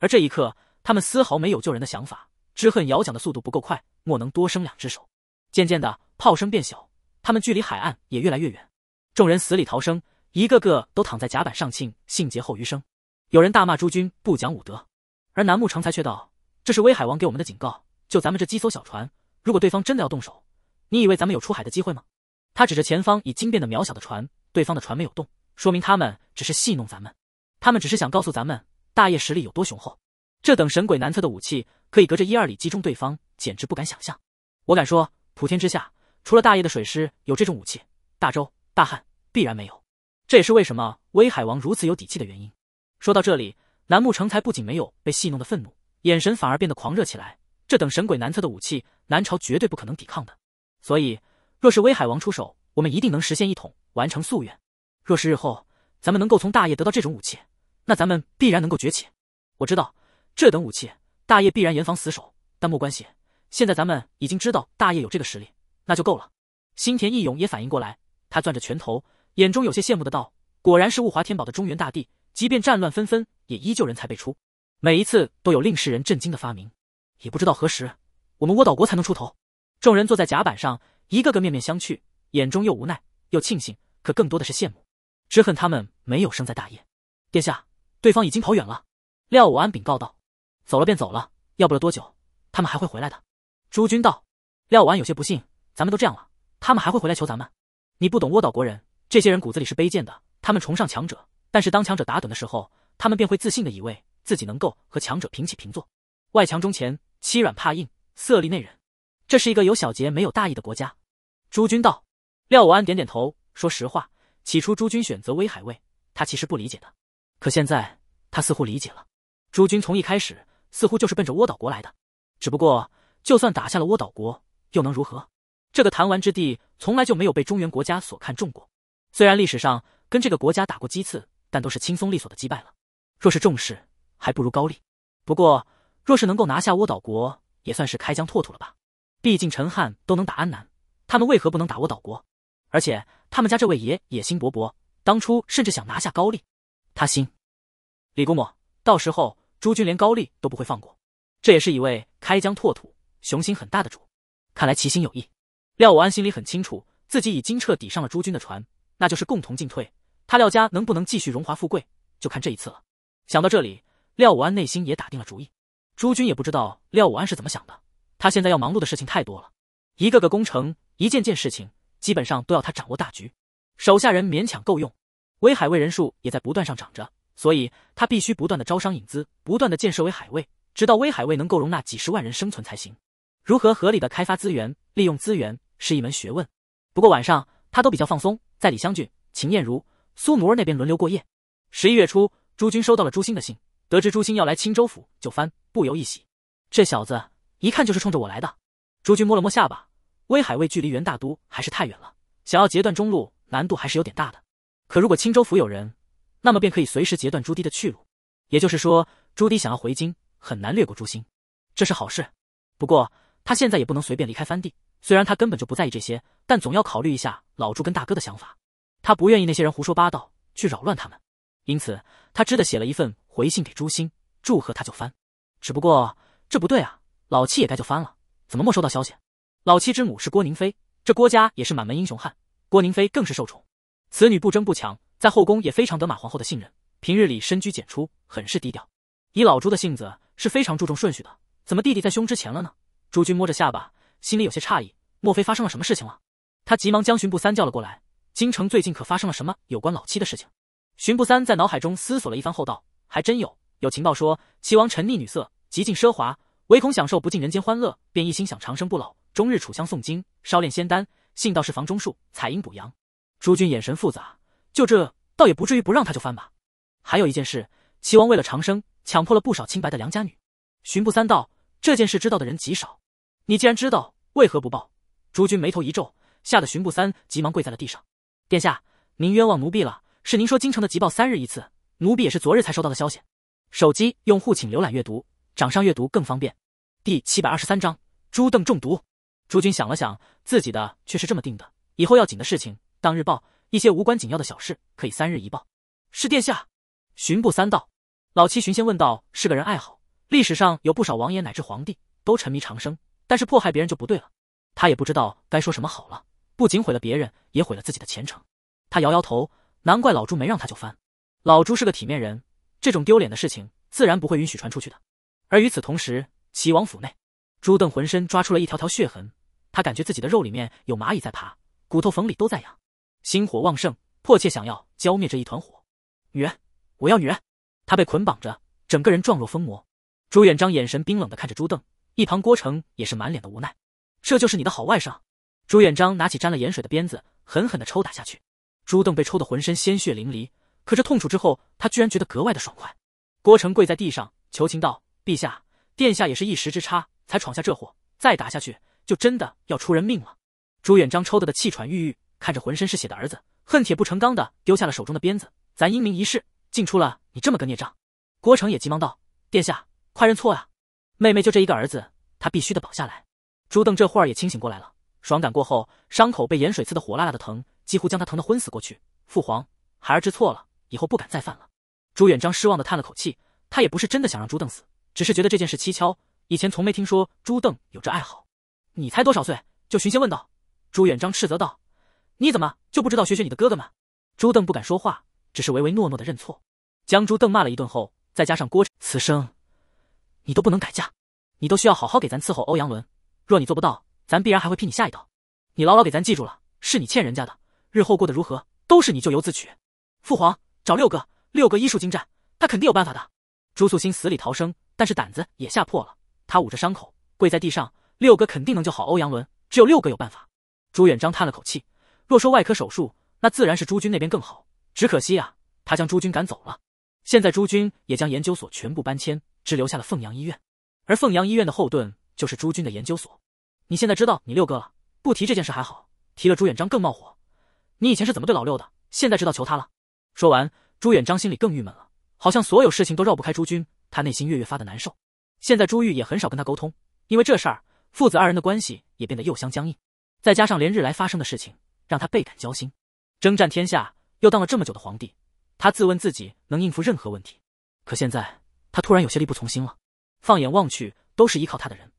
而这一刻，他们丝毫没有救人的想法，只恨摇桨的速度不够快，莫能多生两只手。渐渐的，炮声变小，他们距离海岸也越来越远。众人死里逃生，一个个都躺在甲板上庆幸劫后余生。有人大骂诸军不讲武德，而楠木成才却道：“这是威海王给我们的警告。就咱们这几艘小船，如果对方真的要动手，你以为咱们有出海的机会吗？”他指着前方已经变得渺小的船，对方的船没有动。说明他们只是戏弄咱们，他们只是想告诉咱们大业实力有多雄厚。这等神鬼难测的武器，可以隔着一二里击中对方，简直不敢想象。我敢说，普天之下，除了大业的水师有这种武器，大周、大汉必然没有。这也是为什么威海王如此有底气的原因。说到这里，南木成才不仅没有被戏弄的愤怒，眼神反而变得狂热起来。这等神鬼难测的武器，南朝绝对不可能抵抗的。所以，若是威海王出手，我们一定能实现一统，完成夙愿。若是日后咱们能够从大业得到这种武器，那咱们必然能够崛起。我知道这等武器，大业必然严防死守，但没关系。现在咱们已经知道大业有这个实力，那就够了。新田义勇也反应过来，他攥着拳头，眼中有些羡慕的道：“果然是物华天宝的中原大地，即便战乱纷纷，也依旧人才辈出，每一次都有令世人震惊的发明。也不知道何时我们倭岛国才能出头。”众人坐在甲板上，一个个面面相觑，眼中又无奈又庆幸，可更多的是羡慕。只恨他们没有生在大业，殿下，对方已经跑远了。廖武安禀告道：“走了便走了，要不了多久，他们还会回来的。”朱军道：“廖武安有些不信，咱们都这样了，他们还会回来求咱们？你不懂倭岛国人，这些人骨子里是卑贱的，他们崇尚强者，但是当强者打盹的时候，他们便会自信的以为自己能够和强者平起平坐。外强中前，欺软怕硬，色厉内荏，这是一个有小节没有大义的国家。”朱军道，廖武安点点头，说实话。起初，诸军选择威海卫，他其实不理解的，可现在他似乎理解了。诸军从一开始似乎就是奔着倭岛国来的，只不过就算打下了倭岛国，又能如何？这个弹丸之地从来就没有被中原国家所看重过。虽然历史上跟这个国家打过几次，但都是轻松利索的击败了。若是重视，还不如高丽。不过，若是能够拿下倭岛国，也算是开疆拓土了吧？毕竟陈汉都能打安南，他们为何不能打倭岛国？而且他们家这位爷野心勃勃，当初甚至想拿下高丽。他心李姑母，到时候朱军连高丽都不会放过。这也是一位开疆拓土、雄心很大的主，看来其心有异。廖武安心里很清楚，自己已经彻底上了朱军的船，那就是共同进退。他廖家能不能继续荣华富贵，就看这一次了。想到这里，廖武安内心也打定了主意。朱军也不知道廖武安是怎么想的，他现在要忙碌的事情太多了，一个个工程，一件件事情。基本上都要他掌握大局，手下人勉强够用，威海卫人数也在不断上涨着，所以他必须不断的招商引资，不断的建设威海卫，直到威海卫能够容纳几十万人生存才行。如何合理的开发资源，利用资源是一门学问。不过晚上他都比较放松，在李湘俊、秦燕如、苏奴儿那边轮流过夜。十一月初，朱军收到了朱星的信，得知朱星要来青州府就翻，不由一喜，这小子一看就是冲着我来的。朱军摸了摸下巴。威海卫距离元大都还是太远了，想要截断中路难度还是有点大的。可如果青州府有人，那么便可以随时截断朱棣的去路。也就是说，朱棣想要回京，很难掠过朱兴。这是好事。不过他现在也不能随便离开藩地，虽然他根本就不在意这些，但总要考虑一下老朱跟大哥的想法。他不愿意那些人胡说八道去扰乱他们，因此他只得写了一份回信给朱兴，祝贺他就藩。只不过这不对啊，老七也该就藩了，怎么没收到消息？老七之母是郭宁妃，这郭家也是满门英雄汉，郭宁妃更是受宠。此女不争不抢，在后宫也非常得马皇后的信任。平日里深居简出，很是低调。以老朱的性子是非常注重顺序的，怎么弟弟在兄之前了呢？朱军摸着下巴，心里有些诧异，莫非发生了什么事情了？他急忙将巡部三叫了过来。京城最近可发生了什么有关老七的事情？巡部三在脑海中思索了一番后道：“还真有，有情报说齐王沉溺女色，极尽奢华，唯恐享受不尽人间欢乐，便一心想长生不老。”终日储香诵经，烧炼仙丹，信道是房中术，采阴补阳。诸君眼神复杂，就这，倒也不至于不让他就翻吧。还有一件事，齐王为了长生，强迫了不少清白的良家女。巡捕三道这件事知道的人极少，你既然知道，为何不报？诸君眉头一皱，吓得巡捕三急忙跪在了地上。殿下，您冤枉奴婢了，是您说京城的急报三日一次，奴婢也是昨日才收到的消息。手机用户请浏览阅读，掌上阅读更方便。第七百二十三章：朱邓中毒。朱军想了想，自己的却是这么定的：以后要紧的事情当日报，一些无关紧要的小事可以三日一报。是殿下，巡捕三道。老七寻仙问道：“是个人爱好，历史上有不少王爷乃至皇帝都沉迷长生，但是迫害别人就不对了。”他也不知道该说什么好了，不仅毁了别人，也毁了自己的前程。他摇摇头，难怪老朱没让他就翻。老朱是个体面人，这种丢脸的事情自然不会允许传出去的。而与此同时，齐王府内。朱邓浑身抓出了一条条血痕，他感觉自己的肉里面有蚂蚁在爬，骨头缝里都在痒，心火旺盛，迫切想要浇灭这一团火。女人，我要女人！他被捆绑着，整个人状若疯魔。朱元璋眼神冰冷的看着朱邓，一旁郭成也是满脸的无奈。这就是你的好外甥？朱元璋拿起沾了盐水的鞭子，狠狠的抽打下去。朱邓被抽得浑身鲜血淋漓，可这痛楚之后，他居然觉得格外的爽快。郭成跪在地上求情道：“陛下，殿下也是一时之差。”才闯下这祸，再打下去就真的要出人命了。朱元璋抽得的气喘吁吁，看着浑身是血的儿子，恨铁不成钢的丢下了手中的鞭子。咱英明一世，竟出了你这么个孽障。郭成也急忙道：“殿下，快认错啊！妹妹就这一个儿子，他必须得保下来。”朱邓这会儿也清醒过来了，爽感过后，伤口被盐水刺得火辣辣的疼，几乎将他疼得昏死过去。父皇，孩儿知错了，以后不敢再犯了。朱元璋失望的叹了口气，他也不是真的想让朱邓死，只是觉得这件事蹊跷。以前从没听说朱邓有这爱好，你才多少岁就寻仙问道？朱元璋斥责道：“你怎么就不知道学学你的哥哥们？”朱邓不敢说话，只是唯唯诺诺的认错。将朱邓骂了一顿后，再加上郭此生，你都不能改嫁，你都需要好好给咱伺候欧阳伦。若你做不到，咱必然还会劈你下一道。你牢牢给咱记住了，是你欠人家的，日后过得如何都是你咎由自取。父皇找六哥，六哥医术精湛，他肯定有办法的。朱素心死里逃生，但是胆子也吓破了。他捂着伤口，跪在地上。六哥肯定能救好欧阳伦，只有六哥有办法。朱元璋叹了口气，若说外科手术，那自然是朱军那边更好。只可惜啊，他将朱军赶走了。现在朱军也将研究所全部搬迁，只留下了凤阳医院。而凤阳医院的后盾就是朱军的研究所。你现在知道你六哥了，不提这件事还好，提了朱元璋更冒火。你以前是怎么对老六的？现在知道求他了？说完，朱元璋心里更郁闷了，好像所有事情都绕不开朱军，他内心越越发的难受。现在朱玉也很少跟他沟通，因为这事儿，父子二人的关系也变得又相僵硬。再加上连日来发生的事情，让他倍感焦心。征战天下，又当了这么久的皇帝，他自问自己能应付任何问题，可现在他突然有些力不从心了。放眼望去，都是依靠他的人，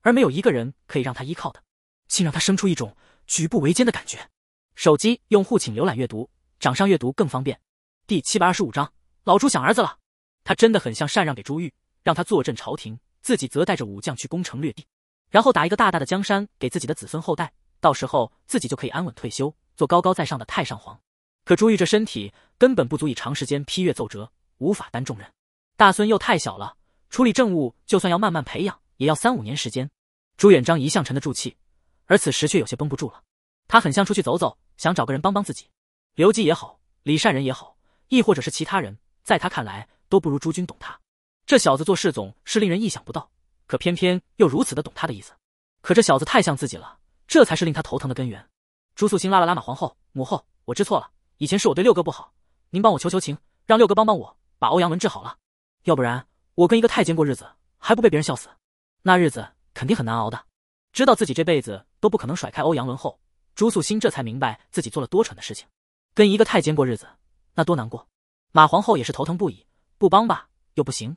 而没有一个人可以让他依靠的，竟让他生出一种举步维艰的感觉。手机用户请浏览阅读，掌上阅读更方便。第七百二十五章，老朱想儿子了，他真的很像禅让给朱玉。让他坐镇朝廷，自己则带着武将去攻城略地，然后打一个大大的江山给自己的子孙后代，到时候自己就可以安稳退休，做高高在上的太上皇。可朱玉这身体根本不足以长时间批阅奏折，无法担重任。大孙又太小了，处理政务就算要慢慢培养，也要三五年时间。朱元璋一向沉得住气，而此时却有些绷不住了。他很想出去走走，想找个人帮帮自己。刘基也好，李善人也好，亦或者是其他人，在他看来都不如朱军懂他。这小子做事总是令人意想不到，可偏偏又如此的懂他的意思。可这小子太像自己了，这才是令他头疼的根源。朱素心拉了拉马皇后，母后，我知错了。以前是我对六哥不好，您帮我求求情，让六哥帮帮我，把欧阳伦治好了。要不然我跟一个太监过日子，还不被别人笑死？那日子肯定很难熬的。知道自己这辈子都不可能甩开欧阳伦后，朱素心这才明白自己做了多蠢的事情。跟一个太监过日子，那多难过。马皇后也是头疼不已，不帮吧又不行。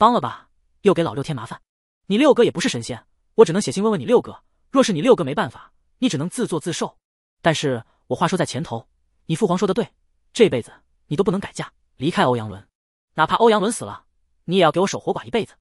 帮了吧，又给老六添麻烦。你六哥也不是神仙，我只能写信问问你六哥。若是你六哥没办法，你只能自作自受。但是我话说在前头，你父皇说的对，这辈子你都不能改嫁，离开欧阳伦，哪怕欧阳伦死了，你也要给我守活寡一辈子。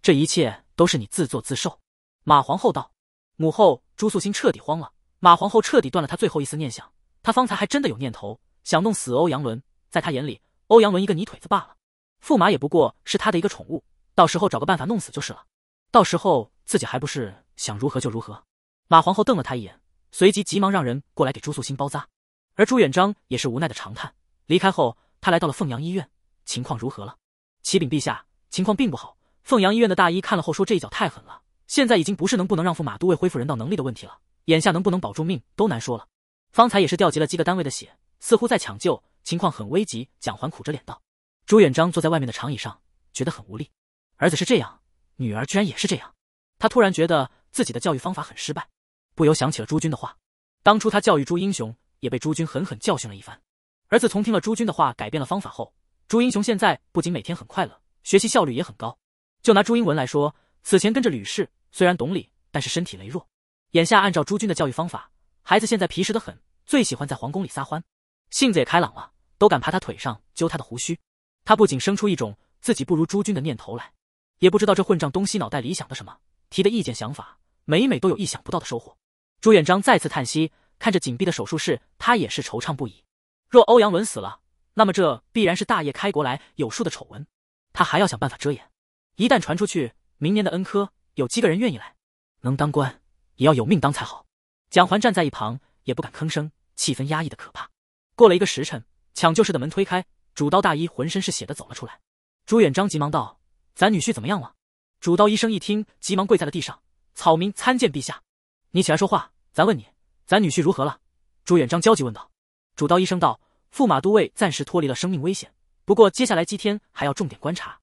这一切都是你自作自受。马皇后道，母后朱素心彻底慌了，马皇后彻底断了她最后一丝念想。她方才还真的有念头，想弄死欧阳伦，在她眼里，欧阳伦一个泥腿子罢了。驸马也不过是他的一个宠物，到时候找个办法弄死就是了。到时候自己还不是想如何就如何？马皇后瞪了他一眼，随即急忙让人过来给朱素心包扎。而朱元璋也是无奈的长叹。离开后，他来到了凤阳医院，情况如何了？启禀陛下，情况并不好。凤阳医院的大医看了后说，这一脚太狠了，现在已经不是能不能让驸马都尉恢复人道能力的问题了，眼下能不能保住命都难说了。方才也是调集了几个单位的血，似乎在抢救，情况很危急。蒋环苦着脸道。朱元璋坐在外面的长椅上，觉得很无力。儿子是这样，女儿居然也是这样。他突然觉得自己的教育方法很失败，不由想起了朱军的话。当初他教育朱英雄，也被朱军狠狠教训了一番。儿子从听了朱军的话，改变了方法后，朱英雄现在不仅每天很快乐，学习效率也很高。就拿朱英文来说，此前跟着吕氏，虽然懂礼，但是身体羸弱。眼下按照朱军的教育方法，孩子现在皮实得很，最喜欢在皇宫里撒欢，性子也开朗了，都敢爬他腿上揪他的胡须。他不仅生出一种自己不如诸君的念头来，也不知道这混账东西脑袋里想的什么，提的意见想法，每每都有意想不到的收获。朱元璋再次叹息，看着紧闭的手术室，他也是惆怅不已。若欧阳伦死了，那么这必然是大业开国来有数的丑闻，他还要想办法遮掩。一旦传出去，明年的恩科有几个人愿意来？能当官也要有命当才好。蒋环站在一旁也不敢吭声，气氛压抑的可怕。过了一个时辰，抢救室的门推开。主刀大医浑身是血的走了出来，朱元璋急忙道：“咱女婿怎么样了？”主刀医生一听，急忙跪在了地上：“草民参见陛下，你起来说话。咱问你，咱女婿如何了？”朱元璋焦急问道。主刀医生道：“驸马都尉暂时脱离了生命危险，不过接下来几天还要重点观察。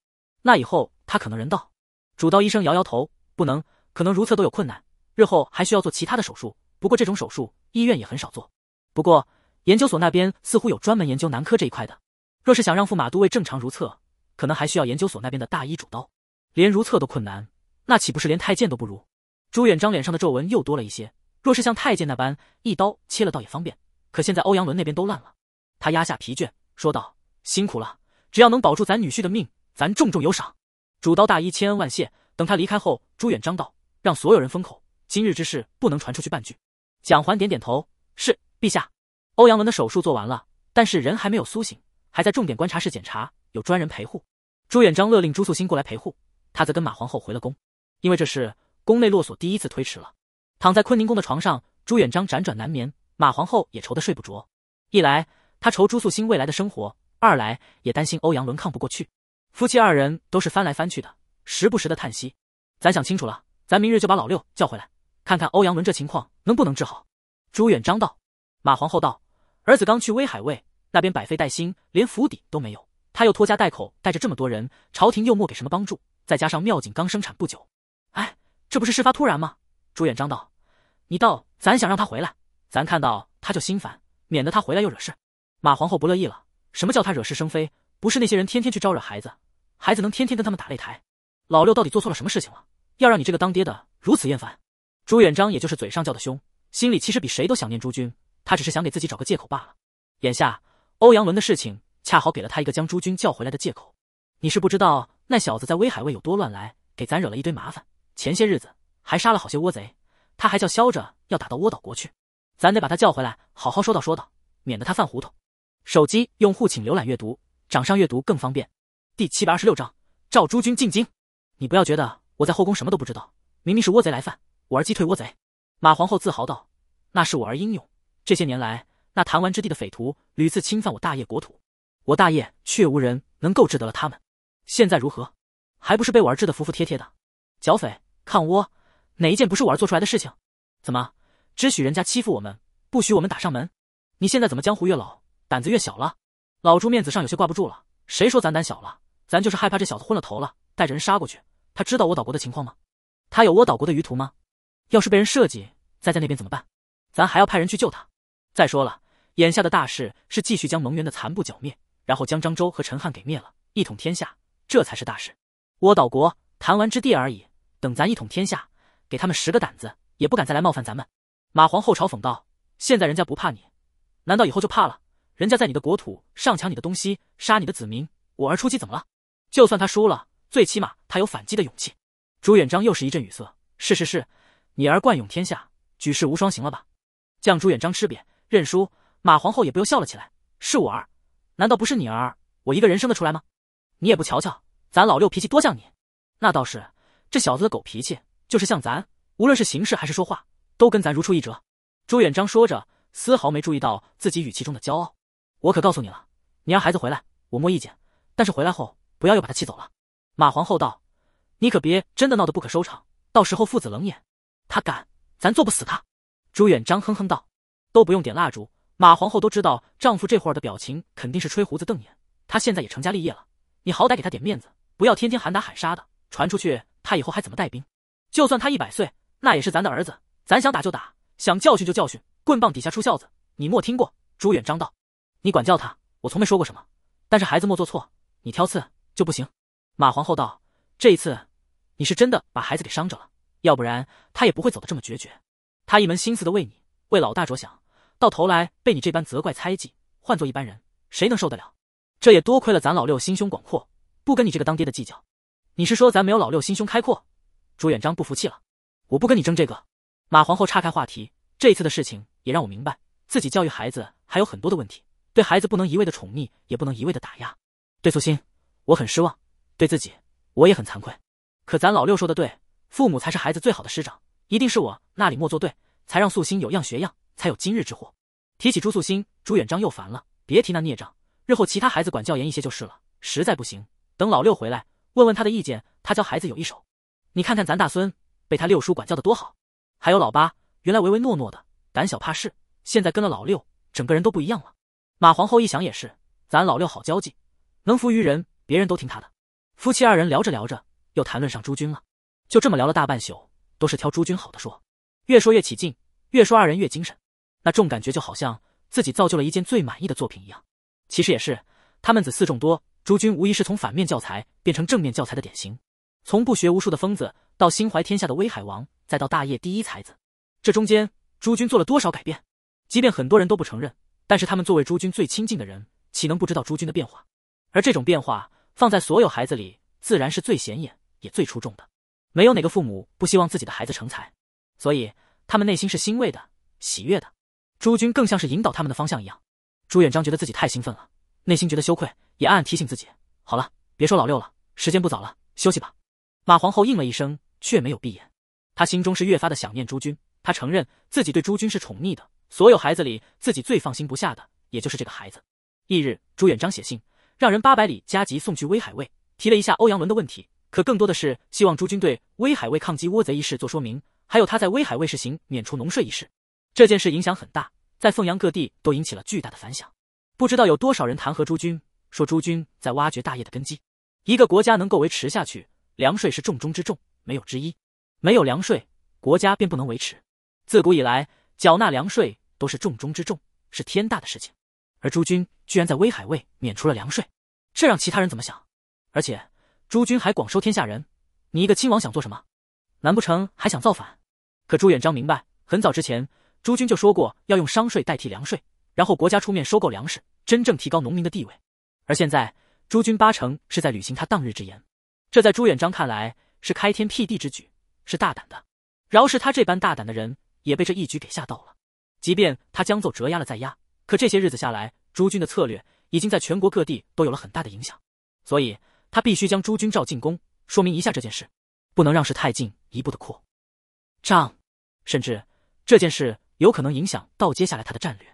那以后他可能人道？”主刀医生摇摇头：“不能，可能如厕都有困难，日后还需要做其他的手术。不过这种手术医院也很少做。不过研究所那边似乎有专门研究男科这一块的。”若是想让驸马都尉正常如厕，可能还需要研究所那边的大医主刀。连如厕都困难，那岂不是连太监都不如？朱元璋脸上的皱纹又多了一些。若是像太监那般一刀切了，倒也方便。可现在欧阳伦那边都烂了，他压下疲倦说道：“辛苦了，只要能保住咱女婿的命，咱重重有赏。”主刀大医千恩万谢。等他离开后，朱元璋道：“让所有人封口，今日之事不能传出去半句。”蒋环点点头：“是，陛下。”欧阳伦的手术做完了，但是人还没有苏醒。还在重点观察室检查，有专人陪护。朱元璋勒令朱素心过来陪护，他则跟马皇后回了宫。因为这事，宫内落锁第一次推迟了。躺在坤宁宫的床上，朱元璋辗转难眠，马皇后也愁得睡不着。一来他愁朱素心未来的生活，二来也担心欧阳伦抗不过去。夫妻二人都是翻来翻去的，时不时的叹息。咱想清楚了，咱明日就把老六叫回来，看看欧阳伦这情况能不能治好。朱元璋道，马皇后道，儿子刚去威海卫。那边百废待兴，连府邸都没有。他又拖家带口，带着这么多人，朝廷又没给什么帮助。再加上妙锦刚生产不久，哎，这不是事发突然吗？朱元璋道：“你道咱想让他回来，咱看到他就心烦，免得他回来又惹事。”马皇后不乐意了：“什么叫他惹是生非？不是那些人天天去招惹孩子，孩子能天天跟他们打擂台？老六到底做错了什么事情了，要让你这个当爹的如此厌烦？”朱元璋也就是嘴上叫的凶，心里其实比谁都想念朱军。他只是想给自己找个借口罢了。眼下。欧阳伦的事情恰好给了他一个将朱军叫回来的借口。你是不知道那小子在威海卫有多乱来，给咱惹了一堆麻烦。前些日子还杀了好些倭贼，他还叫嚣着要打到倭岛国去。咱得把他叫回来，好好说道说道，免得他犯糊涂。手机用户请浏览阅读，掌上阅读更方便。第七百二十六章：召朱军进京。你不要觉得我在后宫什么都不知道，明明是倭贼来犯，我儿击退倭贼。马皇后自豪道：“那是我儿英勇，这些年来……”那弹丸之地的匪徒屡次侵犯我大业国土，我大业却无人能够治得了他们。现在如何？还不是被我儿治得服服帖帖的？剿匪、抗倭，哪一件不是我儿做出来的事情？怎么只许人家欺负我们，不许我们打上门？你现在怎么江湖越老，胆子越小了？老朱面子上有些挂不住了。谁说咱胆小了？咱就是害怕这小子昏了头了，带着人杀过去。他知道我岛国的情况吗？他有我岛国的余图吗？要是被人设计再在那边怎么办？咱还要派人去救他。再说了。眼下的大事是继续将蒙元的残部剿灭，然后将漳州和陈汉给灭了，一统天下，这才是大事。倭岛国，弹丸之地而已，等咱一统天下，给他们十个胆子也不敢再来冒犯咱们。马皇后嘲讽道：“现在人家不怕你，难道以后就怕了？人家在你的国土上抢你的东西，杀你的子民，我儿出击怎么了？就算他输了，最起码他有反击的勇气。”朱元璋又是一阵语塞：“是是是，你儿冠勇天下，举世无双，行了吧？”将朱元璋吃瘪，认输。马皇后也不由笑了起来：“是我儿，难道不是你儿？我一个人生的出来吗？你也不瞧瞧，咱老六脾气多像你。那倒是，这小子的狗脾气就是像咱，无论是行事还是说话，都跟咱如出一辙。”朱元璋说着，丝毫没注意到自己语气中的骄傲。“我可告诉你了，你让孩子回来，我没意见。但是回来后，不要又把他气走了。”马皇后道：“你可别真的闹得不可收场，到时候父子冷眼，他敢，咱做不死他。”朱元璋哼哼道：“都不用点蜡烛。”马皇后都知道，丈夫这会儿的表情肯定是吹胡子瞪眼。她现在也成家立业了，你好歹给他点面子，不要天天喊打喊杀的，传出去他以后还怎么带兵？就算他一百岁，那也是咱的儿子，咱想打就打，想教训就教训，棍棒底下出孝子，你莫听过？朱元璋道：“你管教他，我从没说过什么，但是孩子莫做错，你挑刺就不行。”马皇后道：“这一次，你是真的把孩子给伤着了，要不然他也不会走得这么决绝。他一门心思的为你，为老大着想。”到头来被你这般责怪猜忌，换做一般人谁能受得了？这也多亏了咱老六心胸广阔，不跟你这个当爹的计较。你是说咱没有老六心胸开阔？朱元璋不服气了，我不跟你争这个。马皇后岔开话题，这次的事情也让我明白，自己教育孩子还有很多的问题，对孩子不能一味的宠溺，也不能一味的打压。对素心，我很失望，对自己我也很惭愧。可咱老六说的对，父母才是孩子最好的师长，一定是我那里莫做对，才让素心有样学样。才有今日之祸。提起朱素心，朱元璋又烦了。别提那孽障，日后其他孩子管教严一些就是了。实在不行，等老六回来，问问他的意见。他教孩子有一手。你看看咱大孙，被他六叔管教的多好。还有老八，原来唯唯诺诺的，胆小怕事，现在跟了老六，整个人都不一样了。马皇后一想也是，咱老六好交际，能服于人，别人都听他的。夫妻二人聊着聊着，又谈论上朱军了。就这么聊了大半宿，都是挑朱军好的说，越说越起劲，越说二人越精神。那种感觉就好像自己造就了一件最满意的作品一样。其实也是，他们子嗣众多，诸君无疑是从反面教材变成正面教材的典型。从不学无术的疯子，到心怀天下的威海王，再到大业第一才子，这中间诸君做了多少改变？即便很多人都不承认，但是他们作为诸君最亲近的人，岂能不知道诸君的变化？而这种变化放在所有孩子里，自然是最显眼也最出众的。没有哪个父母不希望自己的孩子成才，所以他们内心是欣慰的、喜悦的。朱军更像是引导他们的方向一样，朱元璋觉得自己太兴奋了，内心觉得羞愧，也暗暗提醒自己，好了，别说老六了，时间不早了，休息吧。马皇后应了一声，却没有闭眼，她心中是越发的想念朱军。她承认自己对朱军是宠溺的，所有孩子里，自己最放心不下的也就是这个孩子。翌日，朱元璋写信，让人八百里加急送去威海卫，提了一下欧阳伦的问题，可更多的是希望朱军对威海卫抗击倭贼一事做说明，还有他在威海卫试行免除农税一事。这件事影响很大，在凤阳各地都引起了巨大的反响。不知道有多少人弹劾朱军，说朱军在挖掘大业的根基。一个国家能够维持下去，粮税是重中之重，没有之一。没有粮税，国家便不能维持。自古以来，缴纳粮税都是重中之重，是天大的事情。而朱军居然在威海卫免除了粮税，这让其他人怎么想？而且朱军还广收天下人，你一个亲王想做什么？难不成还想造反？可朱元璋明白，很早之前。朱军就说过要用商税代替粮税，然后国家出面收购粮食，真正提高农民的地位。而现在，朱军八成是在履行他当日之言，这在朱元璋看来是开天辟地之举，是大胆的。饶是他这般大胆的人，也被这一举给吓到了。即便他将奏折压了再压，可这些日子下来，朱军的策略已经在全国各地都有了很大的影响，所以他必须将朱军召进宫，说明一下这件事，不能让事太进一步的扩张，甚至这件事。有可能影响到接下来他的战略，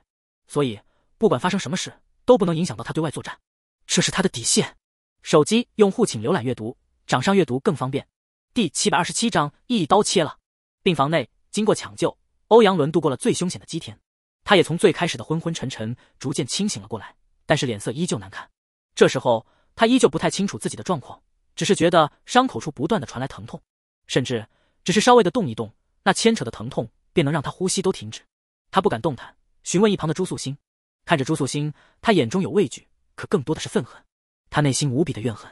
所以不管发生什么事都不能影响到他对外作战，这是他的底线。手机用户请浏览阅读，掌上阅读更方便。第七百二十七章一刀切了。病房内，经过抢救，欧阳伦度过了最凶险的几天，他也从最开始的昏昏沉沉逐渐清醒了过来，但是脸色依旧难看。这时候他依旧不太清楚自己的状况，只是觉得伤口处不断的传来疼痛，甚至只是稍微的动一动，那牵扯的疼痛。便能让他呼吸都停止，他不敢动弹，询问一旁的朱素心。看着朱素心，他眼中有畏惧，可更多的是愤恨。他内心无比的怨恨，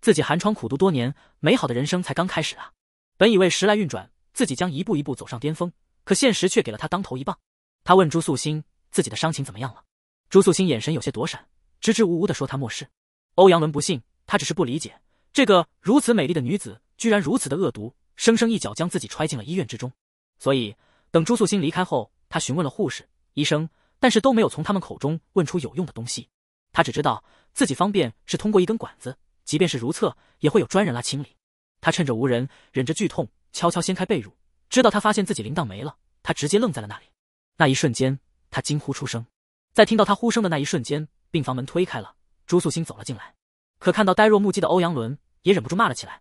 自己寒窗苦读多年，美好的人生才刚开始啊！本以为时来运转，自己将一步一步走上巅峰，可现实却给了他当头一棒。他问朱素心自己的伤情怎么样了。朱素心眼神有些躲闪，支支吾吾的说他没事。欧阳伦不信，他只是不理解，这个如此美丽的女子居然如此的恶毒，生生一脚将自己踹进了医院之中。所以。等朱素心离开后，他询问了护士、医生，但是都没有从他们口中问出有用的东西。他只知道自己方便是通过一根管子，即便是如厕也会有专人来清理。他趁着无人，忍着剧痛，悄悄掀开被褥。知道他发现自己铃铛没了，他直接愣在了那里。那一瞬间，他惊呼出声。在听到他呼声的那一瞬间，病房门推开了，朱素心走了进来。可看到呆若木鸡的欧阳伦，也忍不住骂了起来：“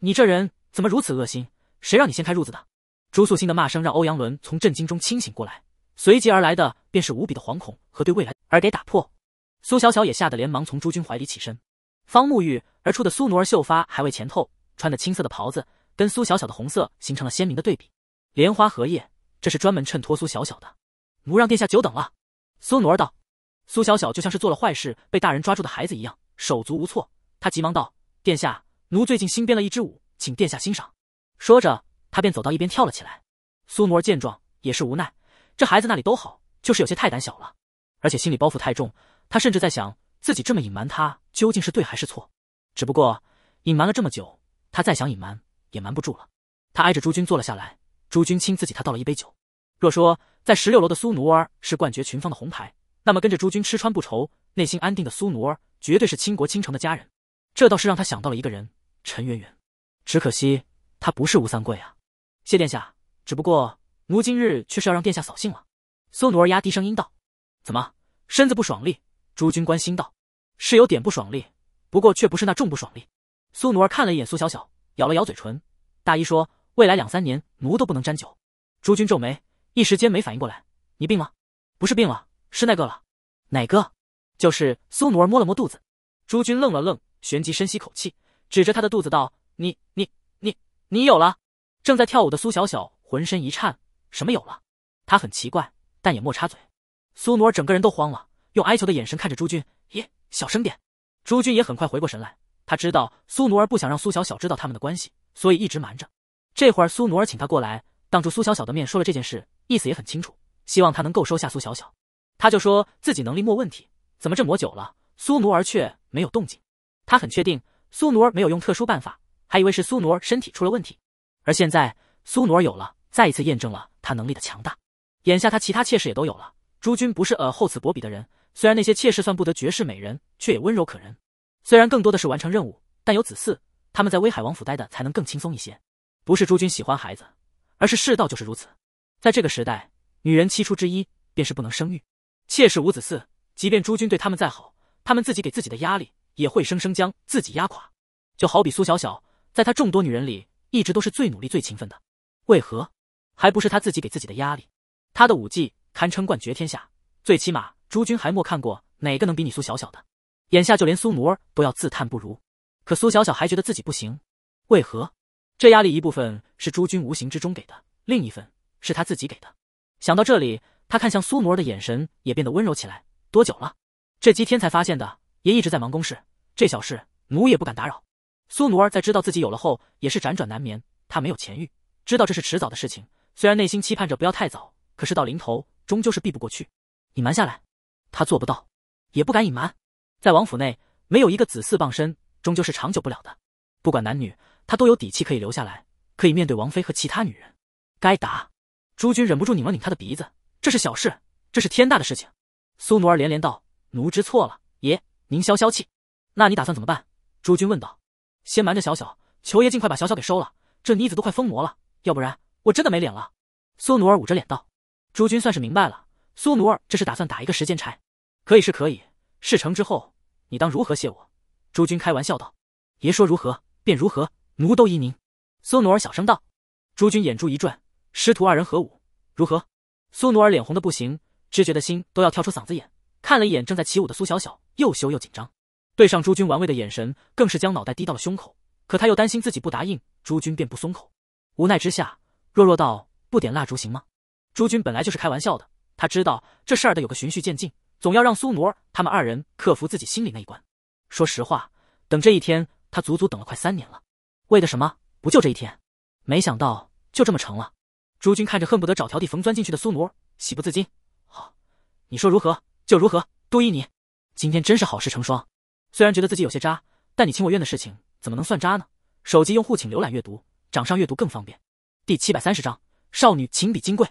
你这人怎么如此恶心？谁让你掀开褥子的？”朱素心的骂声让欧阳伦从震惊中清醒过来，随即而来的便是无比的惶恐和对未来而给打破。苏小小也吓得连忙从朱军怀里起身。方沐浴而出的苏奴儿秀发还未前透，穿的青色的袍子跟苏小小的红色形成了鲜明的对比。莲花荷叶，这是专门衬托苏小小的。奴让殿下久等了，苏奴儿道。苏小小就像是做了坏事被大人抓住的孩子一样，手足无措。他急忙道，殿下，奴最近新编了一支舞，请殿下欣赏。说着。他便走到一边跳了起来。苏奴儿见状也是无奈，这孩子那里都好，就是有些太胆小了，而且心里包袱太重。他甚至在想，自己这么隐瞒他究竟是对还是错？只不过隐瞒了这么久，他再想隐瞒也瞒不住了。他挨着朱军坐了下来，朱军亲自己他倒了一杯酒。若说在十六楼的苏奴儿是冠绝群芳的红牌，那么跟着朱军吃穿不愁、内心安定的苏奴儿，绝对是倾国倾城的佳人。这倒是让他想到了一个人——陈圆圆。只可惜他不是吴三桂啊。谢殿下，只不过奴今日却是要让殿下扫兴了。”苏奴儿压低声音道，“怎么，身子不爽利？”诸君关心道，“是有点不爽利，不过却不是那重不爽利。”苏奴儿看了一眼苏小小，咬了咬嘴唇，大姨说：“未来两三年，奴都不能沾酒。”诸君皱眉，一时间没反应过来，“你病了？不是病了，是那个了？哪个？就是苏奴儿摸了摸肚子，诸君愣了愣，旋即深吸口气，指着他的肚子道：“你、你、你、你有了。”正在跳舞的苏小小浑身一颤，什么有了？她很奇怪，但也莫插嘴。苏奴儿整个人都慌了，用哀求的眼神看着朱军，耶，小声点。朱军也很快回过神来，他知道苏奴儿不想让苏小小知道他们的关系，所以一直瞒着。这会儿苏奴儿请他过来，当着苏小小的面说了这件事，意思也很清楚，希望他能够收下苏小小。他就说自己能力莫问题，怎么这么久了，苏奴儿却没有动静？他很确定苏奴儿没有用特殊办法，还以为是苏奴儿身体出了问题。而现在，苏努尔有了，再一次验证了他能力的强大。眼下，他其他妾室也都有了。诸君不是呃厚此薄彼的人，虽然那些妾室算不得绝世美人，却也温柔可人。虽然更多的是完成任务，但有子嗣，他们在威海王府待的才能更轻松一些。不是诸君喜欢孩子，而是世道就是如此。在这个时代，女人七出之一便是不能生育。妾室无子嗣，即便诸君对他们再好，他们自己给自己的压力也会生生将自己压垮。就好比苏小小，在他众多女人里。一直都是最努力、最勤奋的，为何？还不是他自己给自己的压力。他的武技堪称冠绝天下，最起码诸君还没看过哪个能比你苏小小的。眼下就连苏奴儿都要自叹不如，可苏小小还觉得自己不行，为何？这压力一部分是诸君无形之中给的，另一份是他自己给的。想到这里，他看向苏奴儿的眼神也变得温柔起来。多久了？这几天才发现的。爷一直在忙公事，这小事奴也不敢打扰。苏奴儿在知道自己有了后，也是辗转难眠。他没有前愈，知道这是迟早的事情。虽然内心期盼着不要太早，可是到临头，终究是避不过去。隐瞒下来，他做不到，也不敢隐瞒。在王府内，没有一个子嗣傍身，终究是长久不了的。不管男女，他都有底气可以留下来，可以面对王妃和其他女人。该打，朱军忍不住拧了拧他的鼻子。这是小事，这是天大的事情。苏奴儿连连道：“奴知错了，爷您消消气。”那你打算怎么办？朱军问道。先瞒着小小，求爷尽快把小小给收了。这妮子都快疯魔了，要不然我真的没脸了。苏奴儿捂着脸道：“诸君算是明白了，苏奴儿这是打算打一个时间差。可以是可以，事成之后你当如何谢我？”诸君开玩笑道：“爷说如何便如何，奴都依您。”苏奴儿小声道：“诸君眼珠一转，师徒二人合舞如何？”苏奴儿脸红的不行，知觉的心都要跳出嗓子眼，看了一眼正在起舞的苏小小，又羞又紧张。对上朱军玩味的眼神，更是将脑袋低到了胸口。可他又担心自己不答应，朱军便不松口。无奈之下，弱弱道：“不点蜡烛行吗？”朱军本来就是开玩笑的，他知道这事儿得有个循序渐进，总要让苏奴儿他们二人克服自己心里那一关。说实话，等这一天，他足足等了快三年了，为的什么？不就这一天？没想到就这么成了。朱军看着恨不得找条地缝钻进去的苏奴儿，喜不自禁。好，你说如何就如何，都依你。今天真是好事成双。虽然觉得自己有些渣，但你情我愿的事情怎么能算渣呢？手机用户请浏览阅读，掌上阅读更方便。第七百三十章，少女情比金贵。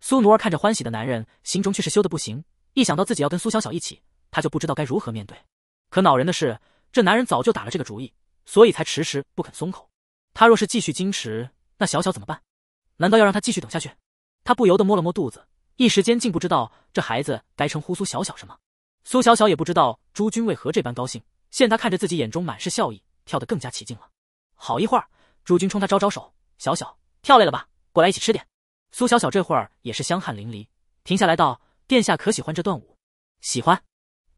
苏奴儿看着欢喜的男人，心中却是羞得不行。一想到自己要跟苏小小一起，她就不知道该如何面对。可恼人的是，这男人早就打了这个主意，所以才迟迟不肯松口。他若是继续矜持，那小小怎么办？难道要让他继续等下去？他不由得摸了摸肚子，一时间竟不知道这孩子该称呼苏小小什么。苏小小也不知道朱军为何这般高兴，现他看着自己眼中满是笑意，跳得更加起劲了。好一会儿，朱军冲他招招手：“小小，跳累了吧？过来一起吃点。”苏小小这会儿也是香汗淋漓，停下来道：“殿下可喜欢这段舞？喜欢。”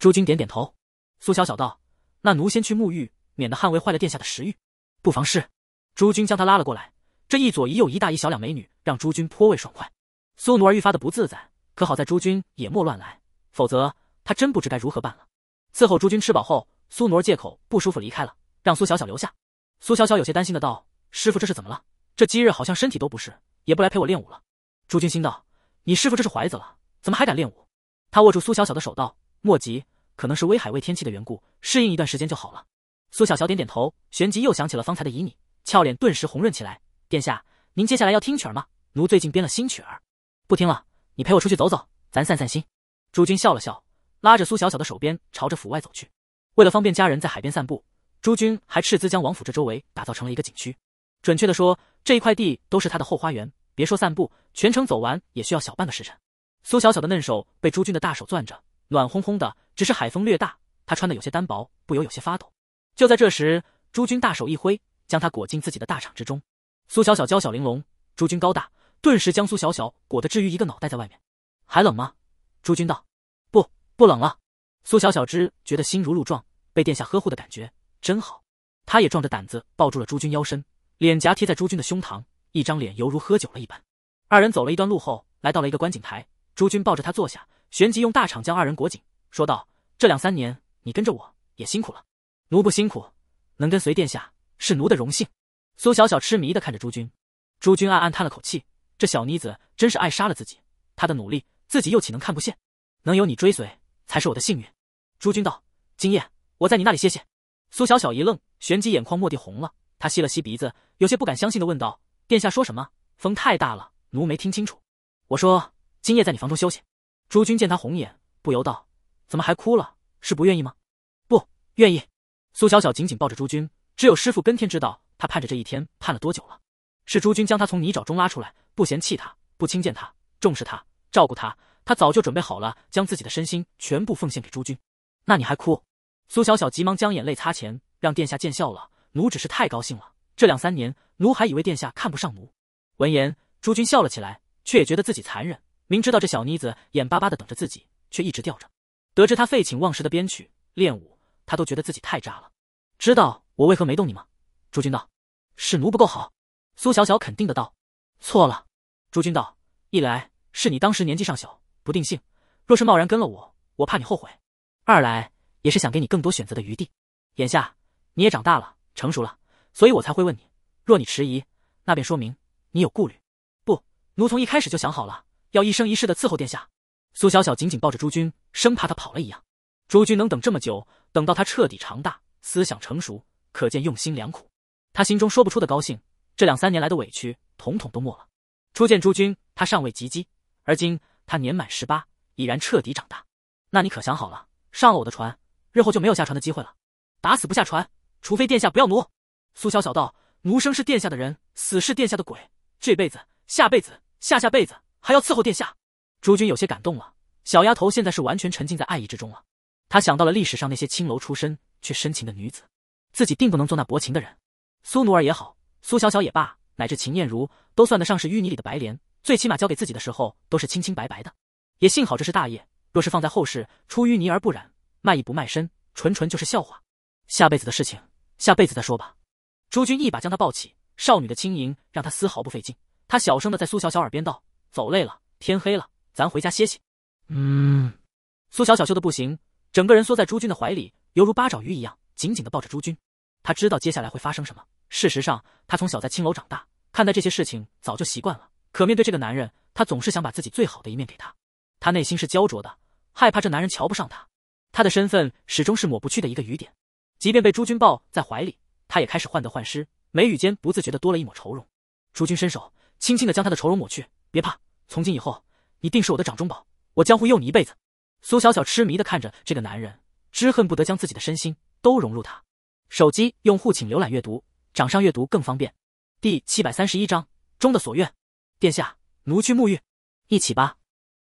朱军点点头。苏小小道：“那奴先去沐浴，免得汗味坏了殿下的食欲。”不妨事。朱军将她拉了过来，这一左一右，一大一小两美女，让朱军颇为爽快。苏奴儿愈发的不自在，可好在朱军也莫乱来，否则。他真不知该如何办了。伺候朱军吃饱后，苏奴儿借口不舒服离开了，让苏小小留下。苏小小有些担心的道：“师傅这是怎么了？这今日好像身体都不适，也不来陪我练武了。”朱军心道：“你师傅这是怀子了，怎么还敢练武？”他握住苏小小的手道：“莫急，可能是威海卫天气的缘故，适应一段时间就好了。”苏小小点点头，旋即又想起了方才的旖旎，俏脸顿时红润起来。“殿下，您接下来要听曲儿吗？奴最近编了新曲儿。”“不听了，你陪我出去走走，咱散散心。”朱军笑了笑。拉着苏小小的手边，朝着府外走去。为了方便家人在海边散步，朱军还斥资将王府这周围打造成了一个景区。准确的说，这一块地都是他的后花园。别说散步，全程走完也需要小半个时辰。苏小小的嫩手被朱军的大手攥着，暖烘烘的。只是海风略大，她穿的有些单薄，不由有些发抖。就在这时，朱军大手一挥，将她裹进自己的大场之中。苏小小娇小玲珑，朱军高大，顿时将苏小小裹得至于一个脑袋在外面。还冷吗？朱军道。不冷了，苏小小之觉得心如鹿撞，被殿下呵护的感觉真好。她也壮着胆子抱住了朱军腰身，脸颊贴在朱军的胸膛，一张脸犹如喝酒了一般。二人走了一段路后，来到了一个观景台。朱军抱着她坐下，旋即用大氅将二人裹紧，说道：“这两三年你跟着我也辛苦了，奴不辛苦，能跟随殿下是奴的荣幸。”苏小小痴迷的看着朱军，朱军暗暗叹了口气，这小妮子真是爱杀了自己。她的努力，自己又岂能看不见？能有你追随。才是我的幸运，朱军道。今夜我在你那里歇歇。苏小小一愣，旋即眼眶蓦地红了。她吸了吸鼻子，有些不敢相信的问道：“殿下说什么？风太大了，奴没听清楚。”我说今夜在你房中休息。朱军见她红眼，不由道：“怎么还哭了？是不愿意吗？”“不愿意。”苏小小紧紧抱着朱军，只有师傅跟天知道，他盼着这一天盼了多久了。是朱军将他从泥沼中拉出来，不嫌弃他，不轻贱他，重视他，照顾他。他早就准备好了，将自己的身心全部奉献给诸君。那你还哭？苏小小急忙将眼泪擦前，让殿下见笑了。奴只是太高兴了。这两三年，奴还以为殿下看不上奴。闻言，诸君笑了起来，却也觉得自己残忍。明知道这小妮子眼巴巴的等着自己，却一直吊着。得知他废寝忘食的编曲练武，他都觉得自己太渣了。知道我为何没动你吗？诸君道：“是奴不够好。”苏小小肯定的道：“错了。”诸君道：“一来是你当时年纪尚小。”不定性，若是贸然跟了我，我怕你后悔。二来也是想给你更多选择的余地。眼下你也长大了，成熟了，所以我才会问你。若你迟疑，那便说明你有顾虑。不，奴从一开始就想好了，要一生一世的伺候殿下。苏小小紧紧抱着朱军，生怕他跑了一样。朱军能等这么久，等到他彻底长大，思想成熟，可见用心良苦。他心中说不出的高兴，这两三年来的委屈统统都没了。初见朱军，他尚未及笄，而今。他年满十八，已然彻底长大。那你可想好了，上了我的船，日后就没有下船的机会了。打死不下船，除非殿下不要奴。苏小小道，奴生是殿下的人，死是殿下的鬼，这辈子、下辈子、下下辈子还要伺候殿下。诸君有些感动了，小丫头现在是完全沉浸在爱意之中了。他想到了历史上那些青楼出身却深情的女子，自己定不能做那薄情的人。苏奴儿也好，苏小小也罢，乃至秦艳如，都算得上是淤泥里的白莲。最起码交给自己的时候都是清清白白的，也幸好这是大业，若是放在后世，出淤泥而不染，卖艺不卖身，纯纯就是笑话。下辈子的事情，下辈子再说吧。朱军一把将她抱起，少女的轻盈让他丝毫不费劲。他小声的在苏小小耳边道：“走累了，天黑了，咱回家歇歇。”嗯。苏小小羞得不行，整个人缩在朱军的怀里，犹如八爪鱼一样紧紧的抱着朱军。他知道接下来会发生什么。事实上，他从小在青楼长大，看待这些事情早就习惯了。可面对这个男人，他总是想把自己最好的一面给他。他内心是焦灼的，害怕这男人瞧不上他。他的身份始终是抹不去的一个雨点，即便被朱军抱在怀里，他也开始患得患失，眉宇间不自觉的多了一抹愁容。朱军伸手，轻轻的将他的愁容抹去，别怕，从今以后，你定是我的掌中宝，我将会佑你一辈子。苏小小痴迷的看着这个男人，只恨不得将自己的身心都融入他。手机用户请浏览阅读，掌上阅读更方便。第七百三十一章中的所愿。殿下，奴去沐浴，一起吧。”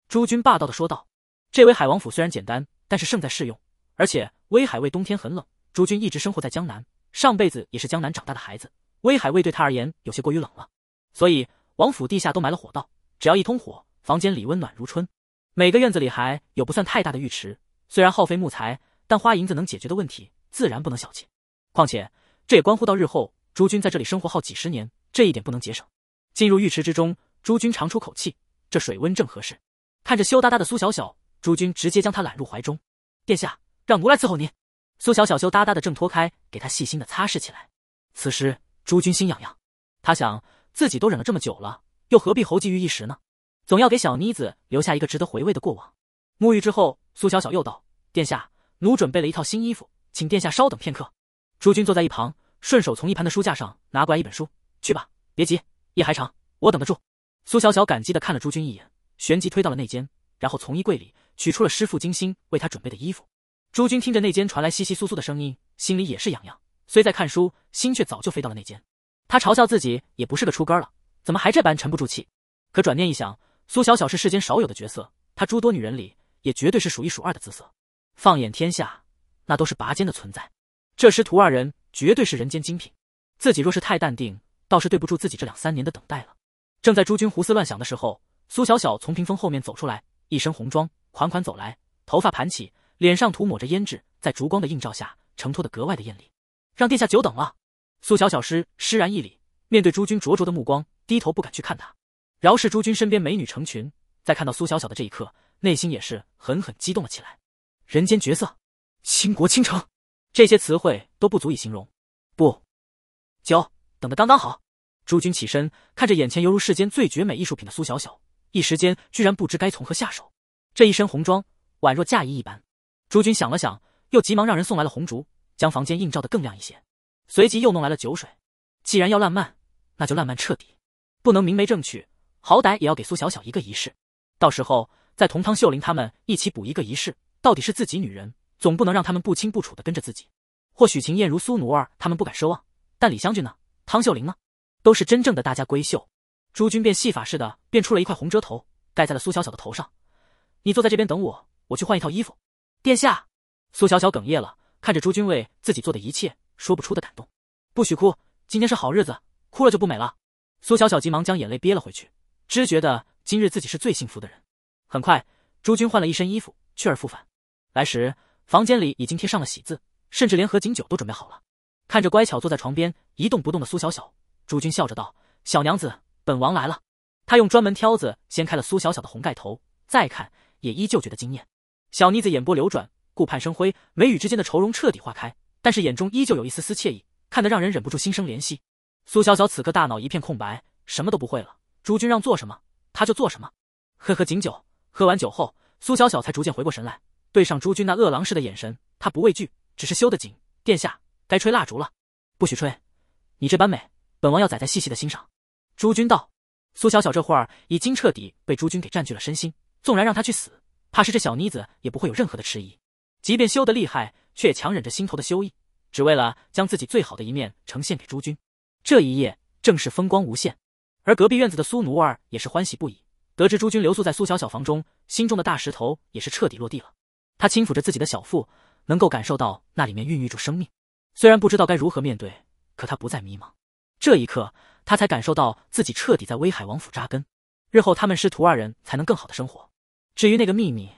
诸君霸道的说道。“这威海王府虽然简单，但是胜在适用。而且威海卫冬天很冷，诸君一直生活在江南，上辈子也是江南长大的孩子。威海卫对他而言有些过于冷了，所以王府地下都埋了火道，只要一通火，房间里温暖如春。每个院子里还有不算太大的浴池，虽然耗费木材，但花银子能解决的问题自然不能小气。况且这也关乎到日后诸君在这里生活耗几十年，这一点不能节省。进入浴池之中。”朱君长出口气，这水温正合适。看着羞答答的苏小小，朱君直接将她揽入怀中。殿下，让奴来伺候您。苏小小羞答答的挣脱开，给她细心的擦拭起来。此时，朱军心痒痒，他想自己都忍了这么久了，又何必猴急于一时呢？总要给小妮子留下一个值得回味的过往。沐浴之后，苏小小又道：“殿下，奴准备了一套新衣服，请殿下稍等片刻。”朱军坐在一旁，顺手从一旁的书架上拿过来一本书。去吧，别急，夜还长，我等得住。苏小小感激的看了朱军一眼，旋即推到了内间，然后从衣柜里取出了师傅精心为他准备的衣服。朱军听着内间传来窸窸窣窣的声音，心里也是痒痒，虽在看书，心却早就飞到了内间。他嘲笑自己也不是个出根了，怎么还这般沉不住气？可转念一想，苏小小是世间少有的角色，她诸多女人里也绝对是数一数二的姿色，放眼天下，那都是拔尖的存在。这师徒二人绝对是人间精品，自己若是太淡定，倒是对不住自己这两三年的等待了。正在诸军胡思乱想的时候，苏小小从屏风后面走出来，一身红装，款款走来，头发盘起，脸上涂抹着胭脂，在烛光的映照下，承托的格外的艳丽。让殿下久等了。苏小小施施然一礼，面对诸军灼灼的目光，低头不敢去看他。饶是诸军身边美女成群，在看到苏小小的这一刻，内心也是狠狠激动了起来。人间绝色，倾国倾城，这些词汇都不足以形容。不，久等的刚刚好。朱军起身，看着眼前犹如世间最绝美艺术品的苏小小，一时间居然不知该从何下手。这一身红装宛若嫁衣一般。朱军想了想，又急忙让人送来了红烛，将房间映照的更亮一些。随即又弄来了酒水。既然要浪漫，那就浪漫彻底，不能明媒正娶，好歹也要给苏小小一个仪式。到时候再同汤秀玲他们一起补一个仪式。到底是自己女人，总不能让他们不清不楚的跟着自己。或许秦燕如、苏奴儿他们不敢奢望，但李将军呢？汤秀玲呢？都是真正的大家闺秀，朱军变戏法似的变出了一块红遮头，盖在了苏小小的头上。你坐在这边等我，我去换一套衣服。殿下，苏小小哽咽了，看着朱军为自己做的一切，说不出的感动。不许哭，今天是好日子，哭了就不美了。苏小小急忙将眼泪憋了回去，只觉得今日自己是最幸福的人。很快，朱军换了一身衣服，去而复返。来时，房间里已经贴上了喜字，甚至连合卺酒都准备好了。看着乖巧坐在床边一动不动的苏小小。朱军笑着道：“小娘子，本王来了。”他用专门挑子掀开了苏小小的红盖头，再看也依旧觉得惊艳。小妮子眼波流转，顾盼生辉，眉宇之间的愁容彻底化开，但是眼中依旧有一丝丝惬意，看得让人忍不住心生怜惜。苏小小此刻大脑一片空白，什么都不会了。朱军让做什么，他就做什么。喝喝敬酒，喝完酒后，苏小小才逐渐回过神来，对上朱军那饿狼似的眼神，她不畏惧，只是羞得紧。殿下，该吹蜡烛了，不许吹，你这般美。本王要仔仔细细的欣赏，诸君道。苏小小这会儿已经彻底被诸君给占据了身心，纵然让她去死，怕是这小妮子也不会有任何的迟疑。即便羞得厉害，却也强忍着心头的羞意，只为了将自己最好的一面呈现给诸君。这一夜正是风光无限，而隔壁院子的苏奴儿也是欢喜不已，得知诸君留宿在苏小小房中，心中的大石头也是彻底落地了。她轻抚着自己的小腹，能够感受到那里面孕育着生命。虽然不知道该如何面对，可她不再迷茫。这一刻，他才感受到自己彻底在威海王府扎根，日后他们师徒二人才能更好的生活。至于那个秘密，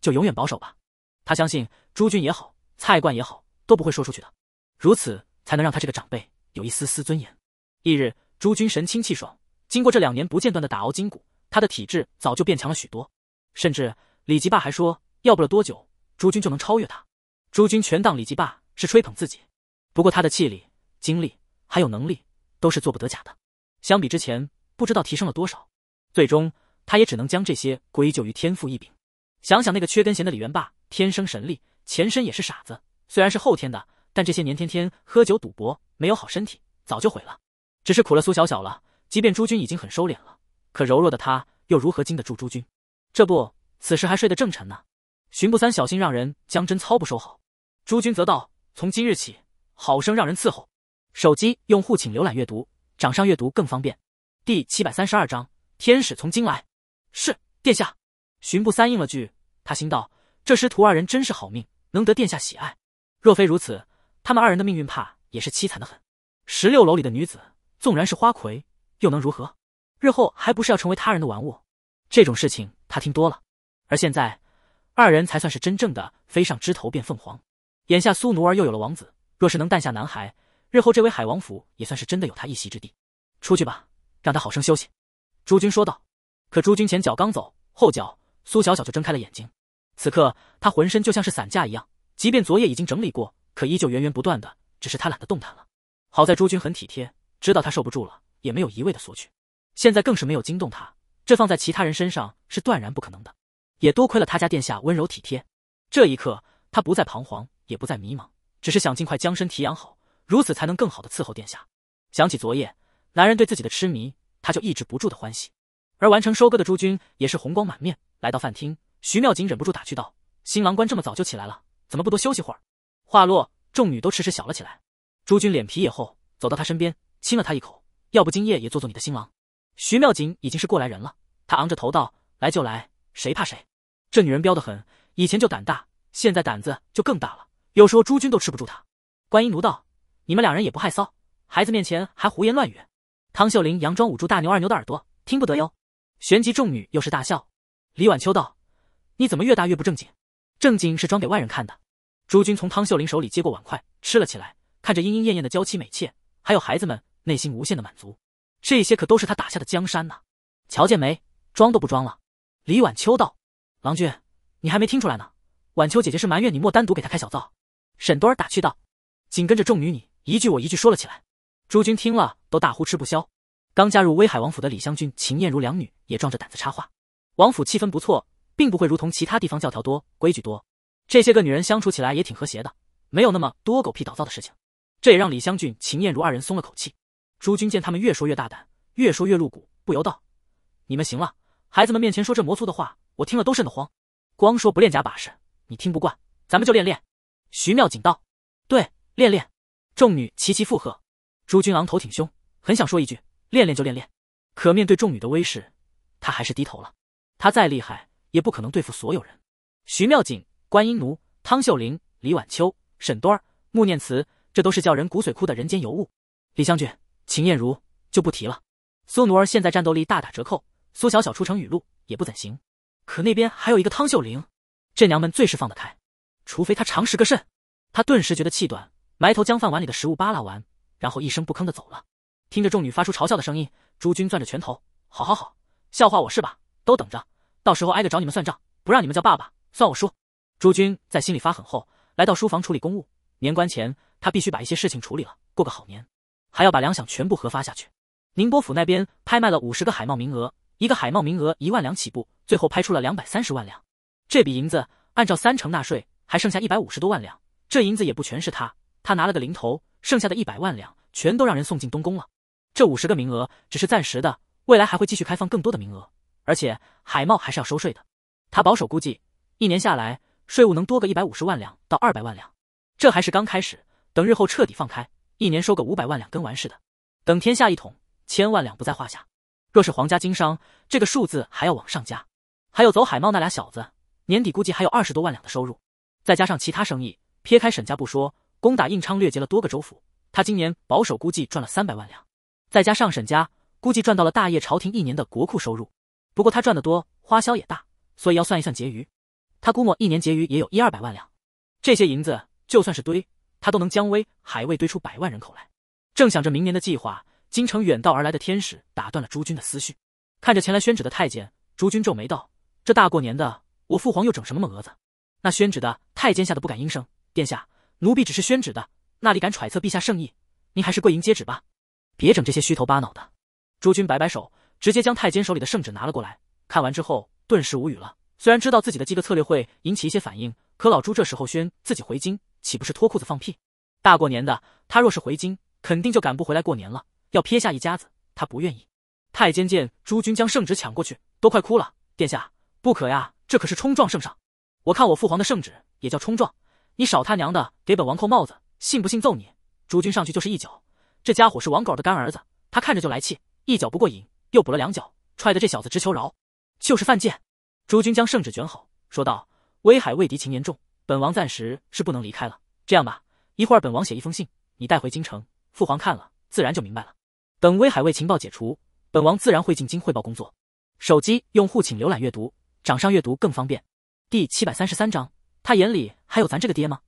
就永远保守吧。他相信朱军也好，蔡冠也好，都不会说出去的。如此，才能让他这个长辈有一丝丝尊严。翌日，朱军神清气爽，经过这两年不间断的打熬筋骨，他的体质早就变强了许多。甚至李吉霸还说，要不了多久，朱军就能超越他。朱军全当李吉霸是吹捧自己，不过他的气力、精力还有能力。都是做不得假的，相比之前不知道提升了多少。最终，他也只能将这些归咎于天赋异禀。想想那个缺根弦的李元霸，天生神力，前身也是傻子，虽然是后天的，但这些年天天喝酒赌博，没有好身体，早就毁了。只是苦了苏小小了，即便朱军已经很收敛了，可柔弱的他又如何经得住朱军？这不，此时还睡得正沉呢。巡部三小心，让人将针操不收好。朱军则道：从今日起，好生让人伺候。手机用户请浏览阅读，掌上阅读更方便。第七百三十二章，天使从今来。是殿下，巡步三应了句。他心道，这师徒二人真是好命，能得殿下喜爱。若非如此，他们二人的命运怕也是凄惨的很。十六楼里的女子，纵然是花魁，又能如何？日后还不是要成为他人的玩物？这种事情他听多了。而现在，二人才算是真正的飞上枝头变凤凰。眼下苏奴儿又有了王子，若是能诞下男孩，日后，这位海王府也算是真的有他一席之地。出去吧，让他好生休息。”朱军说道。可朱军前脚刚走，后脚苏小小就睁开了眼睛。此刻，他浑身就像是散架一样，即便昨夜已经整理过，可依旧源源不断的。只是他懒得动弹了。好在朱军很体贴，知道他受不住了，也没有一味的索取。现在更是没有惊动他，这放在其他人身上是断然不可能的。也多亏了他家殿下温柔体贴。这一刻，他不再彷徨，也不再迷茫，只是想尽快将身体养好。如此才能更好的伺候殿下。想起昨夜男人对自己的痴迷，他就抑制不住的欢喜。而完成收割的朱军也是红光满面，来到饭厅，徐妙锦忍不住打趣道：“新郎官这么早就起来了，怎么不多休息会儿？”话落，众女都迟迟笑了起来。朱军脸皮也厚，走到他身边亲了他一口：“要不今夜也做做你的新郎？”徐妙锦已经是过来人了，他昂着头道：“来就来，谁怕谁？这女人彪得很，以前就胆大，现在胆子就更大了。有时候朱军都吃不住她。”观音奴道。你们两人也不害臊，孩子面前还胡言乱语。汤秀玲佯装捂住大牛、二牛的耳朵，听不得哟。旋即众女又是大笑。李晚秋道：“你怎么越大越不正经？正经是装给外人看的。”朱军从汤秀玲手里接过碗筷，吃了起来，看着莺莺燕燕的娇妻美妾，还有孩子们，内心无限的满足。这些可都是他打下的江山呢。瞧见没？装都不装了。李晚秋道：“郎君，你还没听出来呢？晚秋姐姐是埋怨你莫单独给她开小灶。”沈多儿打趣道，紧跟着众女你。一句我一句说了起来，诸君听了都大呼吃不消。刚加入威海王府的李香君、秦燕如两女也壮着胆子插话。王府气氛不错，并不会如同其他地方教条多、规矩多。这些个女人相处起来也挺和谐的，没有那么多狗屁倒灶的事情。这也让李香君、秦燕如二人松了口气。朱军见他们越说越大胆，越说越露骨，不由道：“你们行了，孩子们面前说这魔粗的话，我听了都瘆得慌。光说不练假把式，你听不惯，咱们就练练。”徐妙锦道：“对，练练。”众女齐齐附和，朱军昂头挺胸，很想说一句“练练就练练”，可面对众女的威势，他还是低头了。他再厉害，也不可能对付所有人。徐妙锦、观音奴、汤秀玲、李晚秋、沈端儿、穆念慈，这都是叫人骨髓枯的人间尤物。李将军、秦燕如就不提了。苏奴儿现在战斗力大打折扣，苏小小出城雨露也不怎行。可那边还有一个汤秀玲，这娘们最是放得开，除非她长十个肾。他顿时觉得气短。埋头将饭碗里的食物扒拉完，然后一声不吭地走了。听着众女发出嘲笑的声音，朱军攥着拳头：“好好好，笑话我是吧？都等着，到时候挨个找你们算账，不让你们叫爸爸，算我输。”朱军在心里发狠后，来到书房处理公务。年关前，他必须把一些事情处理了，过个好年，还要把粮饷全部核发下去。宁波府那边拍卖了五十个海贸名额，一个海贸名额一万两起步，最后拍出了两百三十万两。这笔银子按照三成纳税，还剩下一百五十多万两。这银子也不全是他。他拿了个零头，剩下的一百万两全都让人送进东宫了。这五十个名额只是暂时的，未来还会继续开放更多的名额。而且海贸还是要收税的。他保守估计，一年下来税务能多个一百五十万两到二百万两。这还是刚开始，等日后彻底放开，一年收个五百万两跟玩似的。等天下一统，千万两不在话下。若是皇家经商，这个数字还要往上加。还有走海贸那俩小子，年底估计还有二十多万两的收入，再加上其他生意，撇开沈家不说。攻打印昌，掠劫了多个州府，他今年保守估计赚了三百万两，再加上沈家，估计赚到了大业朝廷一年的国库收入。不过他赚得多，花销也大，所以要算一算结余。他估摸一年结余也有一二百万两，这些银子就算是堆，他都能将威海卫堆出百万人口来。正想着明年的计划，京城远道而来的天使打断了朱军的思绪，看着前来宣旨的太监，朱军皱眉道：“这大过年的，我父皇又整什么么蛾子？”那宣旨的太监吓得不敢应声，殿下。奴婢只是宣旨的，那里敢揣测陛下圣意？您还是跪迎接旨吧，别整这些虚头巴脑的。朱军摆摆手，直接将太监手里的圣旨拿了过来，看完之后顿时无语了。虽然知道自己的这个策略会引起一些反应，可老朱这时候宣自己回京，岂不是脱裤子放屁？大过年的，他若是回京，肯定就赶不回来过年了，要撇下一家子，他不愿意。太监见朱军将圣旨抢过去，都快哭了。殿下不可呀，这可是冲撞圣上！我看我父皇的圣旨也叫冲撞。你少他娘的给本王扣帽子，信不信揍你？朱军上去就是一脚，这家伙是王狗的干儿子，他看着就来气，一脚不过瘾，又补了两脚，踹的这小子直求饶，就是犯贱。朱军将圣旨卷好，说道：“威海卫敌情严重，本王暂时是不能离开了。这样吧，一会儿本王写一封信，你带回京城，父皇看了自然就明白了。等威海卫情报解除，本王自然会进京汇报工作。”手机用户请浏览阅读，掌上阅读更方便。第七百三十三章。他眼里还有咱这个爹吗？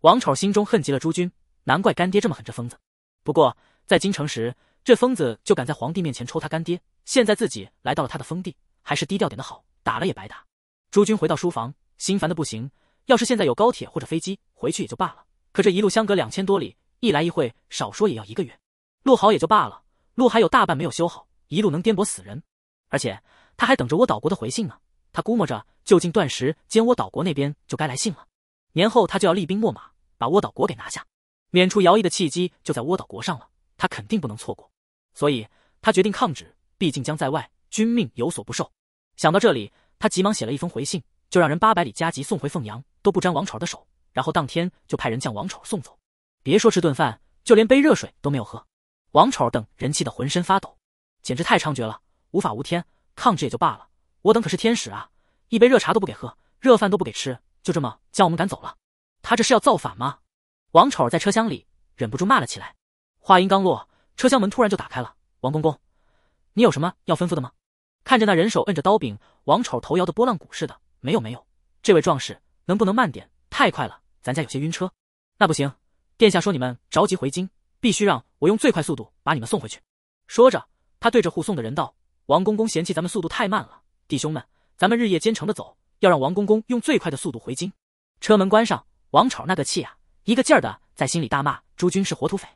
王丑心中恨极了朱军，难怪干爹这么狠这疯子。不过在京城时，这疯子就敢在皇帝面前抽他干爹，现在自己来到了他的封地，还是低调点的好，打了也白打。朱军回到书房，心烦的不行。要是现在有高铁或者飞机回去也就罢了，可这一路相隔两千多里，一来一回少说也要一个月。路好也就罢了，路还有大半没有修好，一路能颠簸死人。而且他还等着我岛国的回信呢。他估摸着，就近断食，尖倭岛国那边就该来信了。年后他就要厉兵秣马，把倭岛国给拿下，免除徭役的契机就在倭岛国上了，他肯定不能错过。所以，他决定抗旨，毕竟将在外，君命有所不受。想到这里，他急忙写了一封回信，就让人八百里加急送回凤阳，都不沾王丑的手。然后当天就派人将王丑送走，别说吃顿饭，就连杯热水都没有喝。王丑等人气得浑身发抖，简直太猖獗了，无法无天，抗旨也就罢了。我等可是天使啊！一杯热茶都不给喝，热饭都不给吃，就这么将我们赶走了。他这是要造反吗？王丑在车厢里忍不住骂了起来。话音刚落，车厢门突然就打开了。王公公，你有什么要吩咐的吗？看着那人手摁着刀柄，王丑头摇的拨浪鼓似的。没有没有，这位壮士能不能慢点？太快了，咱家有些晕车。那不行，殿下说你们着急回京，必须让我用最快速度把你们送回去。说着，他对着护送的人道：“王公公嫌弃咱们速度太慢了。”弟兄们，咱们日夜兼程的走，要让王公公用最快的速度回京。车门关上，王丑那个气啊，一个劲儿的在心里大骂朱军是活土匪。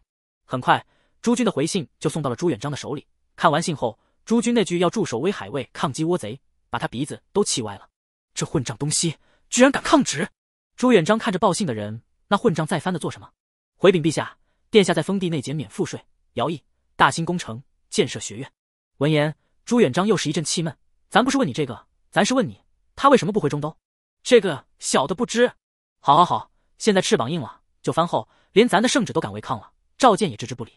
很快，朱军的回信就送到了朱元璋的手里。看完信后，朱军那句要驻守威海卫抗击倭贼，把他鼻子都气歪了。这混账东西居然敢抗旨！朱元璋看着报信的人，那混账再翻的做什么？回禀陛下，殿下在封地内减免赋税、徭役，大兴工程，建设学院。闻言，朱元璋又是一阵气闷。咱不是问你这个，咱是问你，他为什么不回中都？这个小的不知。好，好，好，现在翅膀硬了，就翻后，连咱的圣旨都敢违抗了，赵建也置之不理。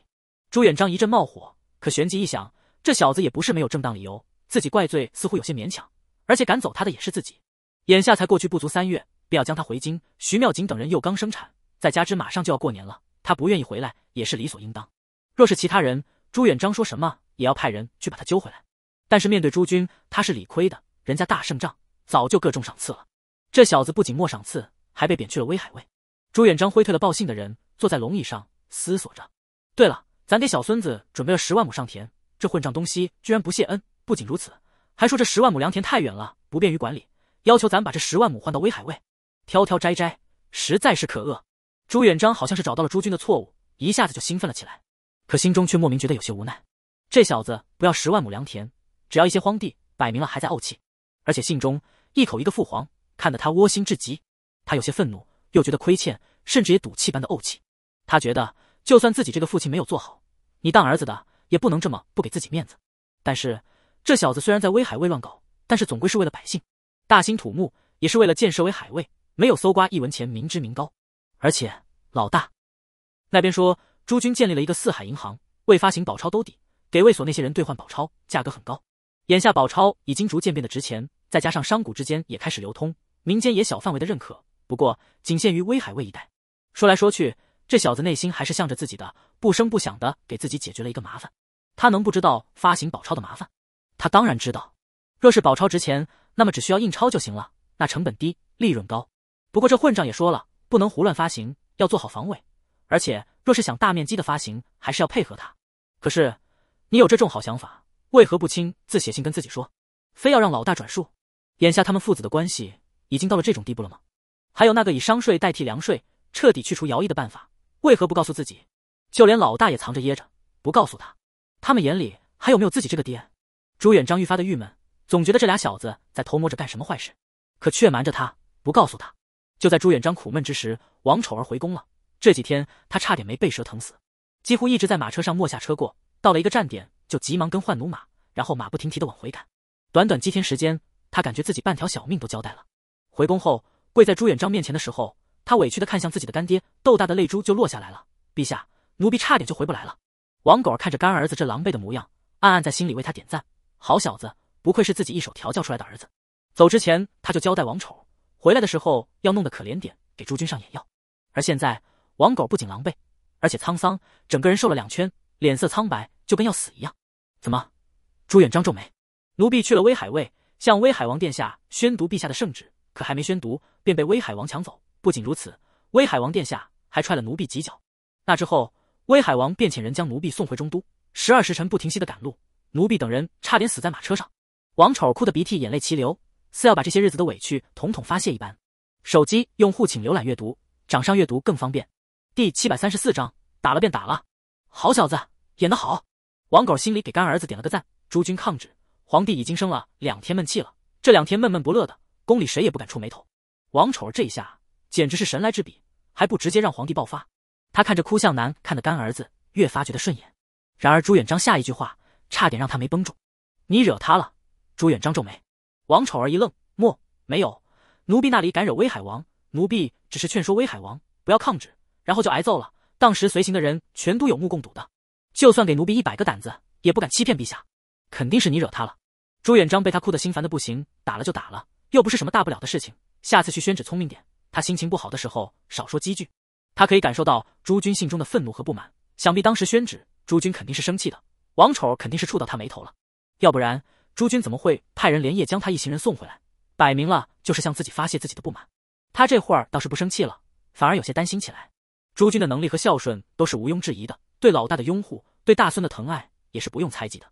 朱元璋一阵冒火，可旋即一想，这小子也不是没有正当理由，自己怪罪似乎有些勉强，而且赶走他的也是自己。眼下才过去不足三月，便要将他回京，徐妙锦等人又刚生产，再加之马上就要过年了，他不愿意回来也是理所应当。若是其他人，朱元璋说什么也要派人去把他揪回来。但是面对朱军，他是理亏的。人家大胜仗，早就各种赏赐了。这小子不仅没赏赐，还被贬去了威海卫。朱元璋挥退了报信的人，坐在龙椅上思索着。对了，咱给小孙子准备了十万亩上田，这混账东西居然不谢恩。不仅如此，还说这十万亩良田太远了，不便于管理，要求咱把这十万亩换到威海卫。挑挑摘摘，实在是可恶。朱元璋好像是找到了朱军的错误，一下子就兴奋了起来。可心中却莫名觉得有些无奈。这小子不要十万亩良田。只要一些荒地，摆明了还在怄气，而且信中一口一个父皇，看得他窝心至极。他有些愤怒，又觉得亏欠，甚至也赌气般的怄气。他觉得，就算自己这个父亲没有做好，你当儿子的也不能这么不给自己面子。但是这小子虽然在威海卫乱搞，但是总归是为了百姓，大兴土木也是为了建设威海卫，没有搜刮一文钱，民脂民膏。而且老大那边说，诸军建立了一个四海银行，为发行宝钞兜底，给卫所那些人兑换宝钞，价格很高。眼下宝钞已经逐渐变得值钱，再加上商贾之间也开始流通，民间也小范围的认可，不过仅限于威海卫一带。说来说去，这小子内心还是向着自己的，不声不响的给自己解决了一个麻烦。他能不知道发行宝钞的麻烦？他当然知道。若是宝钞值钱，那么只需要印钞就行了，那成本低，利润高。不过这混账也说了，不能胡乱发行，要做好防伪。而且若是想大面积的发行，还是要配合他。可是你有这种好想法？为何不亲自写信跟自己说，非要让老大转述？眼下他们父子的关系已经到了这种地步了吗？还有那个以商税代替粮税，彻底去除徭役的办法，为何不告诉自己？就连老大也藏着掖着，不告诉他。他们眼里还有没有自己这个爹？朱元璋愈发的郁闷，总觉得这俩小子在偷摸着干什么坏事，可却瞒着他，不告诉他。就在朱元璋苦闷之时，王丑儿回宫了。这几天他差点没被蛇疼死，几乎一直在马车上没下车过。到了一个站点。就急忙更换弩马，然后马不停蹄的往回赶。短短几天时间，他感觉自己半条小命都交代了。回宫后，跪在朱元璋面前的时候，他委屈的看向自己的干爹，豆大的泪珠就落下来了。陛下，奴婢差点就回不来了。王狗儿看着干儿子这狼狈的模样，暗暗在心里为他点赞，好小子，不愧是自己一手调教出来的儿子。走之前他就交代王丑，回来的时候要弄得可怜点，给朱军上眼药。而现在，王狗不仅狼狈，而且沧桑，整个人瘦了两圈，脸色苍白，就跟要死一样。怎么？朱元璋皱眉，奴婢去了威海卫，向威海王殿下宣读陛下的圣旨，可还没宣读，便被威海王抢走。不仅如此，威海王殿下还踹了奴婢几脚。那之后，威海王便遣人将奴婢送回中都，十二时辰不停息的赶路，奴婢等人差点死在马车上。王丑哭得鼻涕眼泪齐流，似要把这些日子的委屈统统发泄一般。手机用户请浏览阅读，掌上阅读更方便。第七百三十四章，打了便打了，好小子，演得好。王狗心里给干儿子点了个赞。诸君抗旨，皇帝已经生了两天闷气了。这两天闷闷不乐的，宫里谁也不敢触眉头。王丑儿这一下简直是神来之笔，还不直接让皇帝爆发。他看着哭向南看的干儿子，越发觉得顺眼。然而朱元璋下一句话差点让他没绷住：“你惹他了。”朱元璋皱眉。王丑儿一愣：“莫没有，奴婢那里敢惹威海王？奴婢只是劝说威海王不要抗旨，然后就挨揍了。当时随行的人全都有目共睹的。”就算给奴婢一百个胆子，也不敢欺骗陛下。肯定是你惹他了。朱元璋被他哭得心烦的不行，打了就打了，又不是什么大不了的事情。下次去宣旨，聪明点。他心情不好的时候，少说几句。他可以感受到朱军信中的愤怒和不满，想必当时宣旨，朱军肯定是生气的。王丑肯定是触到他眉头了，要不然朱军怎么会派人连夜将他一行人送回来？摆明了就是向自己发泄自己的不满。他这会儿倒是不生气了，反而有些担心起来。朱军的能力和孝顺都是毋庸置疑的。对老大的拥护，对大孙的疼爱也是不用猜忌的。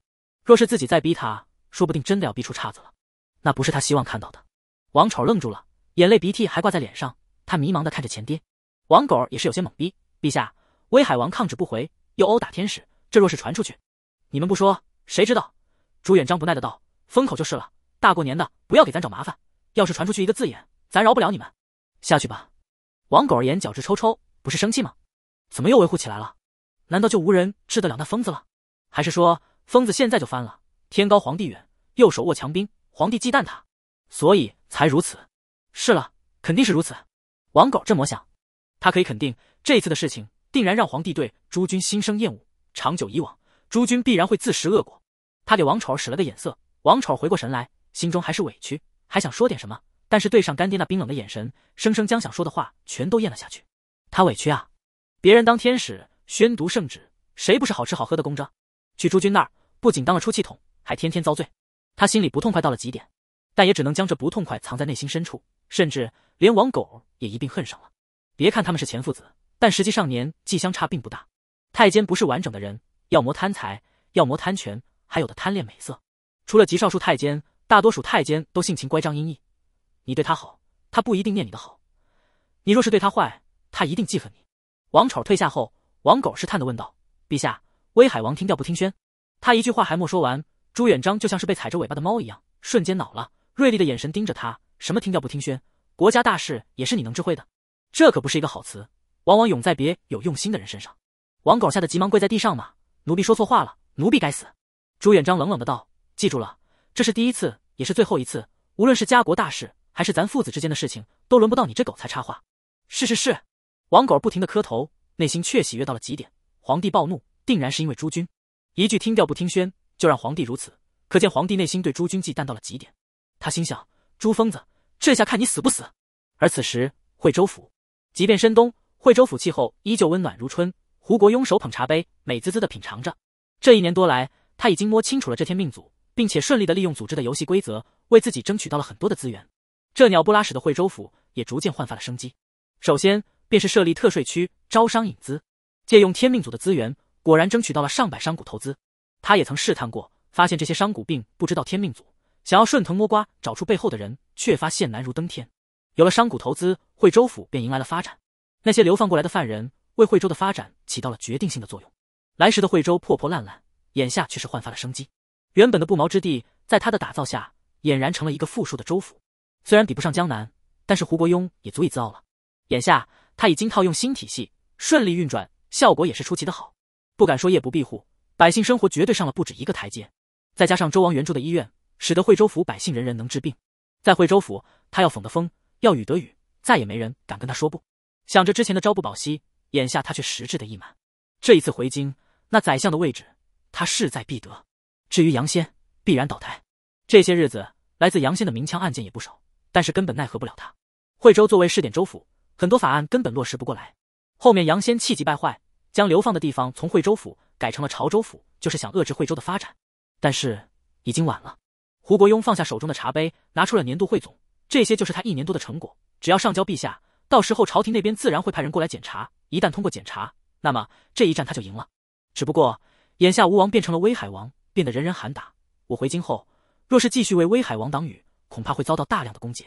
若是自己再逼他，说不定真的要逼出岔子了，那不是他希望看到的。王丑愣住了，眼泪鼻涕还挂在脸上，他迷茫的看着前爹。王狗儿也是有些懵逼。陛下，威海王抗旨不回，又殴打天使，这若是传出去，你们不说谁知道？朱元璋不耐的道：“封口就是了，大过年的不要给咱找麻烦。要是传出去一个字眼，咱饶不了你们。”下去吧。王狗儿眼角直抽抽，不是生气吗？怎么又维护起来了？难道就无人治得了那疯子了？还是说疯子现在就翻了？天高皇帝远，右手握强兵，皇帝忌惮他，所以才如此。是了，肯定是如此。王狗这么想，他可以肯定，这一次的事情定然让皇帝对诸君心生厌恶，长久以往，诸君必然会自食恶果。他给王丑使了个眼色，王丑回过神来，心中还是委屈，还想说点什么，但是对上干爹那冰冷的眼神，生生将想说的话全都咽了下去。他委屈啊，别人当天使。宣读圣旨，谁不是好吃好喝的供着？去朱军那儿，不仅当了出气筒，还天天遭罪。他心里不痛快到了极点，但也只能将这不痛快藏在内心深处，甚至连王狗也一并恨上了。别看他们是前父子，但实际上年纪相差并不大。太监不是完整的人，要么贪财，要么贪权，还有的贪恋美色。除了极少数太监，大多数太监都性情乖张阴翳。你对他好，他不一定念你的好；你若是对他坏，他一定记恨你。王丑退下后。王狗试探的问道：“陛下，威海王听调不听宣？”他一句话还没说完，朱元璋就像是被踩着尾巴的猫一样，瞬间恼了，锐利的眼神盯着他：“什么听调不听宣？国家大事也是你能知会的？这可不是一个好词，往往用在别有用心的人身上。”王狗吓得急忙跪在地上嘛：“奴婢说错话了，奴婢该死。”朱元璋冷冷的道：“记住了，这是第一次，也是最后一次。无论是家国大事，还是咱父子之间的事情，都轮不到你这狗才插话。”“是是是。”王狗不停的磕头。内心却喜悦到了极点，皇帝暴怒，定然是因为朱军一句听调不听宣，就让皇帝如此，可见皇帝内心对朱军忌惮到了极点。他心想，朱疯子，这下看你死不死。而此时，惠州府，即便深冬，惠州府气候依旧温暖如春。胡国庸手捧茶杯，美滋滋的品尝着。这一年多来，他已经摸清楚了这天命组，并且顺利的利用组织的游戏规则，为自己争取到了很多的资源。这鸟不拉屎的惠州府，也逐渐焕发了生机。首先。便是设立特税区，招商引资，借用天命组的资源，果然争取到了上百商股投资。他也曾试探过，发现这些商股并不知道天命组，想要顺藤摸瓜找出背后的人，却发现难如登天。有了商股投资，惠州府便迎来了发展。那些流放过来的犯人为惠州的发展起到了决定性的作用。来时的惠州破破烂烂，眼下却是焕发了生机。原本的不毛之地，在他的打造下，俨然成了一个富庶的州府。虽然比不上江南，但是胡国庸也足以自傲了。眼下。他已经套用新体系，顺利运转，效果也是出奇的好，不敢说夜不闭户，百姓生活绝对上了不止一个台阶。再加上周王援助的医院，使得惠州府百姓人人能治病。在惠州府，他要风得风，要雨得雨，再也没人敢跟他说不。想着之前的朝不保夕，眼下他却实质的溢满。这一次回京，那宰相的位置他势在必得。至于杨仙，必然倒台。这些日子，来自杨仙的明枪暗箭也不少，但是根本奈何不了他。惠州作为试点州府。很多法案根本落实不过来，后面杨先气急败坏，将流放的地方从惠州府改成了潮州府，就是想遏制惠州的发展，但是已经晚了。胡国庸放下手中的茶杯，拿出了年度汇总，这些就是他一年多的成果，只要上交陛下，到时候朝廷那边自然会派人过来检查，一旦通过检查，那么这一战他就赢了。只不过眼下吴王变成了威海王，变得人人喊打，我回京后若是继续为威海王挡雨，恐怕会遭到大量的攻击。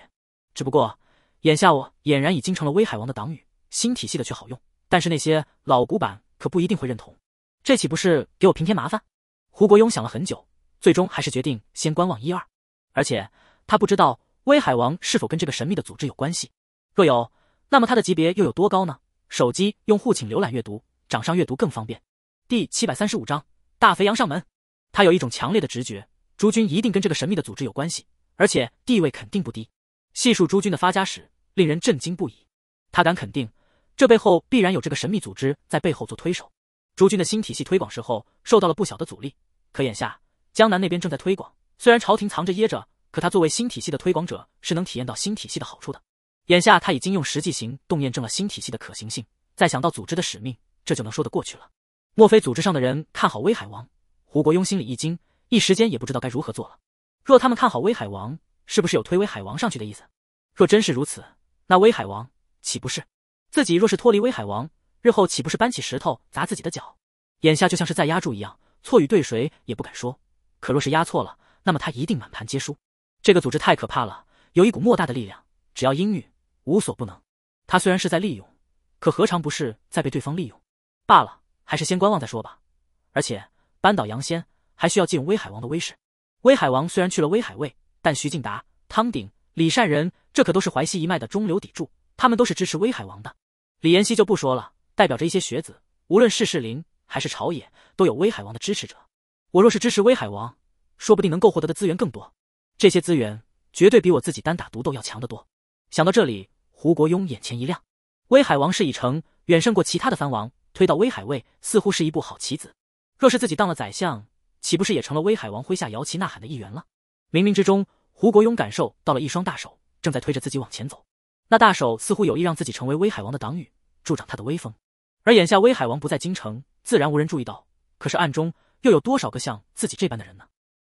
只不过。眼下我俨然已经成了威海王的党羽，新体系的却好用，但是那些老古板可不一定会认同，这岂不是给我平添麻烦？胡国庸想了很久，最终还是决定先观望一二，而且他不知道威海王是否跟这个神秘的组织有关系，若有，那么他的级别又有多高呢？手机用户请浏览阅读，掌上阅读更方便。第七百三十五章大肥羊上门，他有一种强烈的直觉，朱军一定跟这个神秘的组织有关系，而且地位肯定不低。细数朱军的发家史。令人震惊不已，他敢肯定，这背后必然有这个神秘组织在背后做推手。朱军的新体系推广时候受到了不小的阻力，可眼下江南那边正在推广，虽然朝廷藏着掖着，可他作为新体系的推广者，是能体验到新体系的好处的。眼下他已经用实际行动验证了新体系的可行性，再想到组织的使命，这就能说得过去了。莫非组织上的人看好威海王？胡国庸心里一惊，一时间也不知道该如何做了。若他们看好威海王，是不是有推威海王上去的意思？若真是如此，那威海王岂不是？自己若是脱离威海王，日后岂不是搬起石头砸自己的脚？眼下就像是在压住一样，错与对谁也不敢说。可若是压错了，那么他一定满盘皆输。这个组织太可怕了，有一股莫大的力量，只要阴允，无所不能。他虽然是在利用，可何尝不是在被对方利用？罢了，还是先观望再说吧。而且，扳倒杨仙还需要借用威海王的威势。威海王虽然去了威海卫，但徐敬达、汤鼎。李善人，这可都是淮西一脉的中流砥柱，他们都是支持威海王的。李延熙就不说了，代表着一些学子，无论是士林还是朝野，都有威海王的支持者。我若是支持威海王，说不定能够获得的资源更多，这些资源绝对比我自己单打独斗要强得多。想到这里，胡国庸眼前一亮，威海王是已成，远胜过其他的藩王，推到威海卫似乎是一步好棋子。若是自己当了宰相，岂不是也成了威海王麾下摇旗呐喊的一员了？冥冥之中。胡国庸感受到了一双大手正在推着自己往前走，那大手似乎有意让自己成为威海王的党羽，助长他的威风。而眼下威海王不在京城，自然无人注意到。可是暗中又有多少个像自己这般的人呢？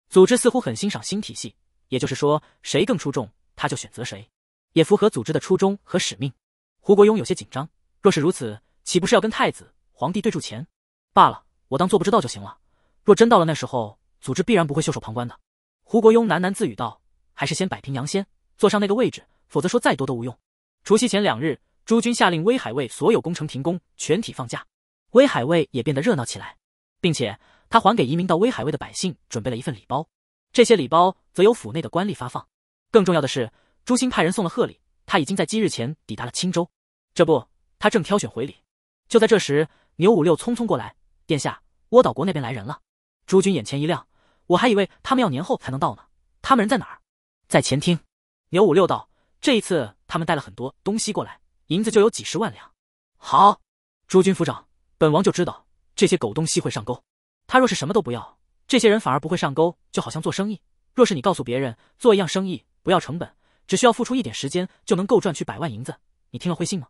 组织似乎很欣赏新体系，也就是说，谁更出众，他就选择谁，也符合组织的初衷和使命。胡国庸有些紧张，若是如此，岂不是要跟太子、皇帝对住钱？罢了，我当做不知道就行了。若真到了那时候，组织必然不会袖手旁观的。胡国庸喃喃自语道。还是先摆平杨仙，坐上那个位置，否则说再多都无用。除夕前两日，朱军下令威海卫所有工程停工，全体放假。威海卫也变得热闹起来，并且他还给移民到威海卫的百姓准备了一份礼包，这些礼包则由府内的官吏发放。更重要的是，朱兴派人送了贺礼，他已经在几日前抵达了青州。这不，他正挑选回礼。就在这时，牛五六匆匆过来：“殿下，倭岛国那边来人了。”朱军眼前一亮：“我还以为他们要年后才能到呢，他们人在哪儿？”在前厅，牛五六道，这一次他们带了很多东西过来，银子就有几十万两。好，诸军府长，本王就知道这些狗东西会上钩。他若是什么都不要，这些人反而不会上钩。就好像做生意，若是你告诉别人做一样生意不要成本，只需要付出一点时间就能够赚取百万银子，你听了会信吗？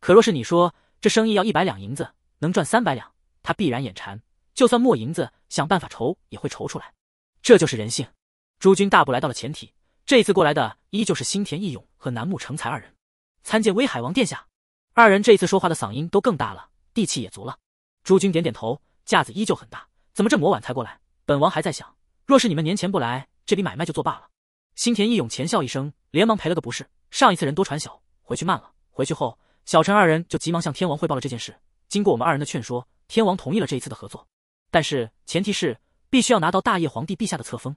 可若是你说这生意要一百两银子能赚三百两，他必然眼馋，就算没银子，想办法筹也会筹出来。这就是人性。诸军大步来到了前庭。这次过来的依旧是新田义勇和楠木成才二人，参见威海王殿下。二人这一次说话的嗓音都更大了，底气也足了。诸君点点头，架子依旧很大。怎么这么晚才过来？本王还在想，若是你们年前不来，这笔买卖就作罢了。新田义勇浅笑一声，连忙赔了个不是。上一次人多船小，回去慢了。回去后，小陈二人就急忙向天王汇报了这件事。经过我们二人的劝说，天王同意了这一次的合作，但是前提是必须要拿到大业皇帝陛下的册封。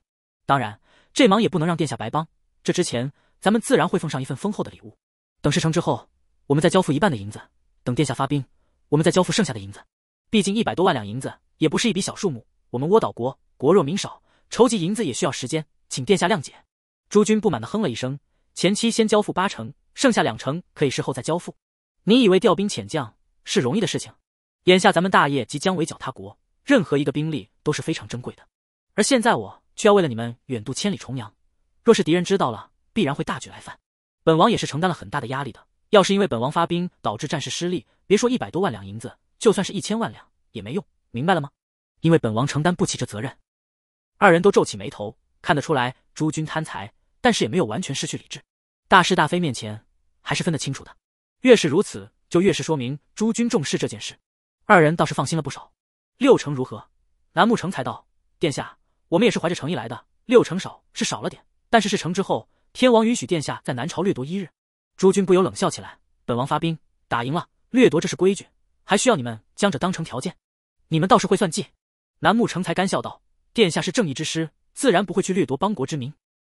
当然。这忙也不能让殿下白帮，这之前咱们自然会奉上一份丰厚的礼物。等事成之后，我们再交付一半的银子；等殿下发兵，我们再交付剩下的银子。毕竟一百多万两银子也不是一笔小数目。我们倭岛国国弱民少，筹集银子也需要时间，请殿下谅解。诸君不满地哼了一声，前期先交付八成，剩下两成可以事后再交付。你以为调兵遣将是容易的事情？眼下咱们大业即将围剿他国，任何一个兵力都是非常珍贵的。而现在我。却要为了你们远渡千里重洋，若是敌人知道了，必然会大举来犯。本王也是承担了很大的压力的。要是因为本王发兵导致战事失利，别说一百多万两银子，就算是一千万两也没用，明白了吗？因为本王承担不起这责任。二人都皱起眉头，看得出来，诸君贪财，但是也没有完全失去理智。大是大非面前，还是分得清楚的。越是如此，就越是说明诸君重视这件事。二人倒是放心了不少。六成如何？南木成才道：“殿下。”我们也是怀着诚意来的，六成少是少了点，但是事成之后，天王允许殿下在南朝掠夺一日。诸君不由冷笑起来。本王发兵，打赢了掠夺，这是规矩，还需要你们将这当成条件？你们倒是会算计。南木成才干笑道：“殿下是正义之师，自然不会去掠夺邦国之民。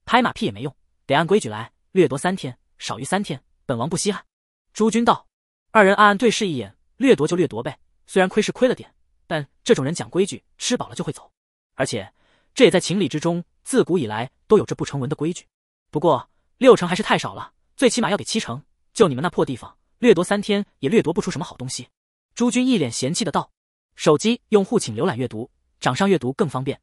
拍马屁也没用，得按规矩来。掠夺三天，少于三天，本王不稀罕。”诸君道。二人暗暗对视一眼，掠夺就掠夺呗，虽然亏是亏了点，但这种人讲规矩，吃饱了就会走，而且。这也在情理之中，自古以来都有这不成文的规矩。不过六成还是太少了，最起码要给七成。就你们那破地方，掠夺三天也掠夺不出什么好东西。诸君一脸嫌弃的道。手机用户请浏览阅读，掌上阅读更方便。